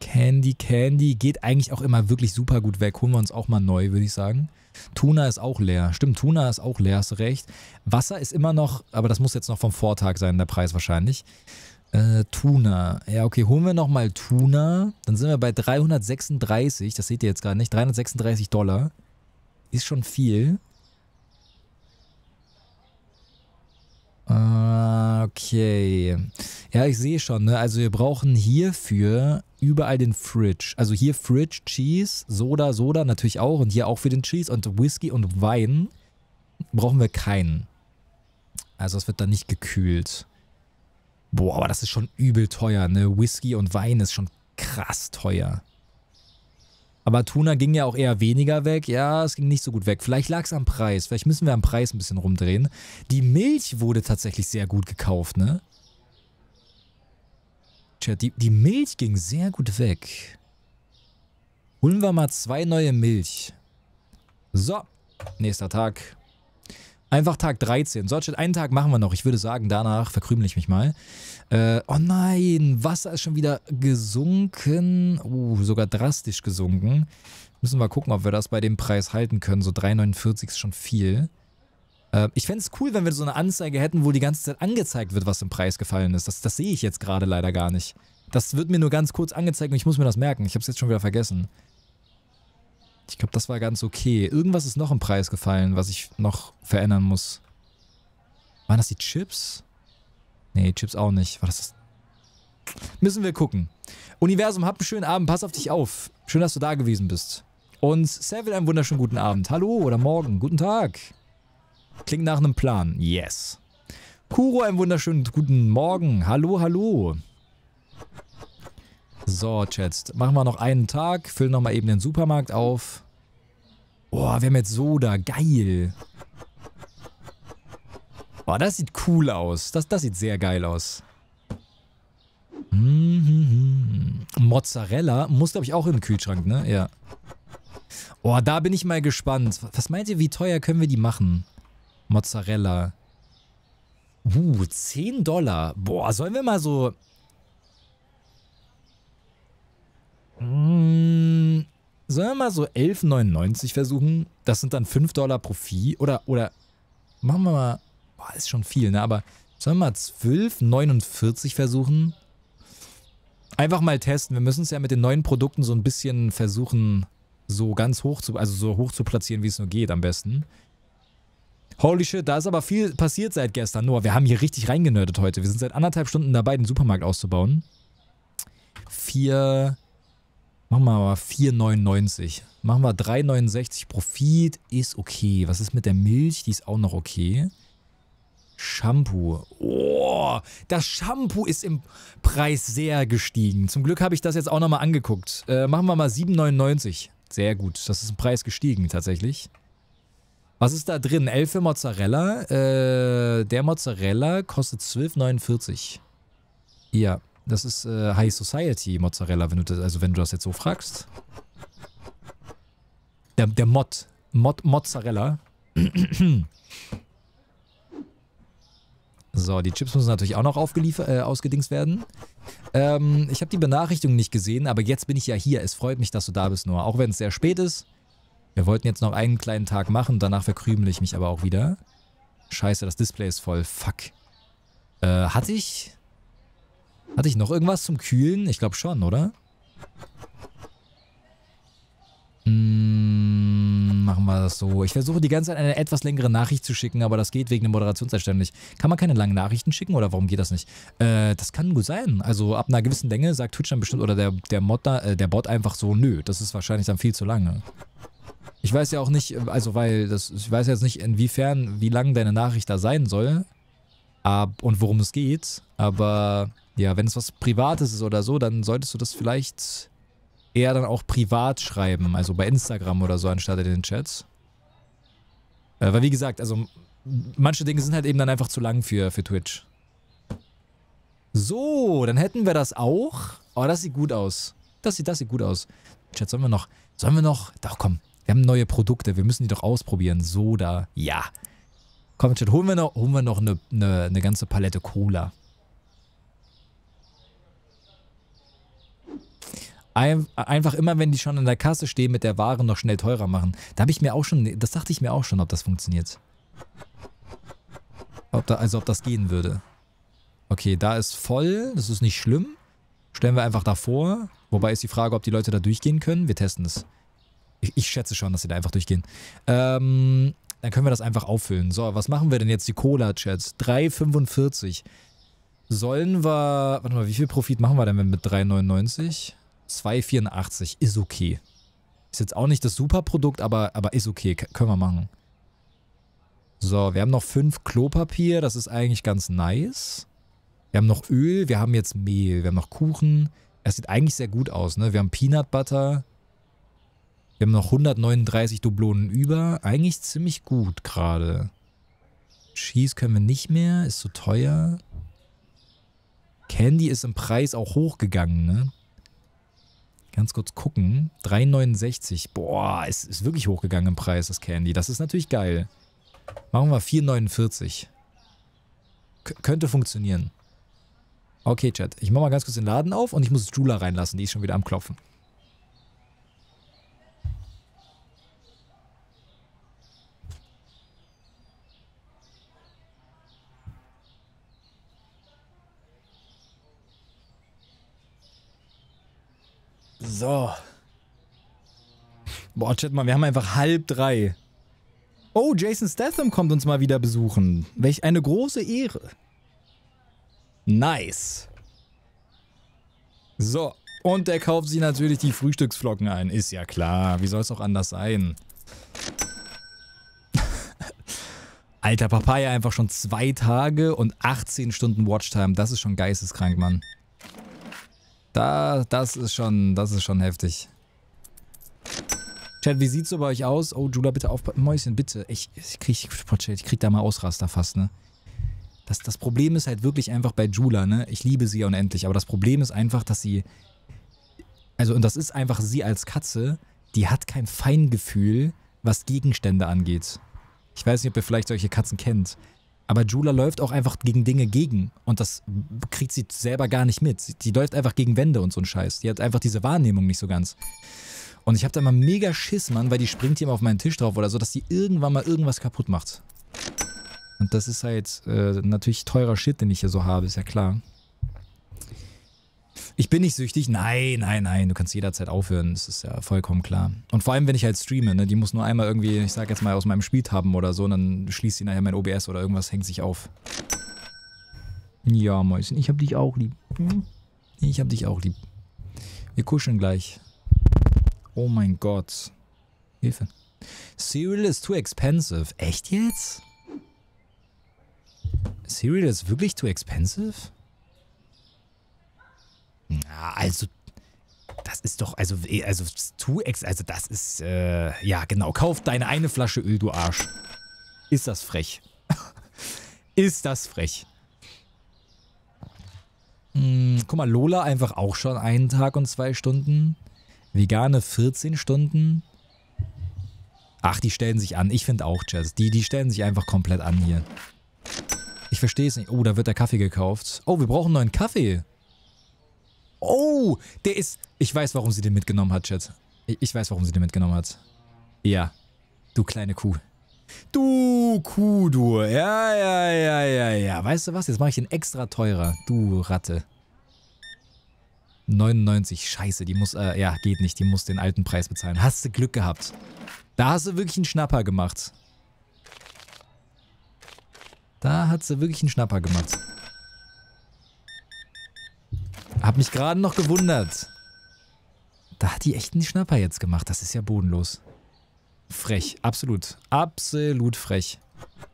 Candy Candy geht eigentlich auch immer wirklich super gut weg. Holen wir uns auch mal neu, würde ich sagen. Tuna ist auch leer. Stimmt, Tuna ist auch leer, hast recht. Wasser ist immer noch, aber das muss jetzt noch vom Vortag sein, der Preis wahrscheinlich. Äh, Tuna. Ja, okay, holen wir nochmal Tuna. Dann sind wir bei 336, das seht ihr jetzt gerade nicht, 336 Dollar. Ist schon viel. Okay. Ja, ich sehe schon, ne? Also wir brauchen hierfür überall den Fridge. Also hier Fridge, Cheese, Soda, Soda natürlich auch und hier auch für den Cheese und Whisky und Wein brauchen wir keinen. Also es wird dann nicht gekühlt. Boah, aber das ist schon übel teuer, ne? Whisky und Wein ist schon krass teuer. Aber Tuna ging ja auch eher weniger weg. Ja, es ging nicht so gut weg. Vielleicht lag es am Preis. Vielleicht müssen wir am Preis ein bisschen rumdrehen. Die Milch wurde tatsächlich sehr gut gekauft, ne? Tja, die, die Milch ging sehr gut weg. Holen wir mal zwei neue Milch. So, nächster Tag. Einfach Tag 13. Solche, einen Tag machen wir noch. Ich würde sagen, danach verkrümle ich mich mal. Äh, oh nein, Wasser ist schon wieder gesunken. Uh, sogar drastisch gesunken. Müssen wir gucken, ob wir das bei dem Preis halten können. So 3,49 ist schon viel. Äh, ich fände es cool, wenn wir so eine Anzeige hätten, wo die ganze Zeit angezeigt wird, was im Preis gefallen ist. Das, das sehe ich jetzt gerade leider gar nicht. Das wird mir nur ganz kurz angezeigt und ich muss mir das merken. Ich habe es jetzt schon wieder vergessen. Ich glaube, das war ganz okay. Irgendwas ist noch im Preis gefallen, was ich noch verändern muss. Waren das die Chips? Nee, Chips auch nicht. War das das? Müssen wir gucken. Universum, habt einen schönen Abend. Pass auf dich auf. Schön, dass du da gewesen bist. Und Savile, einen wunderschönen guten Abend. Hallo oder morgen. Guten Tag. Klingt nach einem Plan. Yes. Kuro, einen wunderschönen guten Morgen. Hallo, hallo. So, Chats. Machen wir noch einen Tag, füllen nochmal eben den Supermarkt auf. Boah, wir haben jetzt Soda. Geil. Boah, das sieht cool aus. Das, das sieht sehr geil aus. Mm -hmm. Mozzarella muss, glaube ich, auch in den Kühlschrank, ne? Ja. Boah, da bin ich mal gespannt. Was meint ihr, wie teuer können wir die machen? Mozzarella. Uh, 10 Dollar. Boah, sollen wir mal so Mmh, sollen wir mal so 11,99 versuchen? Das sind dann 5 Dollar Profit. Oder, oder machen wir mal, boah, ist schon viel, ne? Aber sollen wir mal 12,49 versuchen? Einfach mal testen. Wir müssen es ja mit den neuen Produkten so ein bisschen versuchen, so ganz hoch zu, also so hoch zu platzieren, wie es nur geht am besten. Holy shit, da ist aber viel passiert seit gestern. Noah, wir haben hier richtig reingenördet heute. Wir sind seit anderthalb Stunden dabei, den Supermarkt auszubauen. Vier, Machen wir aber 4,99. Machen wir 3,69. Profit ist okay. Was ist mit der Milch? Die ist auch noch okay. Shampoo. Oh, das Shampoo ist im Preis sehr gestiegen. Zum Glück habe ich das jetzt auch nochmal angeguckt. Äh, machen wir mal 7,99. Sehr gut. Das ist im Preis gestiegen tatsächlich. Was ist da drin? 11 für Mozzarella. Äh, der Mozzarella kostet 12,49. Ja. Das ist äh, High Society Mozzarella, wenn du das, also wenn du das jetzt so fragst. Der, der Mod. Mod Mozzarella. so, die Chips müssen natürlich auch noch aufgeliefert, äh, ausgedingst werden. Ähm, ich habe die Benachrichtigung nicht gesehen, aber jetzt bin ich ja hier. Es freut mich, dass du da bist, Noah. Auch wenn es sehr spät ist. Wir wollten jetzt noch einen kleinen Tag machen, danach verkrümel ich mich aber auch wieder. Scheiße, das Display ist voll. Fuck. Äh, hatte ich hatte ich noch irgendwas zum Kühlen? Ich glaube schon, oder? Mm, machen wir das so. Ich versuche die ganze Zeit eine etwas längere Nachricht zu schicken, aber das geht wegen der Moderationszeit nicht. Kann man keine langen Nachrichten schicken oder warum geht das nicht? Äh, das kann gut sein. Also ab einer gewissen Länge sagt Twitch dann bestimmt oder der, der, Mod da, äh, der Bot einfach so, nö, das ist wahrscheinlich dann viel zu lange. Ich weiß ja auch nicht, also weil das, ich weiß jetzt nicht, inwiefern, wie lang deine Nachricht da sein soll. Ab, und worum es geht. Aber ja, wenn es was Privates ist oder so, dann solltest du das vielleicht eher dann auch privat schreiben, also bei Instagram oder so, anstatt in den Chats. Äh, weil wie gesagt, also manche Dinge sind halt eben dann einfach zu lang für, für Twitch. So, dann hätten wir das auch. Oh, das sieht gut aus. Das sieht, das sieht gut aus. Chat, sollen wir noch, sollen wir noch, doch komm, wir haben neue Produkte, wir müssen die doch ausprobieren. Soda, ja. Komm schon, holen wir noch, holen wir noch eine, eine, eine ganze Palette Cola. Ein, einfach immer, wenn die schon an der Kasse stehen, mit der Ware noch schnell teurer machen. Da habe ich mir auch schon, das dachte ich mir auch schon, ob das funktioniert. Ob da, also ob das gehen würde. Okay, da ist voll, das ist nicht schlimm. Stellen wir einfach davor. Wobei ist die Frage, ob die Leute da durchgehen können. Wir testen es. Ich, ich schätze schon, dass sie da einfach durchgehen. Ähm, dann können wir das einfach auffüllen. So, was machen wir denn jetzt? Die Cola-Chats. 3,45. Sollen wir. Warte mal, wie viel Profit machen wir denn mit 3,99? 2,84. Ist okay. Ist jetzt auch nicht das Superprodukt, aber, aber ist okay. K können wir machen. So, wir haben noch fünf Klopapier. Das ist eigentlich ganz nice. Wir haben noch Öl. Wir haben jetzt Mehl. Wir haben noch Kuchen. Es sieht eigentlich sehr gut aus, ne? Wir haben Peanut Butter. Wir haben noch 139 Dublonen über. Eigentlich ziemlich gut gerade. Cheese können wir nicht mehr, ist zu so teuer. Candy ist im Preis auch hochgegangen, ne? Ganz kurz gucken. 3,69. Boah, es ist wirklich hochgegangen im Preis, das Candy. Das ist natürlich geil. Machen wir 4,49. Könnte funktionieren. Okay, Chat. Ich mache mal ganz kurz den Laden auf und ich muss Jula reinlassen. Die ist schon wieder am Klopfen. So. Boah, chat mal, wir haben einfach halb drei. Oh, Jason Statham kommt uns mal wieder besuchen. Welch eine große Ehre. Nice. So, und er kauft sie natürlich die Frühstücksflocken ein. Ist ja klar, wie soll es auch anders sein? Alter Papaya einfach schon zwei Tage und 18 Stunden Watchtime. Das ist schon geisteskrank, Mann. Da, das ist schon, das ist schon heftig. Chat, wie sieht's so bei euch aus? Oh, Jula, bitte aufpassen. Mäuschen, bitte. Ich, ich krieg, ich krieg da mal Ausraster fast, ne? Das, das Problem ist halt wirklich einfach bei Jula, ne? Ich liebe sie ja unendlich, aber das Problem ist einfach, dass sie. Also, und das ist einfach sie als Katze, die hat kein Feingefühl, was Gegenstände angeht. Ich weiß nicht, ob ihr vielleicht solche Katzen kennt. Aber Jula läuft auch einfach gegen Dinge gegen und das kriegt sie selber gar nicht mit. Die läuft einfach gegen Wände und so ein Scheiß. Die hat einfach diese Wahrnehmung nicht so ganz. Und ich habe da immer mega Schiss, Mann, weil die springt hier immer auf meinen Tisch drauf oder so, dass die irgendwann mal irgendwas kaputt macht. Und das ist halt äh, natürlich teurer Shit, den ich hier so habe, ist ja klar. Ich bin nicht süchtig. Nein, nein, nein. Du kannst jederzeit aufhören. Das ist ja vollkommen klar. Und vor allem, wenn ich halt streame, ne? die muss nur einmal irgendwie, ich sag jetzt mal, aus meinem Spiel haben oder so, und dann schließt sie nachher mein OBS oder irgendwas, hängt sich auf. Ja, Mäuschen, ich hab dich auch lieb. Hm? Ich hab dich auch lieb. Wir kuscheln gleich. Oh mein Gott. Hilfe. Cereal is too expensive. Echt jetzt? Cereal is wirklich too expensive? Na, also das ist doch, also, also 2x, also das ist, äh, ja genau, kauf deine eine Flasche Öl, du Arsch. Ist das frech. ist das frech. Hm, guck mal, Lola einfach auch schon einen Tag und zwei Stunden. Vegane 14 Stunden. Ach, die stellen sich an. Ich finde auch, Jazz. Die, die stellen sich einfach komplett an hier. Ich verstehe es nicht. Oh, da wird der Kaffee gekauft. Oh, wir brauchen neuen Kaffee. Oh, der ist... Ich weiß, warum sie den mitgenommen hat, Chat. Ich weiß, warum sie den mitgenommen hat. Ja. Du kleine Kuh. Du Kuh, du. Ja, ja, ja, ja, ja. Weißt du was? Jetzt mache ich den extra teurer. Du Ratte. 99. Scheiße, die muss... Äh, ja, geht nicht. Die muss den alten Preis bezahlen. Hast du Glück gehabt. Da hast du wirklich einen Schnapper gemacht. Da hat sie wirklich einen Schnapper gemacht. Hab mich gerade noch gewundert. Da hat die echt einen Schnapper jetzt gemacht. Das ist ja bodenlos. Frech. Absolut. Absolut frech.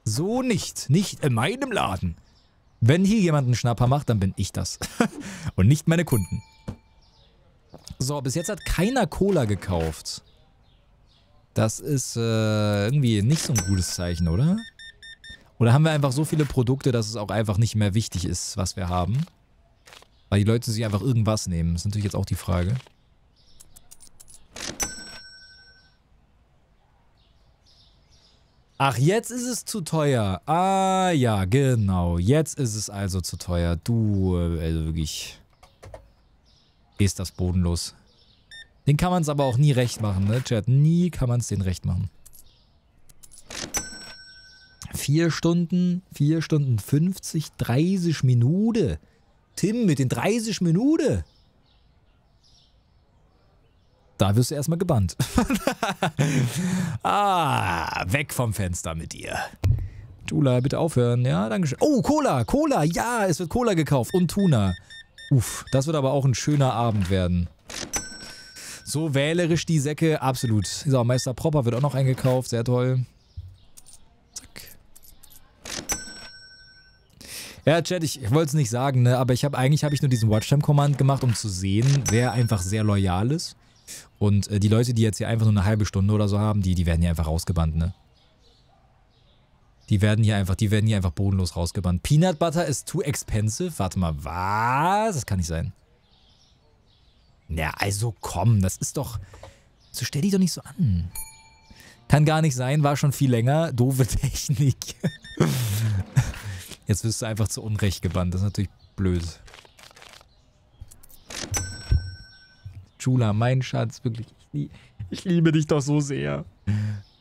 So nicht. Nicht in meinem Laden. Wenn hier jemand einen Schnapper macht, dann bin ich das. Und nicht meine Kunden. So, bis jetzt hat keiner Cola gekauft. Das ist äh, irgendwie nicht so ein gutes Zeichen, oder? Oder haben wir einfach so viele Produkte, dass es auch einfach nicht mehr wichtig ist, was wir haben? Weil die Leute sich einfach irgendwas nehmen. Das ist natürlich jetzt auch die Frage. Ach, jetzt ist es zu teuer. Ah, ja, genau. Jetzt ist es also zu teuer. Du, äh, also wirklich. Ist das bodenlos. Den kann man es aber auch nie recht machen, ne, Chat? Nie kann man es den recht machen. Vier Stunden, vier Stunden 50, 30 Minuten. Tim mit den 30 Minuten. Da wirst du erstmal gebannt. ah, weg vom Fenster mit dir. Tula, bitte aufhören. Ja, danke schön. Oh, Cola, Cola. Ja, es wird Cola gekauft und Tuna. Uff, das wird aber auch ein schöner Abend werden. So wählerisch die Säcke, absolut. So, Meister Propper wird auch noch eingekauft, sehr toll. Ja, Chat, ich, wollte es nicht sagen, ne? aber ich habe eigentlich habe ich nur diesen Watchtime-Command gemacht, um zu sehen, wer einfach sehr loyal ist. Und äh, die Leute, die jetzt hier einfach nur eine halbe Stunde oder so haben, die, die werden hier einfach rausgebannt, ne? Die werden hier einfach, die werden hier einfach bodenlos rausgebannt. Peanut Butter ist too expensive? Warte mal, was? Das kann nicht sein. Na, also komm, das ist doch... So also stell dich doch nicht so an. Kann gar nicht sein, war schon viel länger. Doofe Technik. Jetzt wirst du einfach zu Unrecht gebannt. Das ist natürlich blöd. Jula, mein Schatz, wirklich. Ich, lieb, ich liebe dich doch so sehr.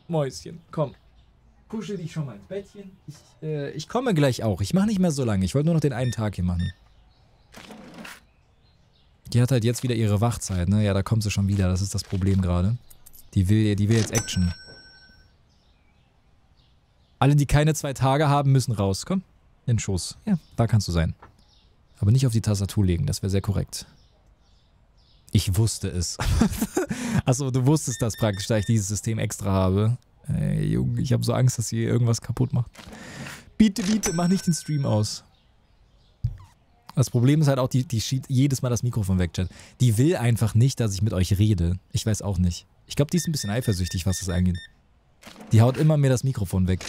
Mäuschen, komm. Kuschel dich schon mal ins Bettchen. Ich, äh, ich komme gleich auch. Ich mache nicht mehr so lange. Ich wollte nur noch den einen Tag hier machen. Die hat halt jetzt wieder ihre Wachzeit, ne? Ja, da kommt sie schon wieder. Das ist das Problem gerade. Die will, die will jetzt Action. Alle, die keine zwei Tage haben, müssen raus. Komm. In den Schoß. Ja, da kannst du sein. Aber nicht auf die Tastatur legen, das wäre sehr korrekt. Ich wusste es. Achso, du wusstest das praktisch, da ich dieses System extra habe. Ey, Junge, ich habe so Angst, dass hier irgendwas kaputt macht. Bitte, bitte, mach nicht den Stream aus. Das Problem ist halt auch, die, die schiebt jedes Mal das Mikrofon weg, Chat. Die will einfach nicht, dass ich mit euch rede. Ich weiß auch nicht. Ich glaube, die ist ein bisschen eifersüchtig, was das angeht. Die haut immer mehr das Mikrofon weg.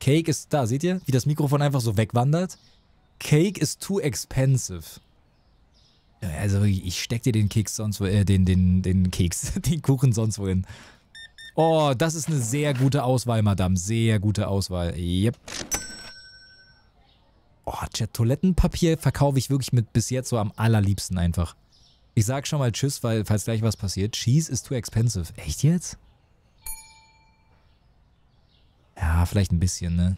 Cake ist da, seht ihr? Wie das Mikrofon einfach so wegwandert. Cake is too expensive. Also ich steck dir den Keks sonst wo, äh, den, den, den Keks, den Kuchen sonst wohin. Oh, das ist eine sehr gute Auswahl, Madame. Sehr gute Auswahl. Yep. Oh, Chat, Toilettenpapier verkaufe ich wirklich mit bis jetzt so am allerliebsten einfach. Ich sag schon mal Tschüss, weil falls gleich was passiert. Cheese is too expensive. Echt jetzt? Ja, vielleicht ein bisschen, ne?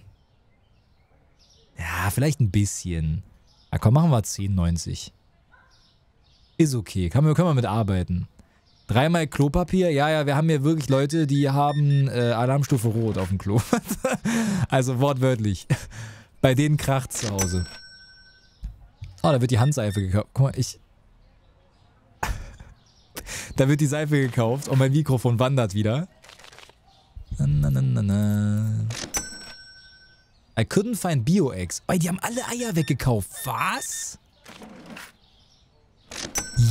Ja, vielleicht ein bisschen. Ja, komm, machen wir 10,90. Ist okay. Kann, können wir mitarbeiten. Dreimal Klopapier? Ja, ja, wir haben hier wirklich Leute, die haben äh, Alarmstufe Rot auf dem Klo. also wortwörtlich. Bei denen kracht zu Hause. Oh, da wird die Handseife gekauft. Guck mal, ich... da wird die Seife gekauft und mein Mikrofon wandert wieder. Na, na, na, na, na. I couldn't find Bio-Eggs. Oh, die haben alle Eier weggekauft. Was?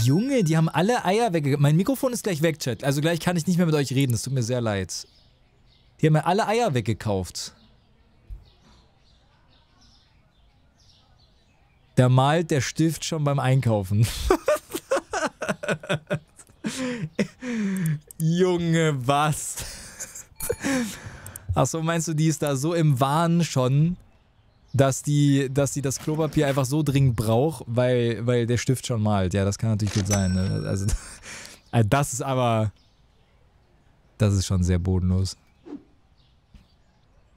Junge, die haben alle Eier weggekauft. Mein Mikrofon ist gleich weg, Chat. Also gleich kann ich nicht mehr mit euch reden. Es tut mir sehr leid. Die haben ja alle Eier weggekauft. Da malt der Stift schon beim Einkaufen. Junge, was? Achso, meinst du, die ist da so im Wahn schon, dass die, dass die das Klopapier einfach so dringend braucht, weil, weil der Stift schon malt. Ja, das kann natürlich gut sein. Ne? Also, äh, das ist aber. Das ist schon sehr bodenlos.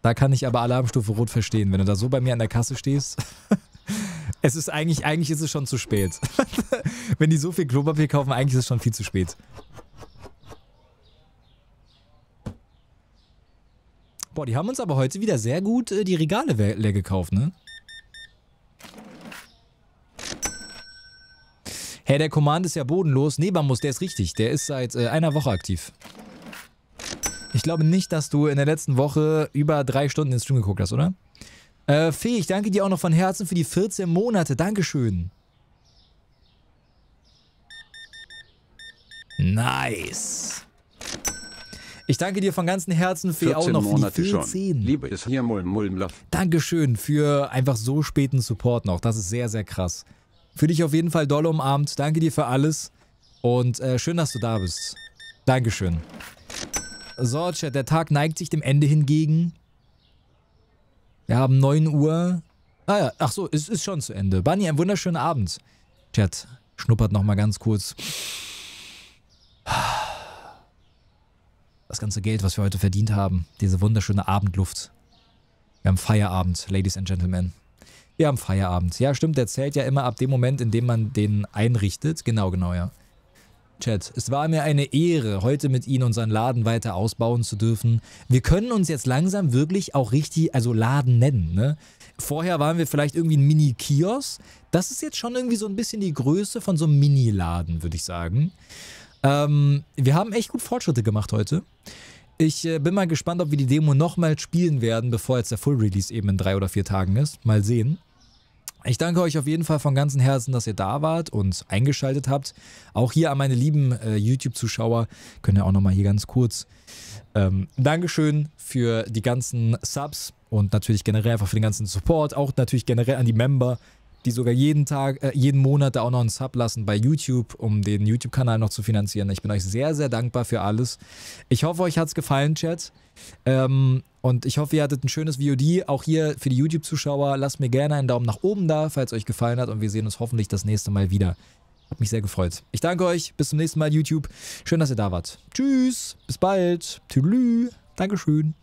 Da kann ich aber Alarmstufe Rot verstehen, wenn du da so bei mir an der Kasse stehst. es ist eigentlich, eigentlich ist es schon zu spät. wenn die so viel Klopapier kaufen, eigentlich ist es schon viel zu spät. Boah, die haben uns aber heute wieder sehr gut äh, die Regale leer gekauft, ne? Hey, der Command ist ja bodenlos. Nee, Nebamus, der ist richtig. Der ist seit äh, einer Woche aktiv. Ich glaube nicht, dass du in der letzten Woche über drei Stunden ins Stream geguckt hast, oder? Äh, Fee, ich danke dir auch noch von Herzen für die 14 Monate. Dankeschön. Nice. Ich danke dir von ganzem Herzen für auch noch Monate für die 14. Schon. Liebe ist hier Mulm Mulm Dankeschön für einfach so späten Support noch. Das ist sehr, sehr krass. Für dich auf jeden Fall doll umarmt. Danke dir für alles. Und äh, schön, dass du da bist. Dankeschön. So, Chat, der Tag neigt sich dem Ende hingegen. Wir haben 9 Uhr. Ah ja, ach so, es ist schon zu Ende. Bunny, einen wunderschönen Abend. Chat, schnuppert nochmal ganz kurz. Ah das ganze Geld, was wir heute verdient haben, diese wunderschöne Abendluft. Wir haben Feierabend, Ladies and Gentlemen. Wir haben Feierabend. Ja, stimmt, der zählt ja immer ab dem Moment, in dem man den einrichtet. Genau, genau, ja. Chat, es war mir eine Ehre, heute mit Ihnen unseren Laden weiter ausbauen zu dürfen. Wir können uns jetzt langsam wirklich auch richtig, also Laden nennen, ne? Vorher waren wir vielleicht irgendwie ein Mini-Kiosk. Das ist jetzt schon irgendwie so ein bisschen die Größe von so einem Mini-Laden, würde ich sagen. Ähm, wir haben echt gut Fortschritte gemacht heute. Ich äh, bin mal gespannt, ob wir die Demo nochmal spielen werden, bevor jetzt der Full Release eben in drei oder vier Tagen ist. Mal sehen. Ich danke euch auf jeden Fall von ganzem Herzen, dass ihr da wart und eingeschaltet habt. Auch hier an meine lieben äh, YouTube-Zuschauer. Können ja auch nochmal hier ganz kurz. Ähm, Dankeschön für die ganzen Subs und natürlich generell einfach für den ganzen Support. Auch natürlich generell an die Member die sogar jeden Tag, äh, jeden Monat da auch noch einen Sub lassen bei YouTube, um den YouTube-Kanal noch zu finanzieren. Ich bin euch sehr, sehr dankbar für alles. Ich hoffe, euch hat es gefallen, Chat. Ähm, und ich hoffe, ihr hattet ein schönes VOD. Auch hier für die YouTube-Zuschauer, lasst mir gerne einen Daumen nach oben da, falls euch gefallen hat. Und wir sehen uns hoffentlich das nächste Mal wieder. Hat mich sehr gefreut. Ich danke euch. Bis zum nächsten Mal, YouTube. Schön, dass ihr da wart. Tschüss. Bis bald. Tüdelü. Dankeschön.